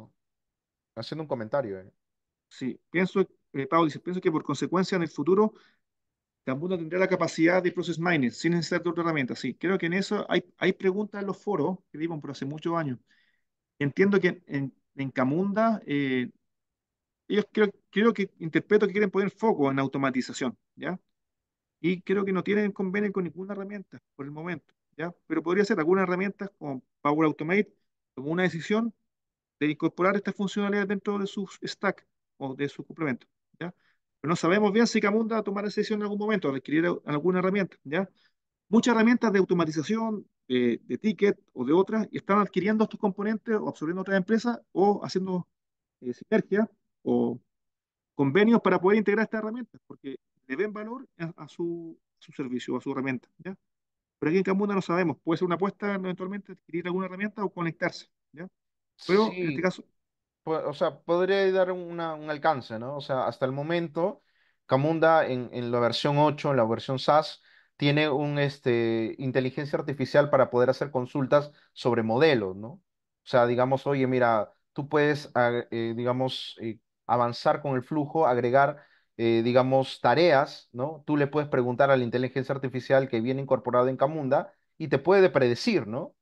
haciendo un comentario. Eh. Sí, pienso, eh, Paul dice, pienso que por consecuencia en el futuro Camunda tendría la capacidad de process mining sin necesidad de otra herramienta. Sí, creo que en eso hay, hay preguntas en los foros que vimos por hace muchos años. Entiendo que en, en, Camunda, eh, ellos creo, creo que interpreto que quieren poner foco en automatización, ¿ya? Y creo que no tienen convenio con ninguna herramienta por el momento, ¿ya? Pero podría ser alguna herramienta como Power Automate, como una decisión de incorporar estas funcionalidades dentro de su stack o de su complemento, ¿ya? Pero no sabemos bien si Camunda va a tomar esa decisión en algún momento, de adquirir alguna herramienta, ¿ya? Muchas herramientas de automatización, de, ticket o de otras, están adquiriendo estos componentes o absorbiendo otras empresas o haciendo eh, sinergias o convenios para poder integrar estas herramientas, porque le ven valor a, su, servicio, a su herramienta, ¿ya? Pero aquí en Camunda no sabemos, puede ser una apuesta eventualmente adquirir alguna herramienta o conectarse, ¿ya? Pero en este caso, o sea, podría dar un alcance, ¿no? O sea, hasta el momento, Camunda en, la versión 8, en la versión SAS, tiene un, este, inteligencia artificial para poder hacer consultas sobre modelos, ¿no? O sea, digamos, oye, mira, tú puedes, eh, digamos, eh, avanzar con el flujo, agregar, eh, digamos, tareas, ¿no? Tú le puedes preguntar a la inteligencia artificial que viene incorporada en Camunda y te puede predecir, ¿no?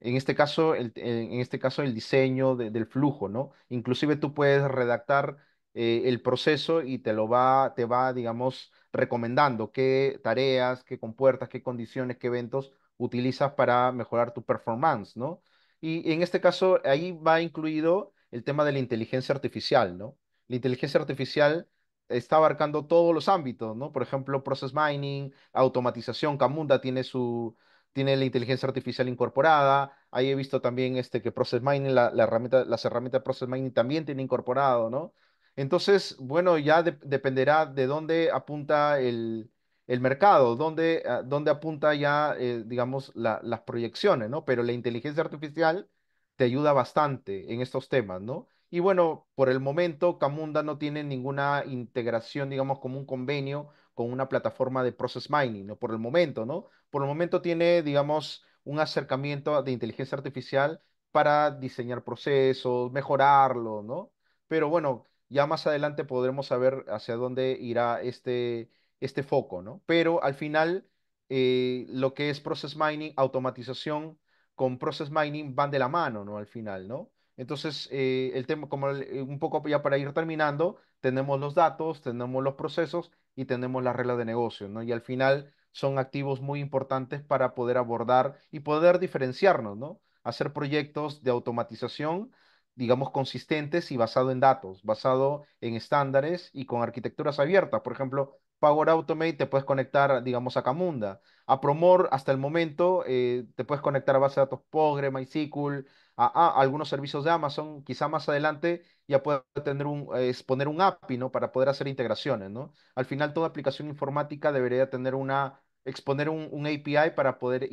en este caso, el, en este caso, el diseño del flujo, ¿no? Inclusive tú puedes redactar eh, el proceso y te lo va, te va, digamos, recomendando qué tareas, qué compuertas, qué condiciones, qué eventos utilizas para mejorar tu performance, ¿no? Y en este caso, ahí va incluido el tema de la inteligencia artificial, ¿no? La inteligencia artificial está abarcando todos los ámbitos, ¿no? Por ejemplo, process mining, automatización, Camunda tiene su, tiene la inteligencia artificial incorporada. Ahí he visto también este, que Process Mining, la, herramienta, las herramientas Process Mining también tiene incorporado, ¿no? Entonces, bueno, ya dependerá de dónde apunta el, mercado, ah, dónde, apunta ya, eh, digamos, las proyecciones, ¿no? Pero la inteligencia artificial te ayuda bastante en estos temas, ¿no? Y bueno, por el momento, Camunda no tiene ninguna integración, digamos, como un convenio con una plataforma de process mining, ¿no? Por el momento, ¿no? Por el momento tiene, digamos, un acercamiento de inteligencia artificial para diseñar procesos, mejorarlo, ¿no? Pero bueno, ya más adelante podremos saber hacia dónde irá este, este foco, ¿no? Pero al final, eh, lo que es process mining, automatización con process mining van de la mano, ¿no? Al final, ¿no? Entonces, eh, el tema, como un poco ya para ir terminando, tenemos los datos, tenemos los procesos y tenemos las reglas de negocio, ¿no? Y al final son activos muy importantes para poder abordar y poder diferenciarnos, ¿no? Hacer proyectos de automatización, digamos, consistentes y basado en datos, basado en estándares y con arquitecturas abiertas. Por ejemplo, Power Automate te puedes conectar, digamos, a Camunda. A Promore, hasta el momento, eh, te puedes conectar a base de datos Pogre, MySQL, a, algunos servicios de Amazon, quizá más adelante ya pueda tener un, exponer un API, ¿no? Para poder hacer integraciones, ¿no? Al final, toda aplicación informática debería tener una, exponer un, API para poder,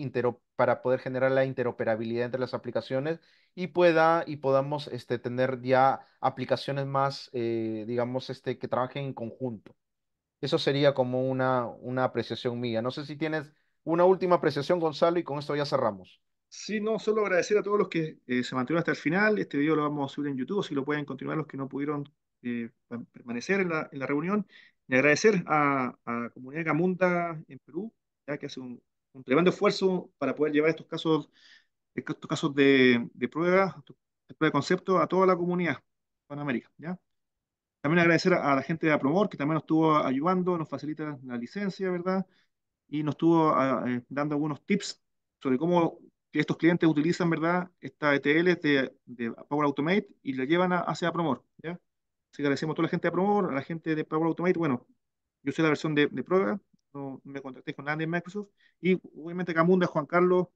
para poder generar la interoperabilidad entre las aplicaciones y pueda, y podamos este, tener ya aplicaciones más, eh, digamos, este, que trabajen en conjunto. Eso sería como una, una apreciación mía. No sé si tienes una última apreciación, Gonzalo, y con esto ya cerramos. Sí, no, solo agradecer a todos los que eh, se mantuvieron hasta el final. Este video lo vamos a subir en YouTube, si lo pueden continuar los que no pudieron eh, permanecer en la, en la, reunión. Y agradecer a, la comunidad Gamunda en Perú, ya que hace un, tremendo esfuerzo para poder llevar estos casos, estos casos de, de prueba, de prueba de concepto a toda la comunidad Panamérica. ¿ya? También agradecer a, la gente de Aplomor, que también nos estuvo ayudando, nos facilita la licencia, ¿verdad? Y nos estuvo ah, eh, dando algunos tips sobre cómo estos clientes utilizan, ¿verdad? Esta ETL de, Power Automate y la llevan hacia Promor, ¿ya? Así que agradecemos a toda la gente de Promor, a la gente de Power Automate. Bueno, yo soy la versión de, prueba, no me contacté con nadie en Microsoft. Y obviamente Camunda, Juan Carlos,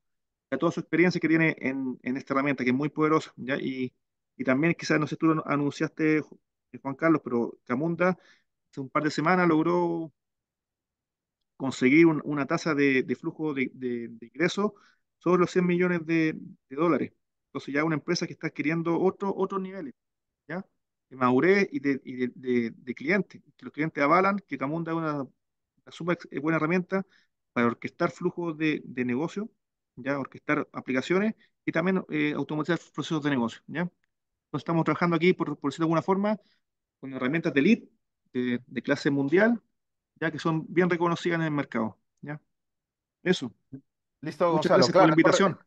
a toda su experiencia que tiene en, esta herramienta, que es muy poderosa, ¿ya? Y, también quizás, no sé, si tú anunciaste, eh, Juan Carlos, pero Camunda hace un par de semanas logró conseguir una tasa de, flujo de ingresos sobre los 100 millones de, dólares. Entonces ya una empresa que está adquiriendo otro, otros niveles, ¿ya? De madurez y de, de, clientes. Que los clientes avalan que Camunda es una, una eh, buena herramienta para orquestar flujos de, de negocio, ¿ya? Orquestar aplicaciones y también eh, automatizar procesos de negocio, ¿ya? Entonces estamos trabajando aquí, por, por decirlo de alguna forma, con herramientas de lead de, de clase mundial, ya que son bien reconocidas en el mercado, ¿ya? Eso. Listo, Gonzalo. la invitación.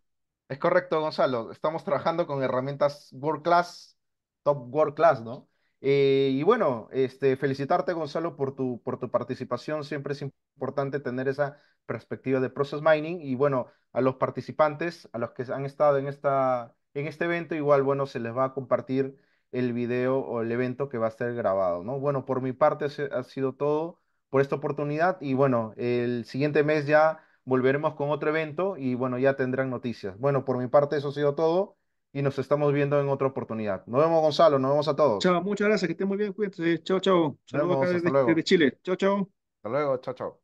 Es correcto, Gonzalo. Estamos trabajando con herramientas World Class, Top World Class, ¿no? Eh, y bueno, este, felicitarte, Gonzalo, por tu, por tu participación. Siempre es importante tener esa perspectiva de Process Mining. Y bueno, a los participantes, a los que han estado en, esta, en este evento, igual, bueno, se les va a compartir el video o el evento que va a ser grabado, ¿no? Bueno, por mi parte ha sido todo por esta oportunidad. Y bueno, el siguiente mes ya volveremos con otro evento y bueno, ya tendrán noticias. Bueno, por mi parte eso ha sido todo y nos estamos viendo en otra oportunidad. Nos vemos Gonzalo, nos vemos a todos. Chao, muchas gracias, que estén muy bien, cuídense. Chao, chao. Saludos desde, Chile. Chao, chao. Hasta luego, chao, chao.